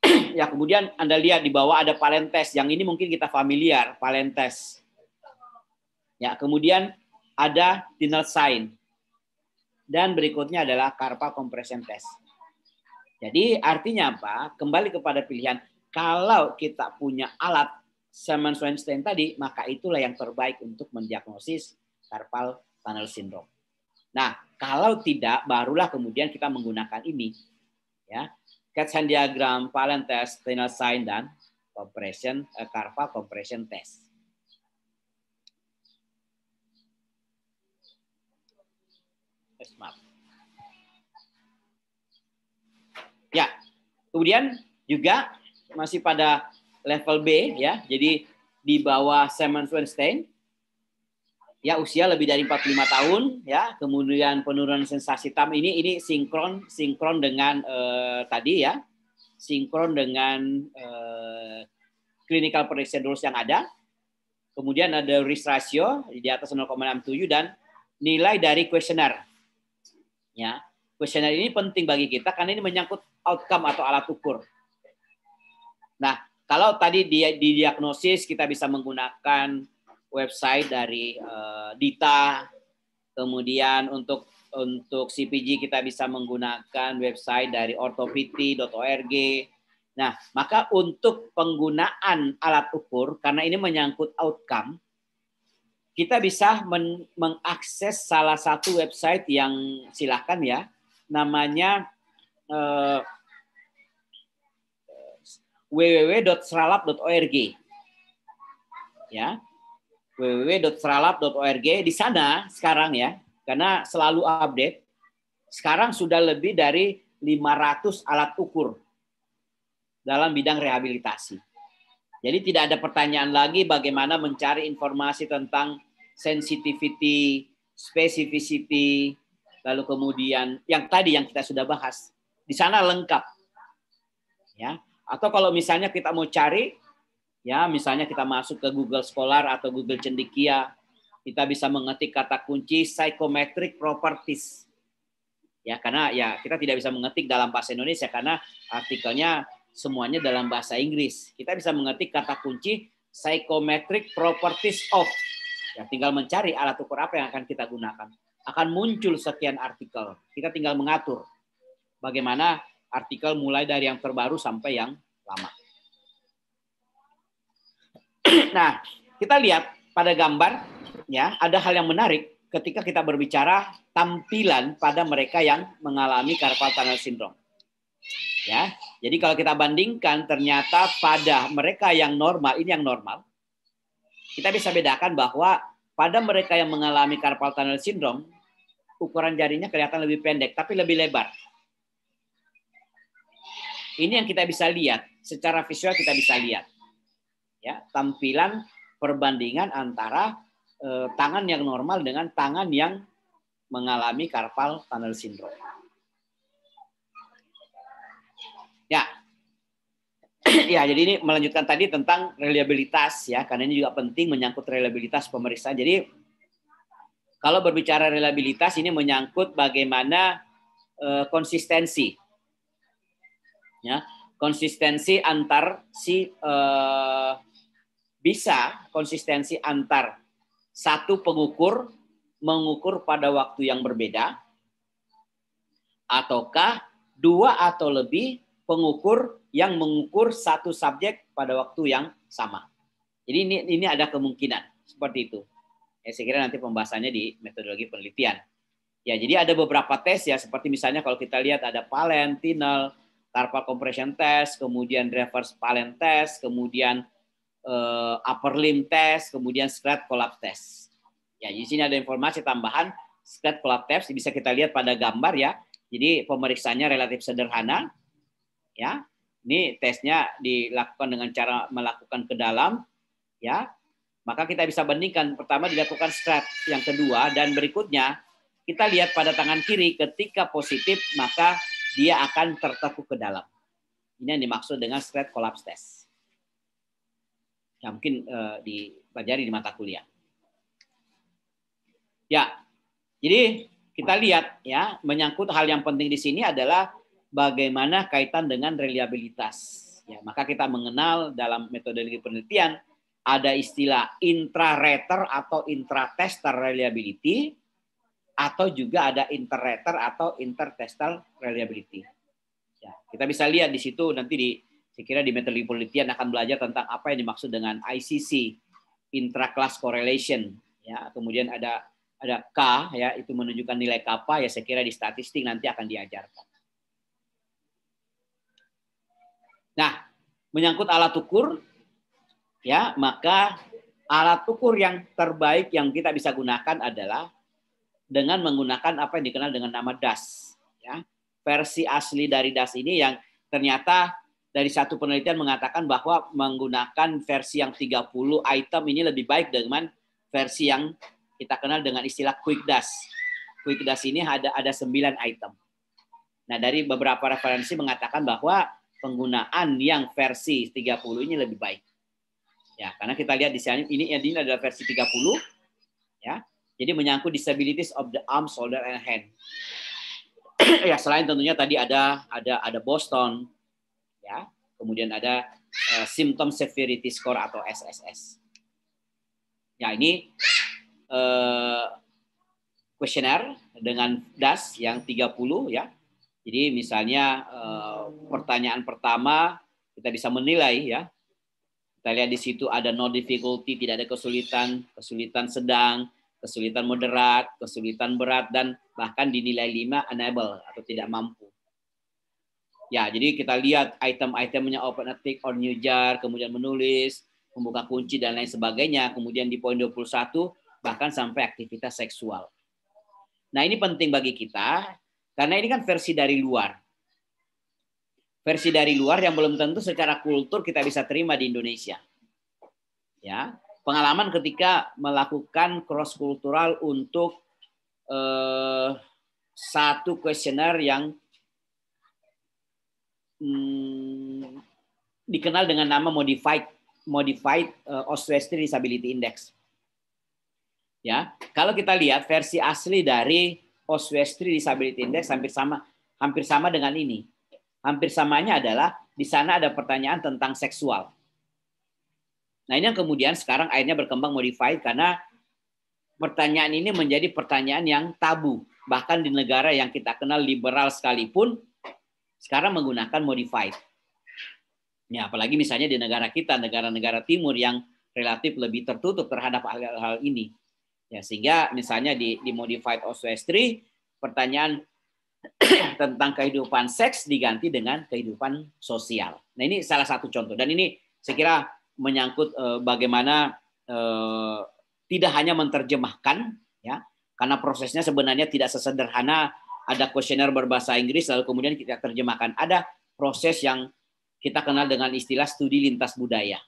[SPEAKER 2] ya, kemudian Anda lihat di bawah ada parentes yang ini mungkin kita familiar, parentes. Ya, kemudian ada tunnel sign. Dan berikutnya adalah carpa compression test. Jadi artinya apa? Kembali kepada pilihan kalau kita punya alat Simon Weinstein tadi, maka itulah yang terbaik untuk mendiagnosis carpal tunnel syndrome. Nah, kalau tidak, barulah kemudian kita menggunakan ini. Ya, Cat hand diagram, Palin test, Tunnel sign, dan compression, eh, carpal compression test. Ya, kemudian juga masih pada level B iya. ya. Jadi di bawah Simon Weinstein. Ya usia lebih dari 45 tahun ya. Kemudian penurunan sensasi tam ini ini sinkron sinkron dengan eh, tadi ya. Sinkron dengan eh, clinical procedures yang ada. Kemudian ada risk ratio di atas 0,67 dan nilai dari kuesioner. Ya. Kuesioner ini penting bagi kita karena ini menyangkut outcome atau alat ukur Nah, kalau tadi dia didiagnosis kita bisa menggunakan website dari uh, Dita. Kemudian untuk untuk CPG kita bisa menggunakan website dari orthopiti.org. Nah, maka untuk penggunaan alat ukur karena ini menyangkut outcome kita bisa men mengakses salah satu website yang silahkan ya namanya uh, www.seralap.org Ya. www.seralap.org di sana sekarang ya, karena selalu update. Sekarang sudah lebih dari 500 alat ukur dalam bidang rehabilitasi. Jadi tidak ada pertanyaan lagi bagaimana mencari informasi tentang sensitivity, specificity, lalu kemudian yang tadi yang kita sudah bahas. Di sana lengkap. Ya. Atau kalau misalnya kita mau cari, ya misalnya kita masuk ke Google Scholar atau Google Cendikia, kita bisa mengetik kata kunci psychometric properties. Ya, karena ya kita tidak bisa mengetik dalam bahasa Indonesia karena artikelnya semuanya dalam bahasa Inggris. Kita bisa mengetik kata kunci psychometric properties of. Ya, tinggal mencari alat ukur apa yang akan kita gunakan. Akan muncul sekian artikel. Kita tinggal mengatur bagaimana artikel mulai dari yang terbaru sampai yang lama. Nah, kita lihat pada gambar ya, ada hal yang menarik ketika kita berbicara tampilan pada mereka yang mengalami carpal tunnel syndrome. Ya. Jadi kalau kita bandingkan ternyata pada mereka yang normal, ini yang normal, kita bisa bedakan bahwa pada mereka yang mengalami carpal tunnel syndrome ukuran jarinya kelihatan lebih pendek tapi lebih lebar ini yang kita bisa lihat, secara visual kita bisa lihat. Ya, tampilan perbandingan antara eh, tangan yang normal dengan tangan yang mengalami carpal tunnel syndrome. Ya. ya, jadi ini melanjutkan tadi tentang reliabilitas ya, karena ini juga penting menyangkut reliabilitas pemeriksaan. Jadi kalau berbicara reliabilitas ini menyangkut bagaimana eh, konsistensi ya konsistensi antar si eh, bisa konsistensi antar satu pengukur mengukur pada waktu yang berbeda ataukah dua atau lebih pengukur yang mengukur satu subjek pada waktu yang sama. Jadi ini ini ada kemungkinan seperti itu. Ya, saya kira nanti pembahasannya di metodologi penelitian. Ya, jadi ada beberapa tes ya seperti misalnya kalau kita lihat ada palentinal, carpal compression test, kemudian reverse palen test, kemudian uh, upper limb test, kemudian scrat collapse test. Ya, di sini ada informasi tambahan scrat collapse test bisa kita lihat pada gambar ya. Jadi pemeriksaannya relatif sederhana. Ya. Ini tesnya dilakukan dengan cara melakukan ke dalam ya. Maka kita bisa bandingkan pertama dilakukan scrat yang kedua dan berikutnya kita lihat pada tangan kiri ketika positif maka dia akan tertekuk ke dalam. Ini yang dimaksud dengan stress collapse test. Ya, mungkin uh, dipelajari di mata kuliah. Ya, jadi kita lihat ya, menyangkut hal yang penting di sini adalah bagaimana kaitan dengan reliabilitas. Ya, maka kita mengenal dalam metodologi penelitian ada istilah intra-rater atau intratester reliability atau juga ada interrater atau intertestal reliability. Ya, kita bisa lihat di situ nanti di saya kira di metode penelitian akan belajar tentang apa yang dimaksud dengan ICC intra-class correlation ya kemudian ada ada K ya itu menunjukkan nilai kappa ya saya kira di statistik nanti akan diajarkan. Nah, menyangkut alat ukur ya maka alat ukur yang terbaik yang kita bisa gunakan adalah dengan menggunakan apa yang dikenal dengan nama DAS. Ya. Versi asli dari DAS ini yang ternyata dari satu penelitian mengatakan bahwa menggunakan versi yang 30 item ini lebih baik dengan versi yang kita kenal dengan istilah quick DAS. Quick DAS ini ada ada 9 item. Nah, dari beberapa referensi mengatakan bahwa penggunaan yang versi 30 ini lebih baik. Ya, karena kita lihat di sini ini ini adalah versi 30 ya. Jadi menyangkut disabilities of the arm, shoulder, and hand. ya selain tentunya tadi ada ada ada Boston, ya kemudian ada uh, symptom severity score atau SSS. Ya ini eh, kuesioner uh, dengan das yang 30 ya. Jadi misalnya uh, pertanyaan pertama kita bisa menilai ya. Kita lihat di situ ada no difficulty, tidak ada kesulitan, kesulitan sedang, kesulitan moderat, kesulitan berat, dan bahkan dinilai lima unable atau tidak mampu. Ya, jadi kita lihat item-itemnya open ethic or new jar, kemudian menulis, membuka kunci, dan lain sebagainya. Kemudian di poin 21, bahkan sampai aktivitas seksual. Nah, ini penting bagi kita, karena ini kan versi dari luar. Versi dari luar yang belum tentu secara kultur kita bisa terima di Indonesia. Ya, pengalaman ketika melakukan cross kultural untuk eh, satu kuesioner yang hmm, dikenal dengan nama modified modified uh, eh, Oswestry Disability Index. Ya, kalau kita lihat versi asli dari Oswestry Disability Index hampir sama hampir sama dengan ini. Hampir samanya adalah di sana ada pertanyaan tentang seksual. Nah ini yang kemudian sekarang akhirnya berkembang modified karena pertanyaan ini menjadi pertanyaan yang tabu. Bahkan di negara yang kita kenal liberal sekalipun, sekarang menggunakan modified. Ya, apalagi misalnya di negara kita, negara-negara timur yang relatif lebih tertutup terhadap hal-hal ini. Ya, sehingga misalnya di, di modified oswestry, pertanyaan tentang kehidupan seks diganti dengan kehidupan sosial. Nah ini salah satu contoh. Dan ini saya kira menyangkut uh, bagaimana uh, tidak hanya menerjemahkan ya karena prosesnya sebenarnya tidak sesederhana ada kuesioner berbahasa Inggris lalu kemudian kita terjemahkan ada proses yang kita kenal dengan istilah studi lintas budaya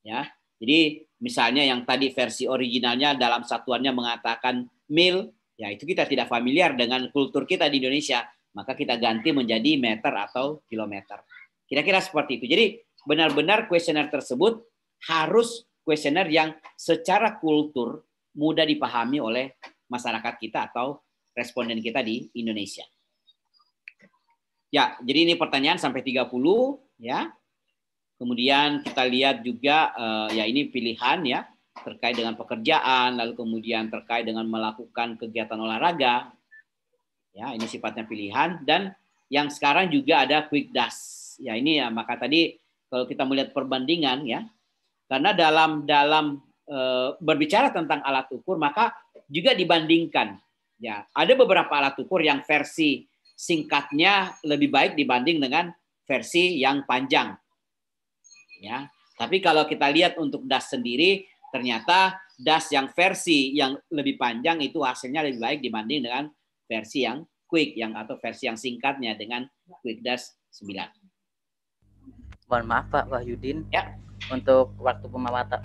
[SPEAKER 2] ya jadi misalnya yang tadi versi originalnya dalam satuannya mengatakan mil ya itu kita tidak familiar dengan kultur kita di Indonesia maka kita ganti menjadi meter atau kilometer kira-kira seperti itu jadi benar-benar kuesioner tersebut harus kuesioner yang secara kultur mudah dipahami oleh masyarakat kita atau responden kita di Indonesia. Ya, jadi ini pertanyaan sampai 30 ya. Kemudian kita lihat juga eh, ya ini pilihan ya terkait dengan pekerjaan, lalu kemudian terkait dengan melakukan kegiatan olahraga. Ya, ini sifatnya pilihan dan yang sekarang juga ada quick dash. Ya, ini ya maka tadi kalau kita melihat perbandingan ya karena dalam dalam e, berbicara tentang alat ukur maka juga dibandingkan ya ada beberapa alat ukur yang versi singkatnya lebih baik dibanding dengan versi yang panjang ya tapi kalau kita lihat untuk das sendiri ternyata das yang versi yang lebih panjang itu hasilnya lebih baik dibanding dengan versi yang quick yang atau versi yang singkatnya
[SPEAKER 1] dengan quick das 9 mohon maaf Pak Wahyudin. Ya. Untuk waktu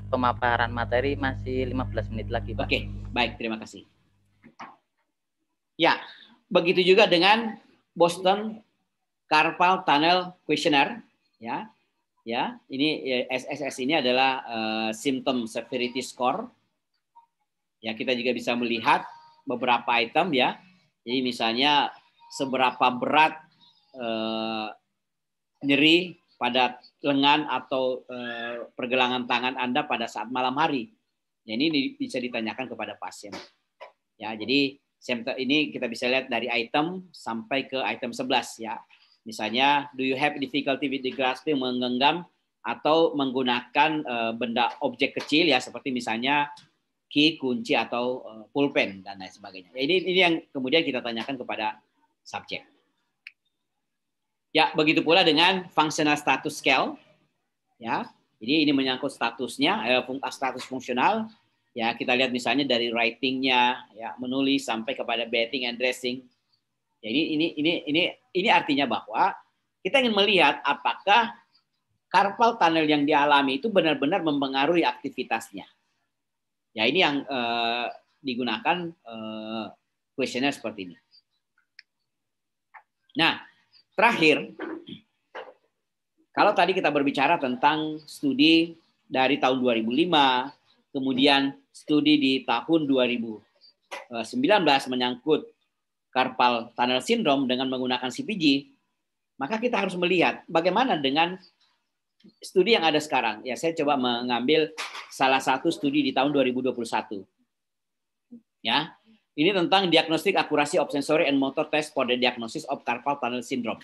[SPEAKER 1] pemaparan materi masih 15 menit lagi, Pak. Oke, baik, terima kasih.
[SPEAKER 2] Ya, begitu juga dengan Boston Carpal Tunnel Questionnaire, ya. Ya, ini SSS ya, ini adalah uh, symptom severity score. Ya, kita juga bisa melihat beberapa item ya. Jadi misalnya seberapa berat uh, nyeri pada lengan atau eh, pergelangan tangan Anda pada saat malam hari. Ya, ini bisa ditanyakan kepada pasien. Ya, jadi ini kita bisa lihat dari item sampai ke item 11 ya. Misalnya, do you have difficulty with the grasping menggenggam atau menggunakan eh, benda objek kecil ya seperti misalnya key, kunci atau eh, pulpen dan lain sebagainya. Ya, ini ini yang kemudian kita tanyakan kepada subjek. Ya, begitu pula dengan functional status scale. Ya, jadi ini menyangkut statusnya, eh, ah, status fungsional. Ya, kita lihat misalnya dari writingnya, ya, menulis sampai kepada betting and dressing. Jadi ya, ini ini ini ini artinya bahwa kita ingin melihat apakah carpal tunnel yang dialami itu benar-benar mempengaruhi aktivitasnya. Ya, ini yang eh, digunakan eh, questionnaire seperti ini. Nah, Terakhir, kalau tadi kita berbicara tentang studi dari tahun 2005, kemudian studi di tahun 2019 menyangkut carpal tunnel syndrome dengan menggunakan CPG, maka kita harus melihat bagaimana dengan studi yang ada sekarang. Ya, saya coba mengambil salah satu studi di tahun 2021. Ya, ini tentang diagnostik akurasi of and motor test for the diagnosis of carpal tunnel syndrome.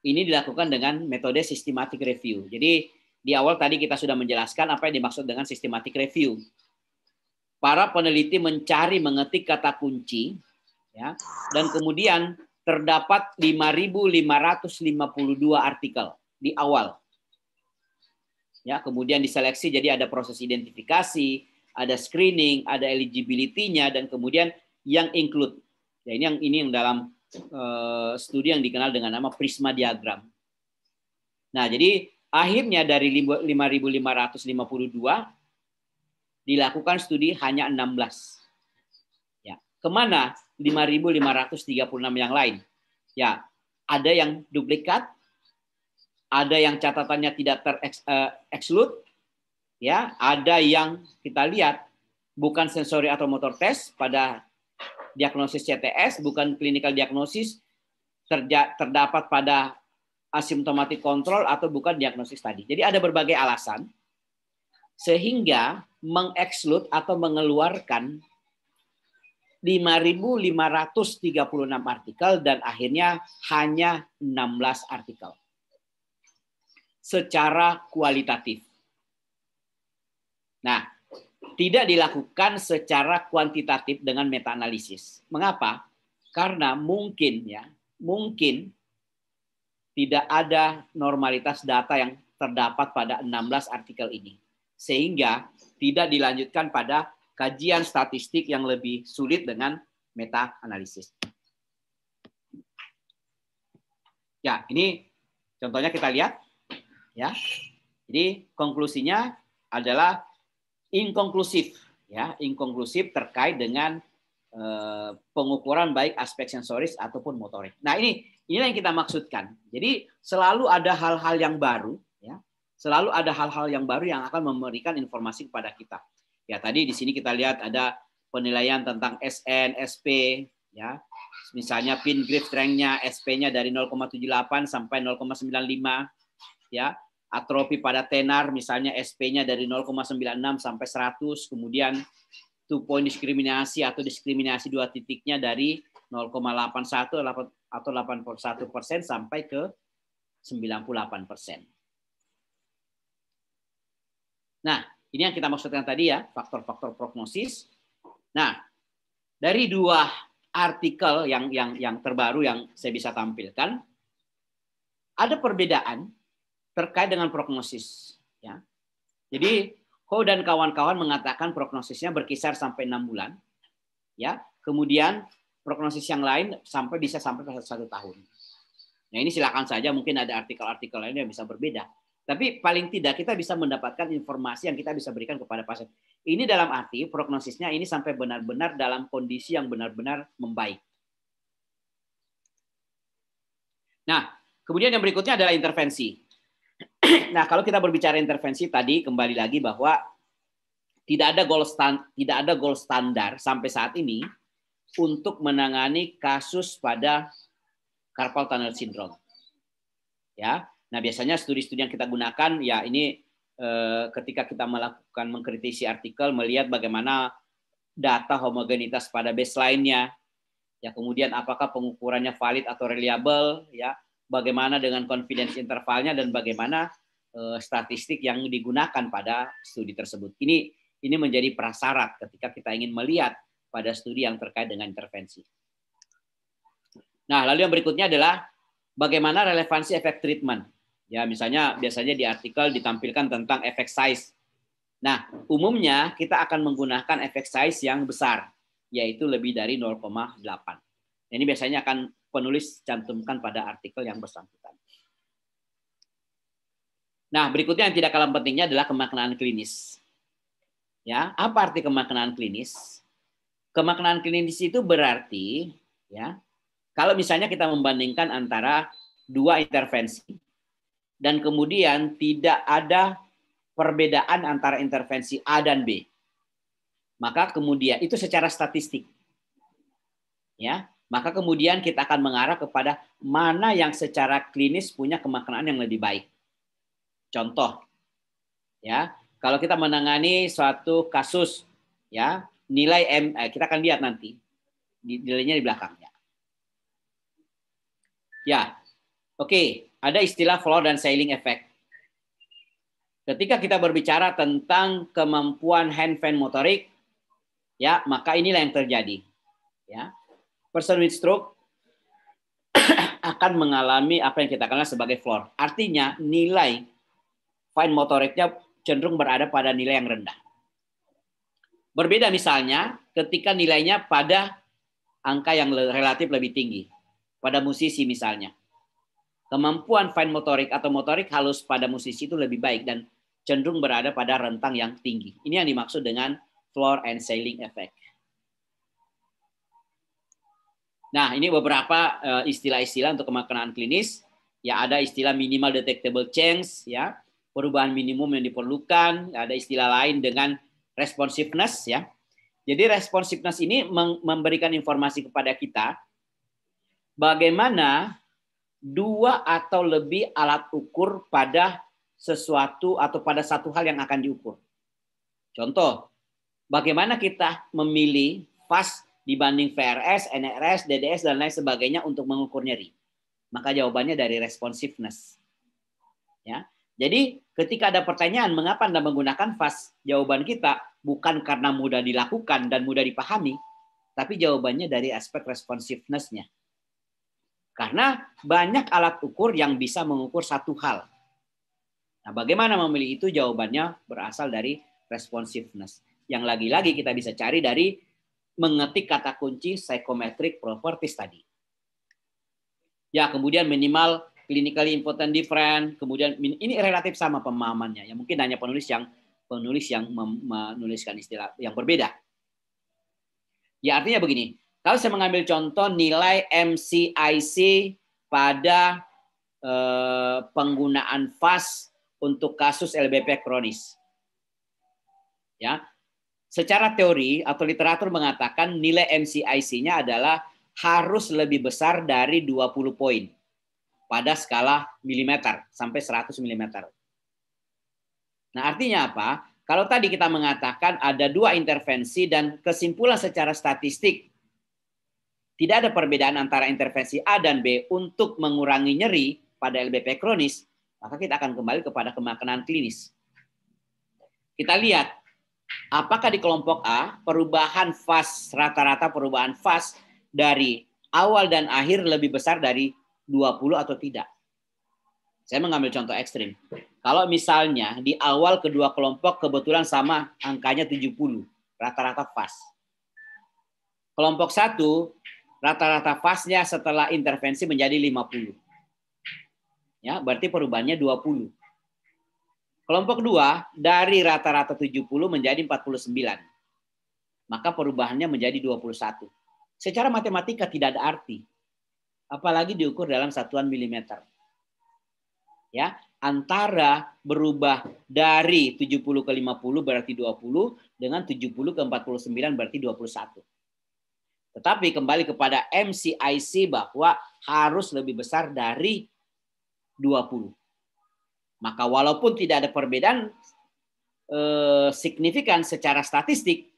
[SPEAKER 2] Ini dilakukan dengan metode systematic review. Jadi di awal tadi kita sudah menjelaskan apa yang dimaksud dengan systematic review. Para peneliti mencari mengetik kata kunci ya dan kemudian terdapat 5.552 artikel di awal. Ya, kemudian diseleksi jadi ada proses identifikasi, ada screening, ada eligibility-nya, dan kemudian yang include. Ya, ini yang ini yang dalam uh, studi yang dikenal dengan nama prisma diagram. Nah, jadi akhirnya dari 5.552 dilakukan studi hanya 16. Ya, kemana 5.536 yang lain? Ya, ada yang duplikat, ada yang catatannya tidak ter-exclude, eh, ya ada yang kita lihat bukan sensori atau motor tes pada diagnosis CTS, bukan clinical diagnosis terdapat pada asimptomatik kontrol atau bukan diagnosis tadi. Jadi ada berbagai alasan sehingga mengeksklud atau mengeluarkan 5.536 artikel dan akhirnya hanya 16 artikel secara kualitatif. Nah, tidak dilakukan secara kuantitatif dengan meta-analisis. Mengapa? Karena mungkin ya, mungkin tidak ada normalitas data yang terdapat pada 16 artikel ini. Sehingga tidak dilanjutkan pada kajian statistik yang lebih sulit dengan meta-analisis. Ya, ini contohnya kita lihat. Ya, jadi konklusinya adalah inkonklusif ya, inkonklusif terkait dengan eh, pengukuran baik aspek sensoris ataupun motorik. Nah, ini ini yang kita maksudkan. Jadi selalu ada hal-hal yang baru ya. Selalu ada hal-hal yang baru yang akan memberikan informasi kepada kita. Ya, tadi di sini kita lihat ada penilaian tentang SN, SP ya. Misalnya pin grip strength-nya, SP-nya dari 0,78 sampai 0,95 ya atrofi pada tenar misalnya SP-nya dari 0,96 sampai 100, kemudian two point diskriminasi atau diskriminasi dua titiknya dari 0,81 atau 81 persen sampai ke 98 persen. Nah, ini yang kita maksudkan tadi ya, faktor-faktor prognosis. Nah, dari dua artikel yang yang yang terbaru yang saya bisa tampilkan, ada perbedaan terkait dengan prognosis. Ya. Jadi Ho dan kawan-kawan mengatakan prognosisnya berkisar sampai enam bulan. Ya, kemudian prognosis yang lain sampai bisa sampai satu tahun. Nah ini silakan saja mungkin ada artikel-artikel lain yang bisa berbeda. Tapi paling tidak kita bisa mendapatkan informasi yang kita bisa berikan kepada pasien. Ini dalam arti prognosisnya ini sampai benar-benar dalam kondisi yang benar-benar membaik. Nah, kemudian yang berikutnya adalah intervensi. nah, kalau kita berbicara intervensi tadi kembali lagi bahwa tidak ada goal stand, tidak ada goal standar sampai saat ini untuk menangani kasus pada carpal tunnel syndrome. Ya. Nah, biasanya studi-studi yang kita gunakan ya ini eh, ketika kita melakukan mengkritisi artikel melihat bagaimana data homogenitas pada baseline-nya. Ya, kemudian apakah pengukurannya valid atau reliable ya bagaimana dengan confidence intervalnya dan bagaimana uh, statistik yang digunakan pada studi tersebut. Ini ini menjadi prasyarat ketika kita ingin melihat pada studi yang terkait dengan intervensi. Nah, lalu yang berikutnya adalah bagaimana relevansi efek treatment. Ya, misalnya biasanya di artikel ditampilkan tentang efek size. Nah, umumnya kita akan menggunakan efek size yang besar, yaitu lebih dari 0,8. Nah, ini biasanya akan penulis cantumkan pada artikel yang bersangkutan. Nah, berikutnya yang tidak kalah pentingnya adalah kemaknaan klinis. Ya, apa arti kemaknaan klinis? Kemaknaan klinis itu berarti ya, kalau misalnya kita membandingkan antara dua intervensi dan kemudian tidak ada perbedaan antara intervensi A dan B. Maka kemudian itu secara statistik. Ya maka kemudian kita akan mengarah kepada mana yang secara klinis punya kemaknaan yang lebih baik. Contoh, ya, kalau kita menangani suatu kasus, ya, nilai M, eh, kita akan lihat nanti nilainya di belakangnya. Ya, oke, okay. ada istilah floor dan ceiling effect. Ketika kita berbicara tentang kemampuan hand fan motorik, ya maka inilah yang terjadi. Ya, person with stroke akan mengalami apa yang kita kenal sebagai floor. Artinya nilai fine motoriknya cenderung berada pada nilai yang rendah. Berbeda misalnya ketika nilainya pada angka yang relatif lebih tinggi. Pada musisi misalnya. Kemampuan fine motorik atau motorik halus pada musisi itu lebih baik dan cenderung berada pada rentang yang tinggi. Ini yang dimaksud dengan floor and ceiling effect. Nah, ini beberapa eh, istilah-istilah untuk kemakanan klinis. Ya, ada istilah minimal detectable change, ya, perubahan minimum yang diperlukan. Ada istilah lain dengan responsiveness, ya. Jadi responsiveness ini memberikan informasi kepada kita bagaimana dua atau lebih alat ukur pada sesuatu atau pada satu hal yang akan diukur. Contoh, bagaimana kita memilih fast dibanding VRS, NRS, DDS, dan lain sebagainya untuk mengukur nyeri? Maka jawabannya dari responsiveness. Ya. Jadi ketika ada pertanyaan mengapa Anda menggunakan FAS, jawaban kita bukan karena mudah dilakukan dan mudah dipahami, tapi jawabannya dari aspek responsiveness-nya. Karena banyak alat ukur yang bisa mengukur satu hal. Nah, bagaimana memilih itu? Jawabannya berasal dari responsiveness. Yang lagi-lagi kita bisa cari dari mengetik kata kunci psychometric properties tadi. Ya, kemudian minimal clinically important difference, kemudian ini relatif sama pemahamannya. Ya mungkin hanya penulis yang penulis yang menuliskan istilah yang berbeda. Ya artinya begini, kalau saya mengambil contoh nilai MCIC pada eh, penggunaan FAS untuk kasus LBP kronis. Ya, secara teori atau literatur mengatakan nilai MCIC-nya adalah harus lebih besar dari 20 poin pada skala milimeter sampai 100 milimeter. Nah, artinya apa? Kalau tadi kita mengatakan ada dua intervensi dan kesimpulan secara statistik tidak ada perbedaan antara intervensi A dan B untuk mengurangi nyeri pada LBP kronis, maka kita akan kembali kepada kemakanan klinis. Kita lihat Apakah di kelompok A perubahan fas rata-rata perubahan fas dari awal dan akhir lebih besar dari 20 atau tidak? Saya mengambil contoh ekstrim. Kalau misalnya di awal kedua kelompok kebetulan sama angkanya 70, rata-rata fas. Kelompok satu rata-rata fasnya setelah intervensi menjadi 50. Ya, berarti perubahannya 20. Kelompok dua dari rata-rata 70 menjadi 49. Maka perubahannya menjadi 21. Secara matematika tidak ada arti. Apalagi diukur dalam satuan milimeter. Ya, antara berubah dari 70 ke 50 berarti 20 dengan 70 ke 49 berarti 21. Tetapi kembali kepada MCIC bahwa harus lebih besar dari 20. Maka walaupun tidak ada perbedaan eh, signifikan secara statistik,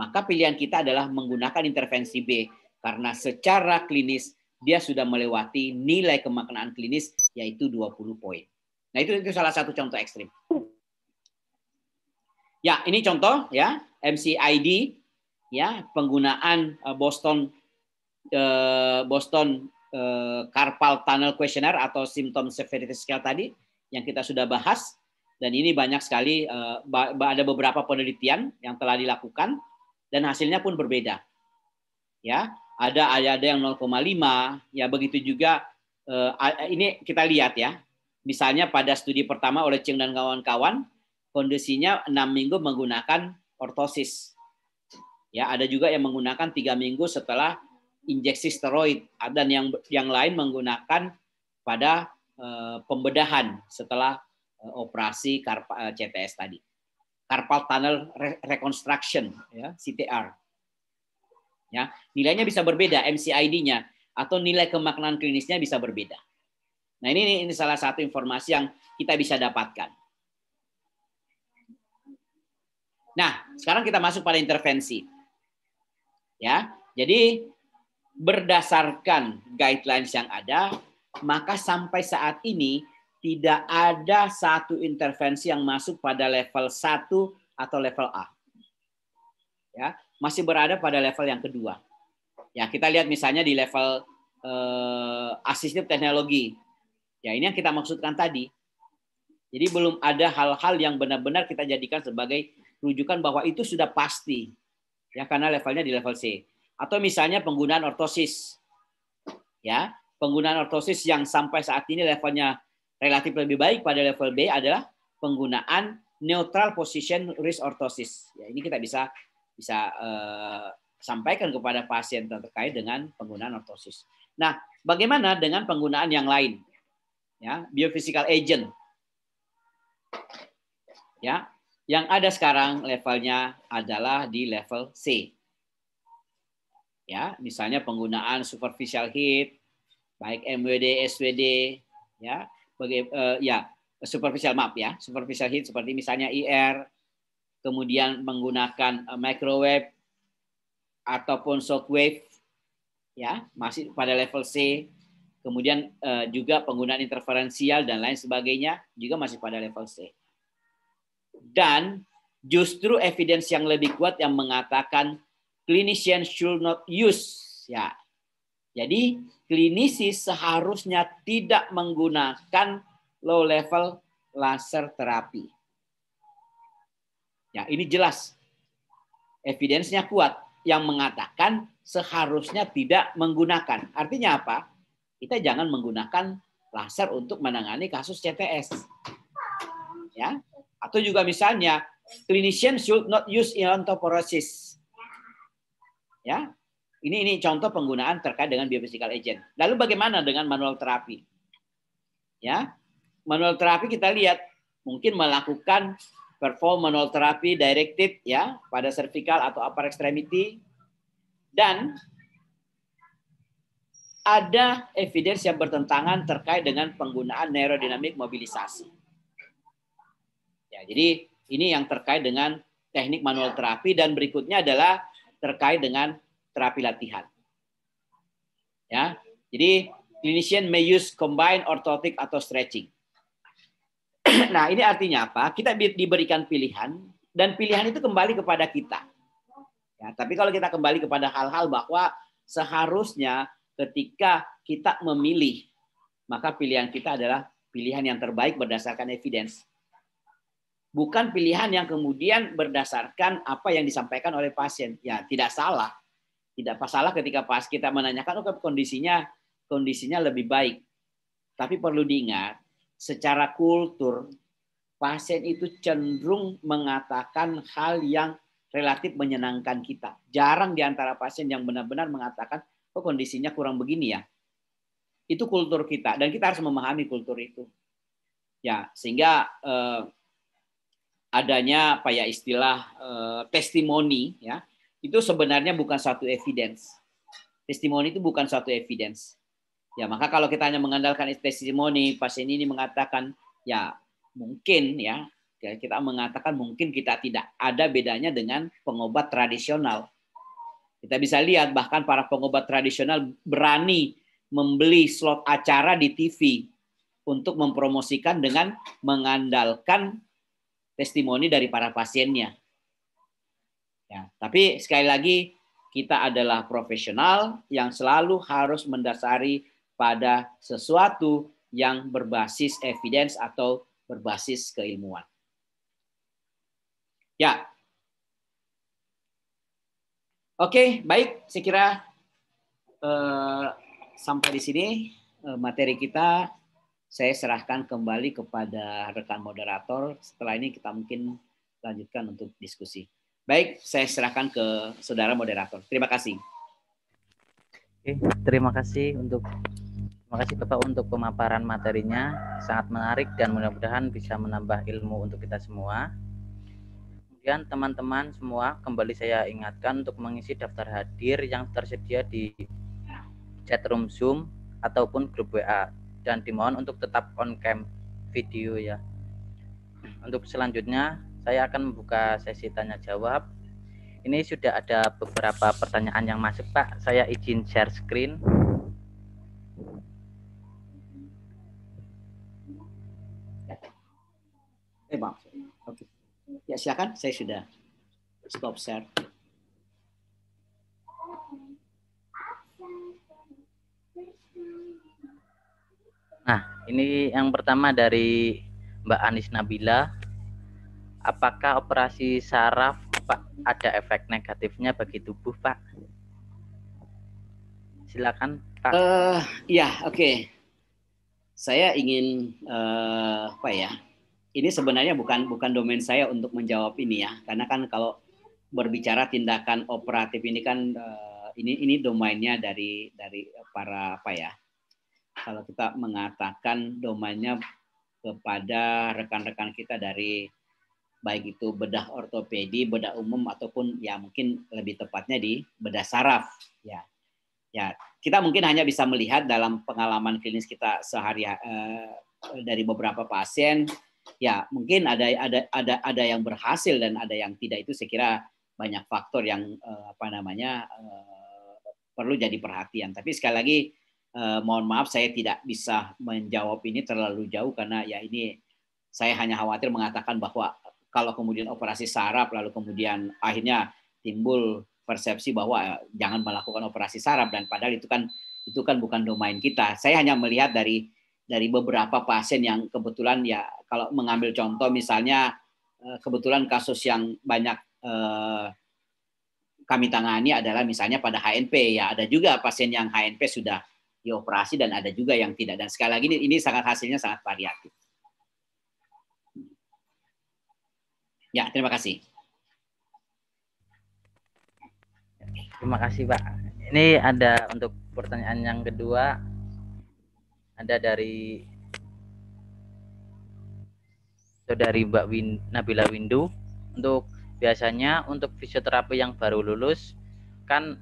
[SPEAKER 2] maka pilihan kita adalah menggunakan intervensi B karena secara klinis dia sudah melewati nilai kemaknaan klinis yaitu 20 poin. Nah, itu itu salah satu contoh ekstrim. Ya, ini contoh ya, MCID ya, penggunaan eh, Boston eh, Boston eh, carpal tunnel questionnaire atau symptom severity scale tadi yang kita sudah bahas dan ini banyak sekali eh, ada beberapa penelitian yang telah dilakukan dan hasilnya pun berbeda. Ya, ada ada, ada yang 0,5, ya begitu juga eh, ini kita lihat ya. Misalnya pada studi pertama oleh Cheng dan kawan-kawan kondisinya 6 minggu menggunakan ortosis. Ya, ada juga yang menggunakan tiga minggu setelah injeksi steroid dan yang yang lain menggunakan pada Eh, pembedahan setelah eh, operasi CTS eh, tadi. Carpal tunnel reconstruction ya, CTR. Ya, nilainya bisa berbeda MCID-nya atau nilai kemaknaan klinisnya bisa berbeda. Nah, ini ini salah satu informasi yang kita bisa dapatkan. Nah, sekarang kita masuk pada intervensi. Ya. Jadi berdasarkan guidelines yang ada, maka sampai saat ini tidak ada satu intervensi yang masuk pada level 1 atau level A. Ya, masih berada pada level yang kedua. Ya, kita lihat misalnya di level eh, asistif teknologi. Ya, ini yang kita maksudkan tadi. Jadi belum ada hal-hal yang benar-benar kita jadikan sebagai rujukan bahwa itu sudah pasti. Ya, karena levelnya di level C. Atau misalnya penggunaan ortosis. Ya, Penggunaan ortosis yang sampai saat ini levelnya relatif lebih baik pada level B adalah penggunaan neutral position risk ortosis. Ya, ini kita bisa bisa uh, sampaikan kepada pasien terkait dengan penggunaan ortosis. Nah, bagaimana dengan penggunaan yang lain? Ya, biophysical agent. Ya, yang ada sekarang levelnya adalah di level C. Ya, misalnya penggunaan superficial heat, baik MWD, SWD, ya, bagi, uh, ya superficial map ya, superficial heat seperti misalnya IR, kemudian menggunakan eh, microwave ataupun shockwave, ya, masih pada level C, kemudian uh, juga penggunaan interferensial dan lain sebagainya juga masih pada level C. Dan justru evidence yang lebih kuat yang mengatakan clinician should not use ya jadi klinisi seharusnya tidak menggunakan low level laser terapi. Ya, ini jelas. Evidensnya kuat yang mengatakan seharusnya tidak menggunakan. Artinya apa? Kita jangan menggunakan laser untuk menangani kasus CTS. Ya. Atau juga misalnya clinician should not use iontoporosis. Ya, ini ini contoh penggunaan terkait dengan biophysical agent. Lalu bagaimana dengan manual terapi? Ya, manual terapi kita lihat mungkin melakukan perform manual terapi directed ya pada cervical atau upper extremity dan ada evidence yang bertentangan terkait dengan penggunaan neurodinamik mobilisasi. Ya, jadi ini yang terkait dengan teknik manual terapi dan berikutnya adalah terkait dengan terapi latihan. Ya, jadi clinician may use combined orthotic atau stretching. nah, ini artinya apa? Kita diberikan pilihan dan pilihan itu kembali kepada kita. Ya, tapi kalau kita kembali kepada hal-hal bahwa seharusnya ketika kita memilih, maka pilihan kita adalah pilihan yang terbaik berdasarkan evidence. Bukan pilihan yang kemudian berdasarkan apa yang disampaikan oleh pasien. Ya, tidak salah. Tidak masalah ketika pas kita menanyakan oh kondisinya kondisinya lebih baik. Tapi perlu diingat secara kultur pasien itu cenderung mengatakan hal yang relatif menyenangkan kita. Jarang di antara pasien yang benar-benar mengatakan oh kondisinya kurang begini ya. Itu kultur kita dan kita harus memahami kultur itu. Ya, sehingga eh, adanya apa ya istilah eh, testimoni ya itu sebenarnya bukan satu evidence. Testimoni itu bukan satu evidence. Ya, maka kalau kita hanya mengandalkan testimoni, pasien ini mengatakan, ya mungkin ya, ya, kita mengatakan mungkin kita tidak ada bedanya dengan pengobat tradisional. Kita bisa lihat bahkan para pengobat tradisional berani membeli slot acara di TV untuk mempromosikan dengan mengandalkan testimoni dari para pasiennya. Ya, tapi sekali lagi kita adalah profesional yang selalu harus mendasari pada sesuatu yang berbasis evidence atau berbasis keilmuan. Ya. Oke, baik. Saya kira uh, sampai di sini uh, materi kita saya serahkan kembali kepada rekan moderator. Setelah ini kita mungkin lanjutkan untuk diskusi. Baik, saya serahkan ke saudara moderator. Terima
[SPEAKER 1] kasih. Oke, terima kasih untuk terima kasih Bapak untuk pemaparan materinya sangat menarik dan mudah-mudahan bisa menambah ilmu untuk kita semua. Kemudian teman-teman semua kembali saya ingatkan untuk mengisi daftar hadir yang tersedia di chat room Zoom ataupun grup WA dan dimohon untuk tetap on cam video ya. Untuk selanjutnya saya akan membuka sesi tanya jawab. Ini sudah ada beberapa pertanyaan yang masuk, Pak. Saya izin share screen.
[SPEAKER 2] Eh, maaf. Oke. Ya, silakan. Saya sudah stop share.
[SPEAKER 1] Nah, ini yang pertama dari Mbak Anis Nabila apakah operasi saraf Pak ada efek negatifnya bagi tubuh Pak? Silakan Pak. Uh,
[SPEAKER 2] ya oke. Okay. Saya ingin uh, apa ya? Ini sebenarnya bukan bukan domain saya untuk menjawab ini ya, karena kan kalau berbicara tindakan operatif ini kan uh, ini ini domainnya dari dari para apa ya? Kalau kita mengatakan domainnya kepada rekan-rekan kita dari baik itu bedah ortopedi, bedah umum ataupun ya mungkin lebih tepatnya di bedah saraf ya. Ya, kita mungkin hanya bisa melihat dalam pengalaman klinis kita sehari eh, dari beberapa pasien ya mungkin ada ada ada ada yang berhasil dan ada yang tidak itu saya kira banyak faktor yang eh, apa namanya eh, perlu jadi perhatian. Tapi sekali lagi eh, mohon maaf saya tidak bisa menjawab ini terlalu jauh karena ya ini saya hanya khawatir mengatakan bahwa kalau kemudian operasi saraf lalu kemudian akhirnya timbul persepsi bahwa eh, jangan melakukan operasi saraf dan padahal itu kan itu kan bukan domain kita. Saya hanya melihat dari dari beberapa pasien yang kebetulan ya kalau mengambil contoh misalnya eh, kebetulan kasus yang banyak eh, kami tangani adalah misalnya pada HNP ya ada juga pasien yang HNP sudah dioperasi dan ada juga yang tidak dan sekali lagi ini, ini sangat hasilnya sangat variatif.
[SPEAKER 1] Ya, terima kasih. Terima kasih, Pak. Ini ada untuk pertanyaan yang kedua ada dari saudari Mbak Win, Nabila Windu untuk biasanya untuk fisioterapi yang baru lulus kan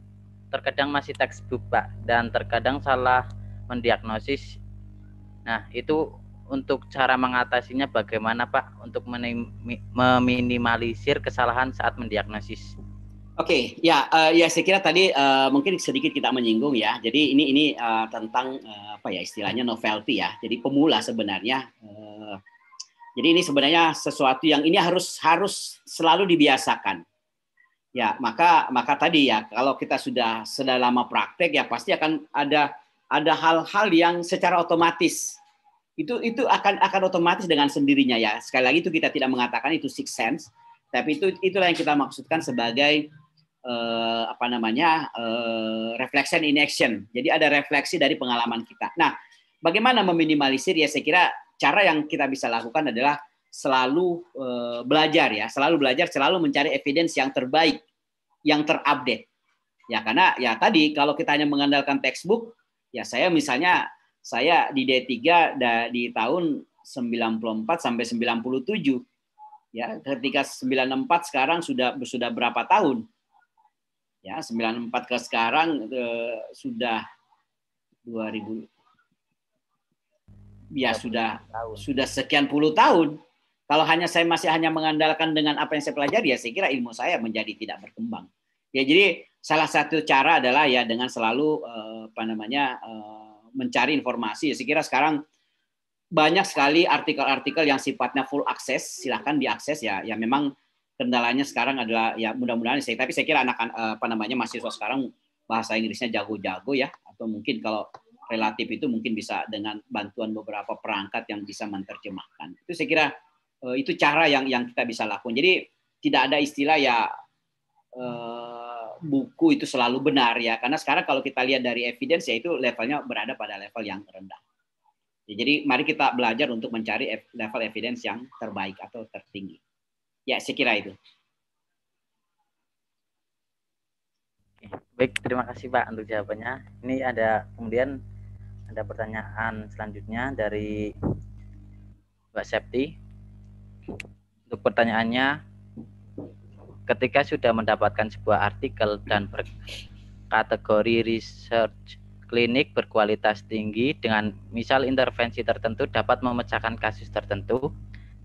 [SPEAKER 1] terkadang masih textbook Pak dan terkadang salah mendiagnosis. Nah, itu untuk cara mengatasinya bagaimana Pak untuk meminimalisir kesalahan saat mendiagnosis?
[SPEAKER 2] Oke, okay, ya, uh, ya saya kira tadi uh, mungkin sedikit kita menyinggung ya. Jadi ini ini uh, tentang uh, apa ya istilahnya novelty ya. Jadi pemula sebenarnya. Uh, jadi ini sebenarnya sesuatu yang ini harus harus selalu dibiasakan. Ya, maka maka tadi ya kalau kita sudah sudah lama praktek ya pasti akan ada ada hal-hal yang secara otomatis itu itu akan akan otomatis dengan sendirinya ya. Sekali lagi itu kita tidak mengatakan itu six sense, tapi itu itulah yang kita maksudkan sebagai uh, apa namanya uh, reflection in action. Jadi ada refleksi dari pengalaman kita. Nah, bagaimana meminimalisir ya? Saya kira cara yang kita bisa lakukan adalah selalu uh, belajar ya, selalu belajar, selalu mencari evidence yang terbaik, yang terupdate. Ya karena ya tadi kalau kita hanya mengandalkan textbook, ya saya misalnya saya di D3 da, di tahun 94 sampai 97. Ya, ketika 94 sekarang sudah sudah berapa tahun? Ya, 94 ke sekarang eh, sudah 2000 ya sudah tahun. sudah sekian puluh tahun. Kalau hanya saya masih hanya mengandalkan dengan apa yang saya pelajari ya saya kira ilmu saya menjadi tidak berkembang. Ya jadi salah satu cara adalah ya dengan selalu eh, apa namanya eh, mencari informasi. Saya kira sekarang banyak sekali artikel-artikel yang sifatnya full akses, silahkan diakses ya. Ya memang kendalanya sekarang adalah ya mudah-mudahan saya tapi saya kira anak eh, apa namanya mahasiswa sekarang bahasa Inggrisnya jago-jago ya atau mungkin kalau relatif itu mungkin bisa dengan bantuan beberapa perangkat yang bisa menerjemahkan. Itu saya kira eh, itu cara yang yang kita bisa lakukan. Jadi tidak ada istilah ya eh, buku itu selalu benar ya karena sekarang kalau kita lihat dari evidence ya itu levelnya berada pada level yang rendah. Ya, jadi mari kita belajar untuk mencari level evidence yang terbaik atau tertinggi.
[SPEAKER 1] Ya saya kira itu. Baik terima kasih Pak untuk jawabannya. Ini ada kemudian ada pertanyaan selanjutnya dari Mbak Septi. Untuk pertanyaannya, Ketika sudah mendapatkan sebuah artikel dan kategori research klinik berkualitas tinggi dengan misal intervensi tertentu dapat memecahkan kasus tertentu,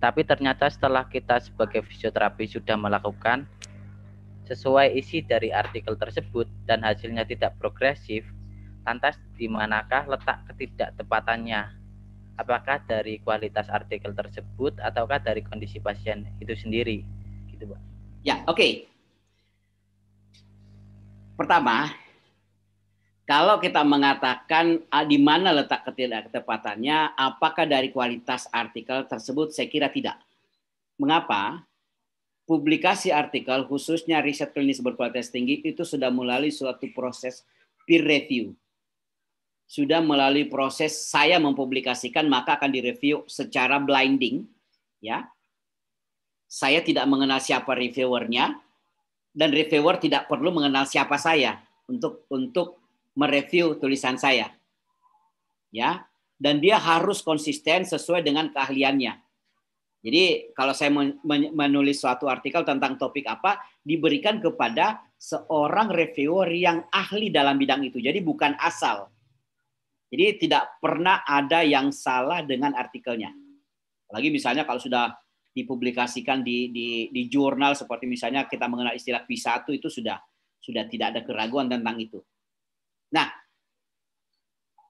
[SPEAKER 1] tapi ternyata setelah kita sebagai fisioterapi sudah melakukan sesuai isi dari artikel tersebut dan hasilnya tidak progresif, lantas di manakah letak ketidaktepatannya? Apakah dari kualitas artikel tersebut ataukah dari kondisi pasien itu sendiri? Gitu, Pak. Ya, oke. Okay.
[SPEAKER 2] Pertama, kalau kita mengatakan ah, di mana letak ketidaktepatannya, apakah dari kualitas artikel tersebut? Saya kira tidak. Mengapa? Publikasi artikel, khususnya riset klinis berkualitas tinggi, itu sudah melalui suatu proses peer review. Sudah melalui proses saya mempublikasikan, maka akan direview secara blinding, ya saya tidak mengenal siapa reviewernya dan reviewer tidak perlu mengenal siapa saya untuk untuk mereview tulisan saya. Ya, dan dia harus konsisten sesuai dengan keahliannya. Jadi kalau saya menulis suatu artikel tentang topik apa, diberikan kepada seorang reviewer yang ahli dalam bidang itu. Jadi bukan asal. Jadi tidak pernah ada yang salah dengan artikelnya. lagi misalnya kalau sudah dipublikasikan di, di, di jurnal seperti misalnya kita mengenal istilah P1 itu sudah sudah tidak ada keraguan tentang itu. Nah,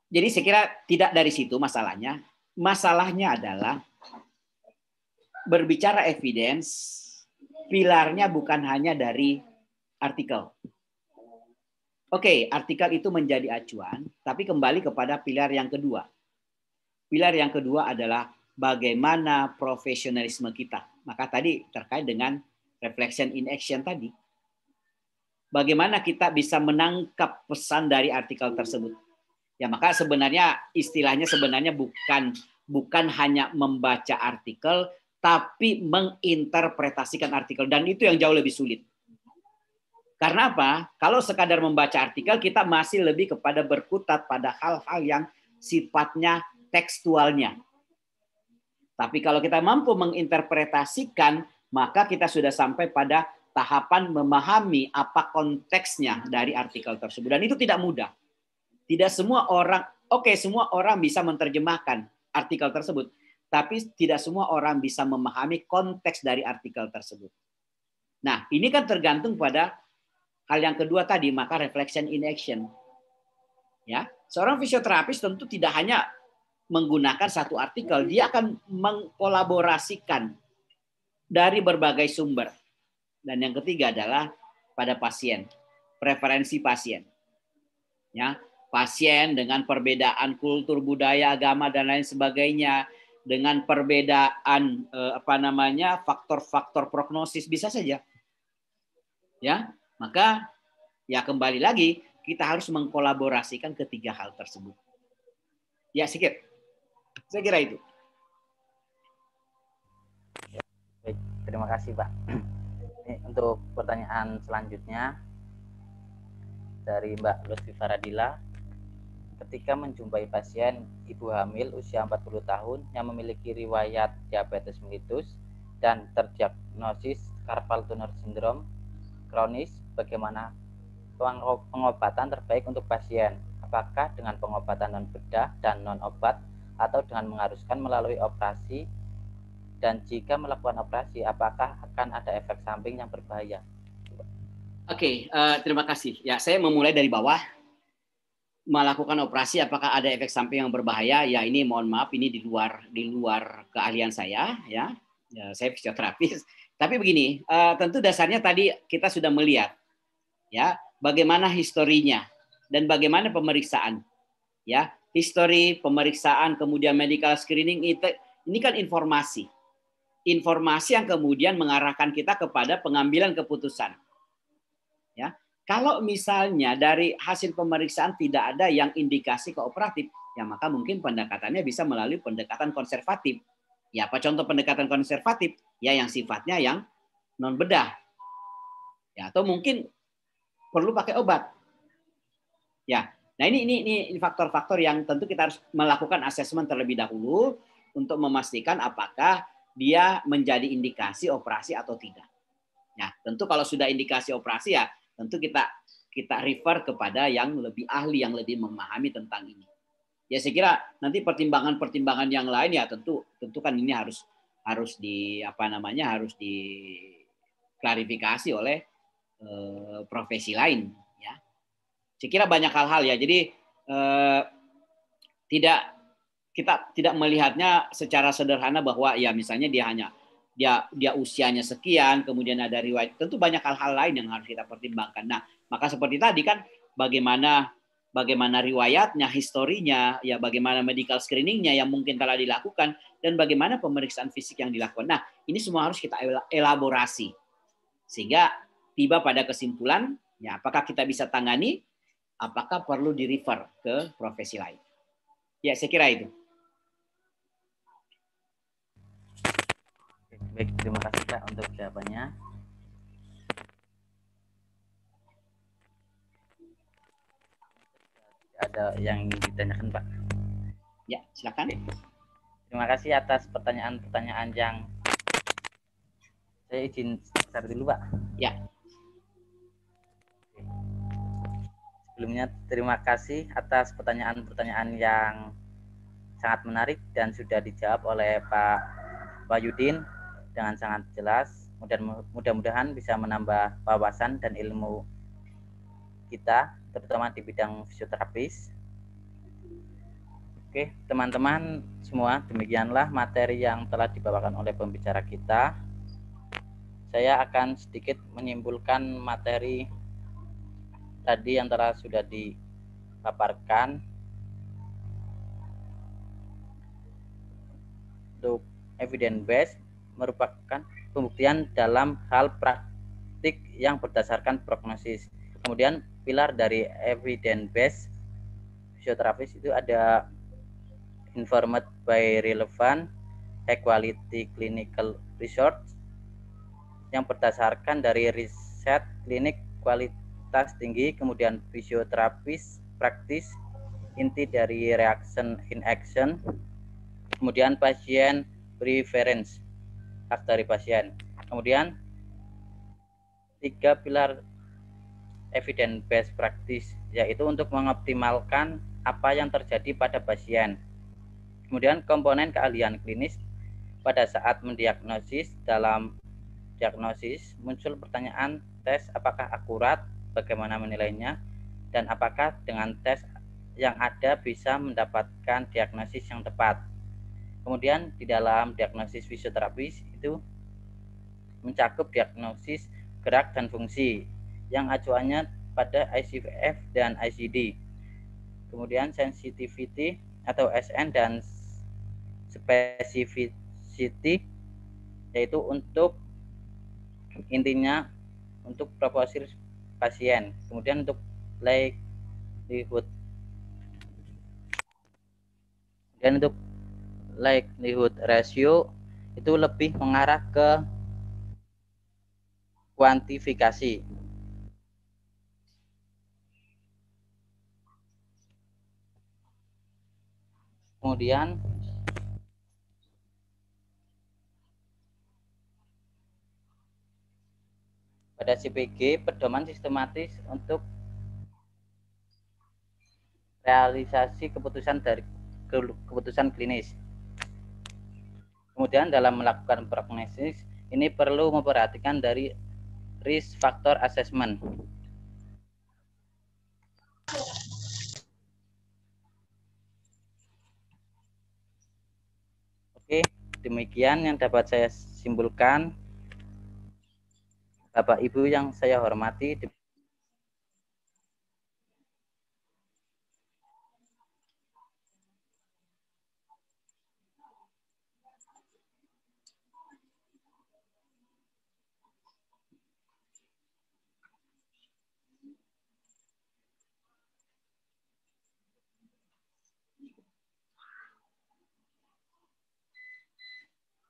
[SPEAKER 2] jadi saya kira tidak dari situ masalahnya. Masalahnya adalah berbicara evidence, pilarnya bukan hanya dari artikel. Oke, okay, artikel itu menjadi acuan, tapi kembali kepada pilar yang kedua. Pilar yang kedua adalah bagaimana profesionalisme kita. Maka tadi terkait dengan reflection in action tadi. Bagaimana kita bisa menangkap pesan dari artikel tersebut? Ya, maka sebenarnya istilahnya sebenarnya bukan bukan hanya membaca artikel tapi menginterpretasikan artikel dan itu yang jauh lebih sulit. Karena apa? Kalau sekadar membaca artikel kita masih lebih kepada berkutat pada hal-hal yang sifatnya tekstualnya tapi kalau kita mampu menginterpretasikan, maka kita sudah sampai pada tahapan memahami apa konteksnya dari artikel tersebut. Dan itu tidak mudah. Tidak semua orang, oke okay, semua orang bisa menerjemahkan artikel tersebut. Tapi tidak semua orang bisa memahami konteks dari artikel tersebut. Nah, ini kan tergantung pada hal yang kedua tadi, maka reflection in action. Ya, seorang fisioterapis tentu tidak hanya menggunakan satu artikel, dia akan mengkolaborasikan dari berbagai sumber. Dan yang ketiga adalah pada pasien, preferensi pasien. Ya, pasien dengan perbedaan kultur, budaya, agama dan lain sebagainya, dengan perbedaan eh, apa namanya faktor-faktor prognosis bisa saja. Ya, maka ya kembali lagi kita harus mengkolaborasikan ketiga hal tersebut. Ya, sikit.
[SPEAKER 1] Saya kira itu. Ya, baik, terima kasih Pak. Ini untuk pertanyaan selanjutnya dari Mbak Lutfi Faradila. Ketika menjumpai pasien ibu hamil usia 40 tahun yang memiliki riwayat diabetes mellitus dan terdiagnosis carpal tunnel syndrome kronis, bagaimana pengobatan terbaik untuk pasien? Apakah dengan pengobatan non bedah dan non obat atau dengan mengharuskan melalui operasi dan jika melakukan operasi apakah akan ada efek samping yang berbahaya?
[SPEAKER 2] Oke, okay, uh, eh, terima kasih. Ya, saya memulai dari bawah. Melakukan operasi apakah ada efek samping yang berbahaya? Ya, ini mohon maaf ini di luar di luar keahlian saya ya. ya saya fisioterapis. Tapi begini, uh, tentu dasarnya tadi kita sudah melihat ya bagaimana historinya dan bagaimana pemeriksaan. Ya, history, pemeriksaan, kemudian medical screening itu ini kan informasi. Informasi yang kemudian mengarahkan kita kepada pengambilan keputusan. Ya. Kalau misalnya dari hasil pemeriksaan tidak ada yang indikasi kooperatif, ya maka mungkin pendekatannya bisa melalui pendekatan konservatif. Ya, apa contoh pendekatan konservatif? Ya yang sifatnya yang non bedah. Ya, atau mungkin perlu pakai obat. Ya, Nah ini ini ini faktor-faktor yang tentu kita harus melakukan asesmen terlebih dahulu untuk memastikan apakah dia menjadi indikasi operasi atau tidak. Nah tentu kalau sudah indikasi operasi ya tentu kita kita refer kepada yang lebih ahli yang lebih memahami tentang ini. Ya saya kira nanti pertimbangan-pertimbangan yang lain ya tentu tentu kan ini harus harus di apa namanya harus diklarifikasi oleh eh, profesi lain saya kira banyak hal-hal ya. Jadi eh, tidak kita tidak melihatnya secara sederhana bahwa ya misalnya dia hanya dia dia usianya sekian, kemudian ada riwayat. Tentu banyak hal-hal lain yang harus kita pertimbangkan. Nah, maka seperti tadi kan bagaimana bagaimana riwayatnya, historinya, ya bagaimana medical screeningnya yang mungkin telah dilakukan dan bagaimana pemeriksaan fisik yang dilakukan. Nah, ini semua harus kita elaborasi sehingga tiba pada kesimpulan ya apakah kita bisa tangani apakah perlu di refer ke profesi lain. Ya, saya kira itu.
[SPEAKER 1] Baik, terima kasih Pak untuk jawabannya. Ada yang ditanyakan Pak? Ya, silakan. Terima kasih atas pertanyaan-pertanyaan yang saya izin share dulu Pak. Ya. Sebelumnya terima kasih atas pertanyaan-pertanyaan yang sangat menarik dan sudah dijawab oleh Pak Bayudin dengan sangat jelas. Mudah-mudahan bisa menambah wawasan dan ilmu kita, terutama di bidang fisioterapis. Oke, teman-teman semua, demikianlah materi yang telah dibawakan oleh pembicara kita. Saya akan sedikit menyimpulkan materi tadi yang telah sudah dipaparkan untuk evidence based merupakan pembuktian dalam hal praktik yang berdasarkan prognosis. Kemudian pilar dari evidence based fisioterapis itu ada informed by relevant high quality clinical research yang berdasarkan dari riset klinik kualitas intensitas tinggi, kemudian fisioterapis praktis inti dari reaction in action, kemudian pasien preference hak dari pasien. Kemudian tiga pilar evidence based practice yaitu untuk mengoptimalkan apa yang terjadi pada pasien. Kemudian komponen keahlian klinis pada saat mendiagnosis dalam diagnosis muncul pertanyaan tes apakah akurat bagaimana menilainya, dan apakah dengan tes yang ada bisa mendapatkan diagnosis yang tepat. Kemudian di dalam diagnosis fisioterapis itu mencakup diagnosis gerak dan fungsi yang acuannya pada ICF dan ICD. Kemudian sensitivity atau SN dan specificity yaitu untuk intinya untuk proporsi pasien. Kemudian untuk likelihood. Dan untuk likelihood ratio itu lebih mengarah ke kuantifikasi. Kemudian pada CPG pedoman sistematis untuk realisasi keputusan dari keputusan klinis. Kemudian dalam melakukan prognosis ini perlu memperhatikan dari risk factor assessment. Oke, demikian yang dapat saya simpulkan. Bapak Ibu yang saya hormati,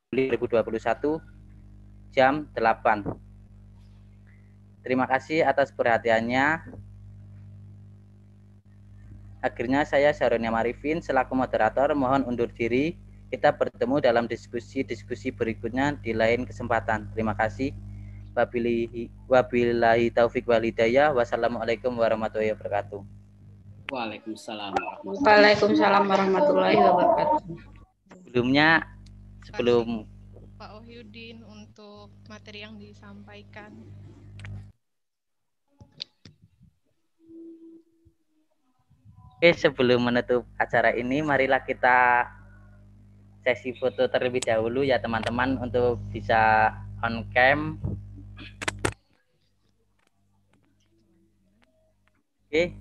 [SPEAKER 1] Juli 2021 jam 8. Terima kasih atas perhatiannya. Akhirnya saya Syaronia Marifin selaku moderator mohon undur diri. Kita bertemu dalam diskusi-diskusi berikutnya di lain kesempatan. Terima kasih. Wabillahi, wabillahi taufik walidayah. Wassalamualaikum warahmatullahi wabarakatuh.
[SPEAKER 2] Waalaikumsalam Waalaikumsalam warahmatullahi wabarakatuh.
[SPEAKER 1] Sebelumnya sebelum Pak Ohyudin
[SPEAKER 5] untuk materi yang
[SPEAKER 1] disampaikan. Oke, sebelum menutup acara ini, marilah kita sesi foto terlebih dahulu ya teman-teman untuk bisa on cam. Oke.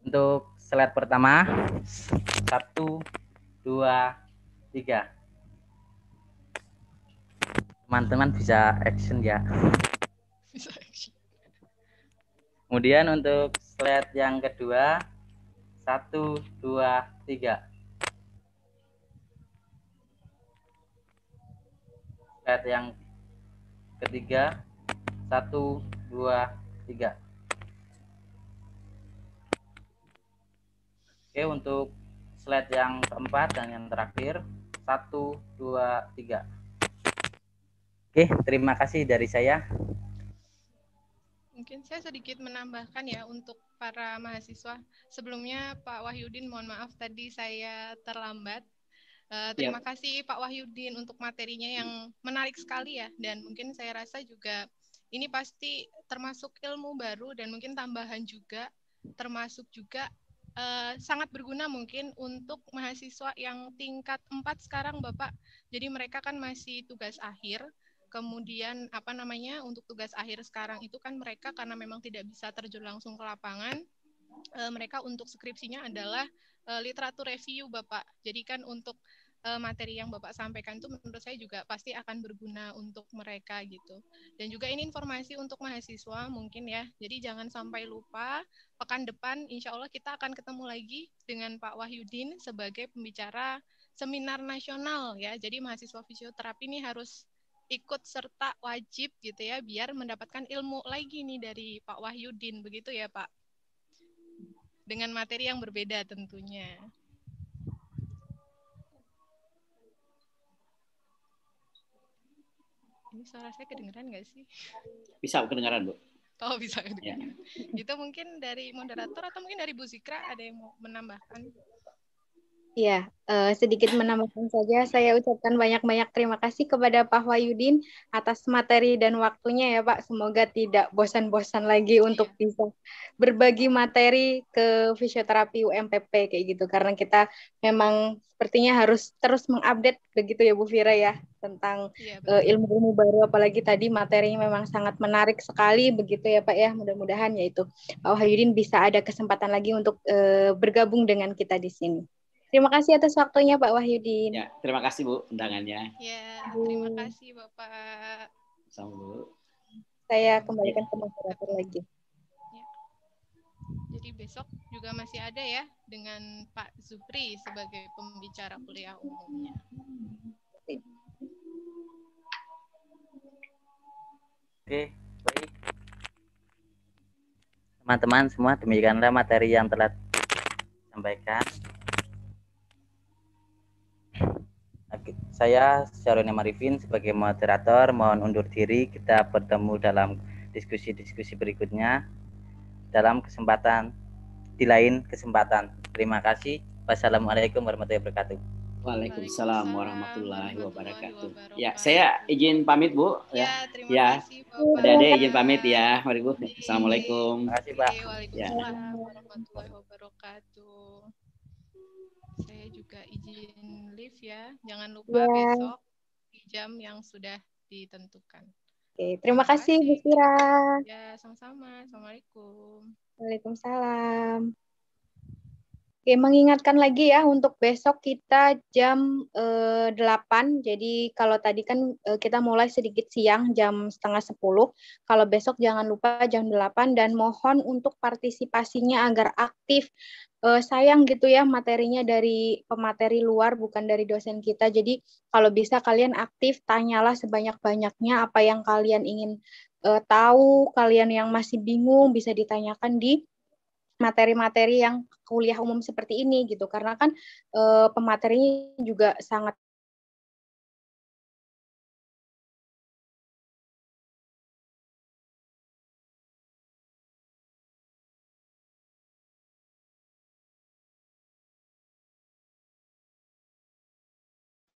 [SPEAKER 1] Untuk slide pertama, satu, dua, tiga. Teman-teman bisa action ya.
[SPEAKER 4] Bisa action.
[SPEAKER 1] Kemudian untuk slide yang kedua, satu, dua, tiga. Slide yang ketiga, satu, dua, tiga. Oke, untuk slide yang keempat dan yang terakhir, satu, dua, tiga. Oke, terima kasih dari saya.
[SPEAKER 5] Mungkin saya sedikit menambahkan ya untuk para mahasiswa. Sebelumnya Pak Wahyudin mohon maaf tadi saya terlambat. Uh, terima ya. kasih Pak Wahyudin untuk materinya yang menarik sekali ya dan mungkin saya rasa juga ini pasti termasuk ilmu baru dan mungkin tambahan juga termasuk juga uh, sangat berguna mungkin untuk mahasiswa yang tingkat 4 sekarang Bapak. Jadi mereka kan masih tugas akhir Kemudian apa namanya untuk tugas akhir sekarang itu kan mereka karena memang tidak bisa terjun langsung ke lapangan, e, mereka untuk skripsinya adalah e, literatur review Bapak. Jadi kan untuk e, materi yang Bapak sampaikan itu menurut saya juga pasti akan berguna untuk mereka gitu. Dan juga ini informasi untuk mahasiswa mungkin ya. Jadi jangan sampai lupa pekan depan insya Allah kita akan ketemu lagi dengan Pak Wahyudin sebagai pembicara seminar nasional ya. Jadi mahasiswa fisioterapi ini harus ikut serta wajib gitu ya biar mendapatkan ilmu lagi nih dari Pak Wahyudin begitu ya Pak dengan materi yang berbeda tentunya. Ini suara saya kedengeran nggak sih?
[SPEAKER 2] Bisa kedengeran Bu.
[SPEAKER 5] Oh bisa kedengeran. Ya. Itu mungkin dari moderator atau mungkin dari Bu Zikra ada yang mau menambahkan?
[SPEAKER 3] Ya, uh, sedikit menambahkan saja, saya ucapkan banyak-banyak terima kasih kepada Pak Wahyudin atas materi dan waktunya ya Pak. Semoga tidak bosan-bosan lagi iya. untuk bisa berbagi materi ke fisioterapi UMPP kayak gitu. Karena kita memang sepertinya harus terus mengupdate begitu ya Bu Fira ya tentang ya, uh, ilmu-ilmu baru apalagi tadi materinya memang sangat menarik sekali begitu ya Pak ya. Mudah-mudahan yaitu Pak Wahyudin bisa ada kesempatan lagi untuk uh, bergabung dengan kita di sini. Terima kasih atas waktunya Pak Wahyudin. Ya,
[SPEAKER 2] terima kasih Bu undangannya.
[SPEAKER 5] Ya, terima kasih Bapak.
[SPEAKER 2] Sama
[SPEAKER 3] Saya kembalikan ke moderator lagi.
[SPEAKER 5] Ya. Jadi besok juga masih ada ya dengan Pak Zupri sebagai pembicara kuliah umumnya.
[SPEAKER 3] Oke,
[SPEAKER 1] baik. Teman-teman semua demikianlah materi yang telah disampaikan. Saya Syaroni Marifin sebagai moderator mohon undur diri. Kita bertemu dalam diskusi-diskusi berikutnya dalam kesempatan di lain kesempatan. Terima kasih. Wassalamualaikum warahmatullahi wabarakatuh. Waalaikumsalam warahmatullahi wabarakatuh.
[SPEAKER 2] Ya, saya izin pamit Bu. Ya, ya terima ya. kasih.
[SPEAKER 4] Bu. Ada ada
[SPEAKER 2] izin pamit ya, mari Bu. Assalamualaikum.
[SPEAKER 1] Terima kasih Pak. Waalaikumsalam
[SPEAKER 5] warahmatullahi wabarakatuh saya juga izin live ya. Jangan lupa yeah. besok di jam yang sudah ditentukan.
[SPEAKER 3] Oke, terima, terima kasih Bu Fira. Ya,
[SPEAKER 5] sama-sama. Assalamualaikum.
[SPEAKER 3] Waalaikumsalam. Oke, mengingatkan lagi ya untuk besok kita jam eh, 8. Jadi kalau tadi kan eh, kita mulai sedikit siang jam setengah 10. Kalau besok jangan lupa jam 8 dan mohon untuk partisipasinya agar aktif uh, sayang gitu ya materinya dari pemateri luar bukan dari dosen kita. Jadi kalau bisa kalian aktif tanyalah sebanyak-banyaknya apa yang kalian ingin uh, tahu, kalian yang masih bingung bisa ditanyakan di materi-materi yang kuliah umum seperti ini gitu. Karena kan uh, pematerinya juga sangat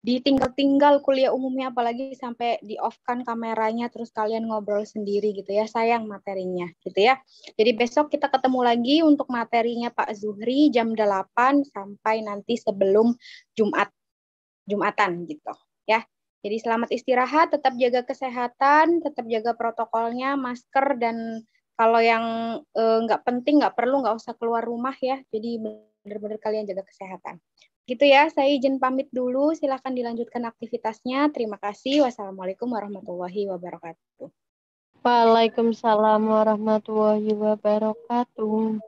[SPEAKER 3] ditinggal-tinggal kuliah umumnya apalagi sampai di off kan kameranya terus kalian ngobrol sendiri gitu ya sayang materinya gitu ya jadi besok kita ketemu lagi untuk materinya Pak Zuhri jam 8 sampai nanti sebelum Jumat Jumatan gitu ya jadi selamat istirahat tetap jaga kesehatan tetap jaga protokolnya masker dan kalau yang eh, nggak eh, penting nggak perlu nggak usah keluar rumah ya jadi benar-benar kalian jaga kesehatan gitu ya, saya izin pamit dulu. Silahkan dilanjutkan aktivitasnya. Terima kasih. Wassalamualaikum warahmatullahi wabarakatuh.
[SPEAKER 5] Waalaikumsalam warahmatullahi
[SPEAKER 4] wabarakatuh.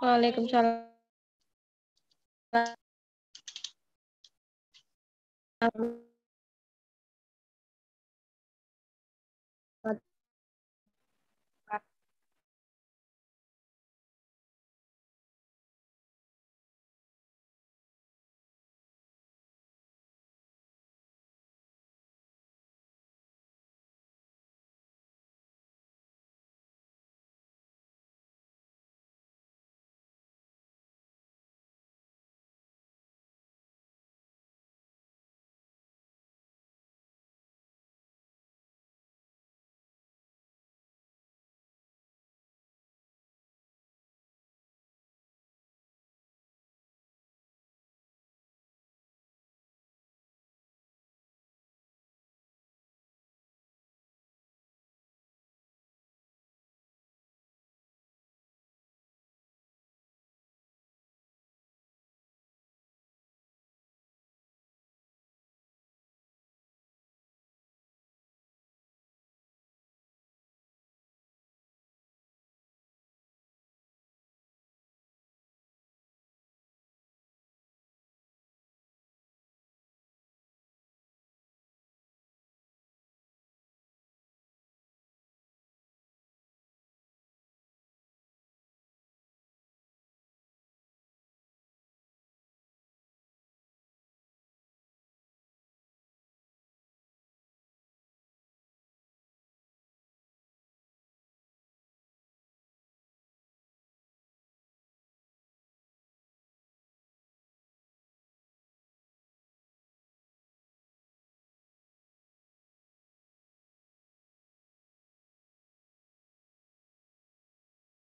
[SPEAKER 4] Waalaikumsalam.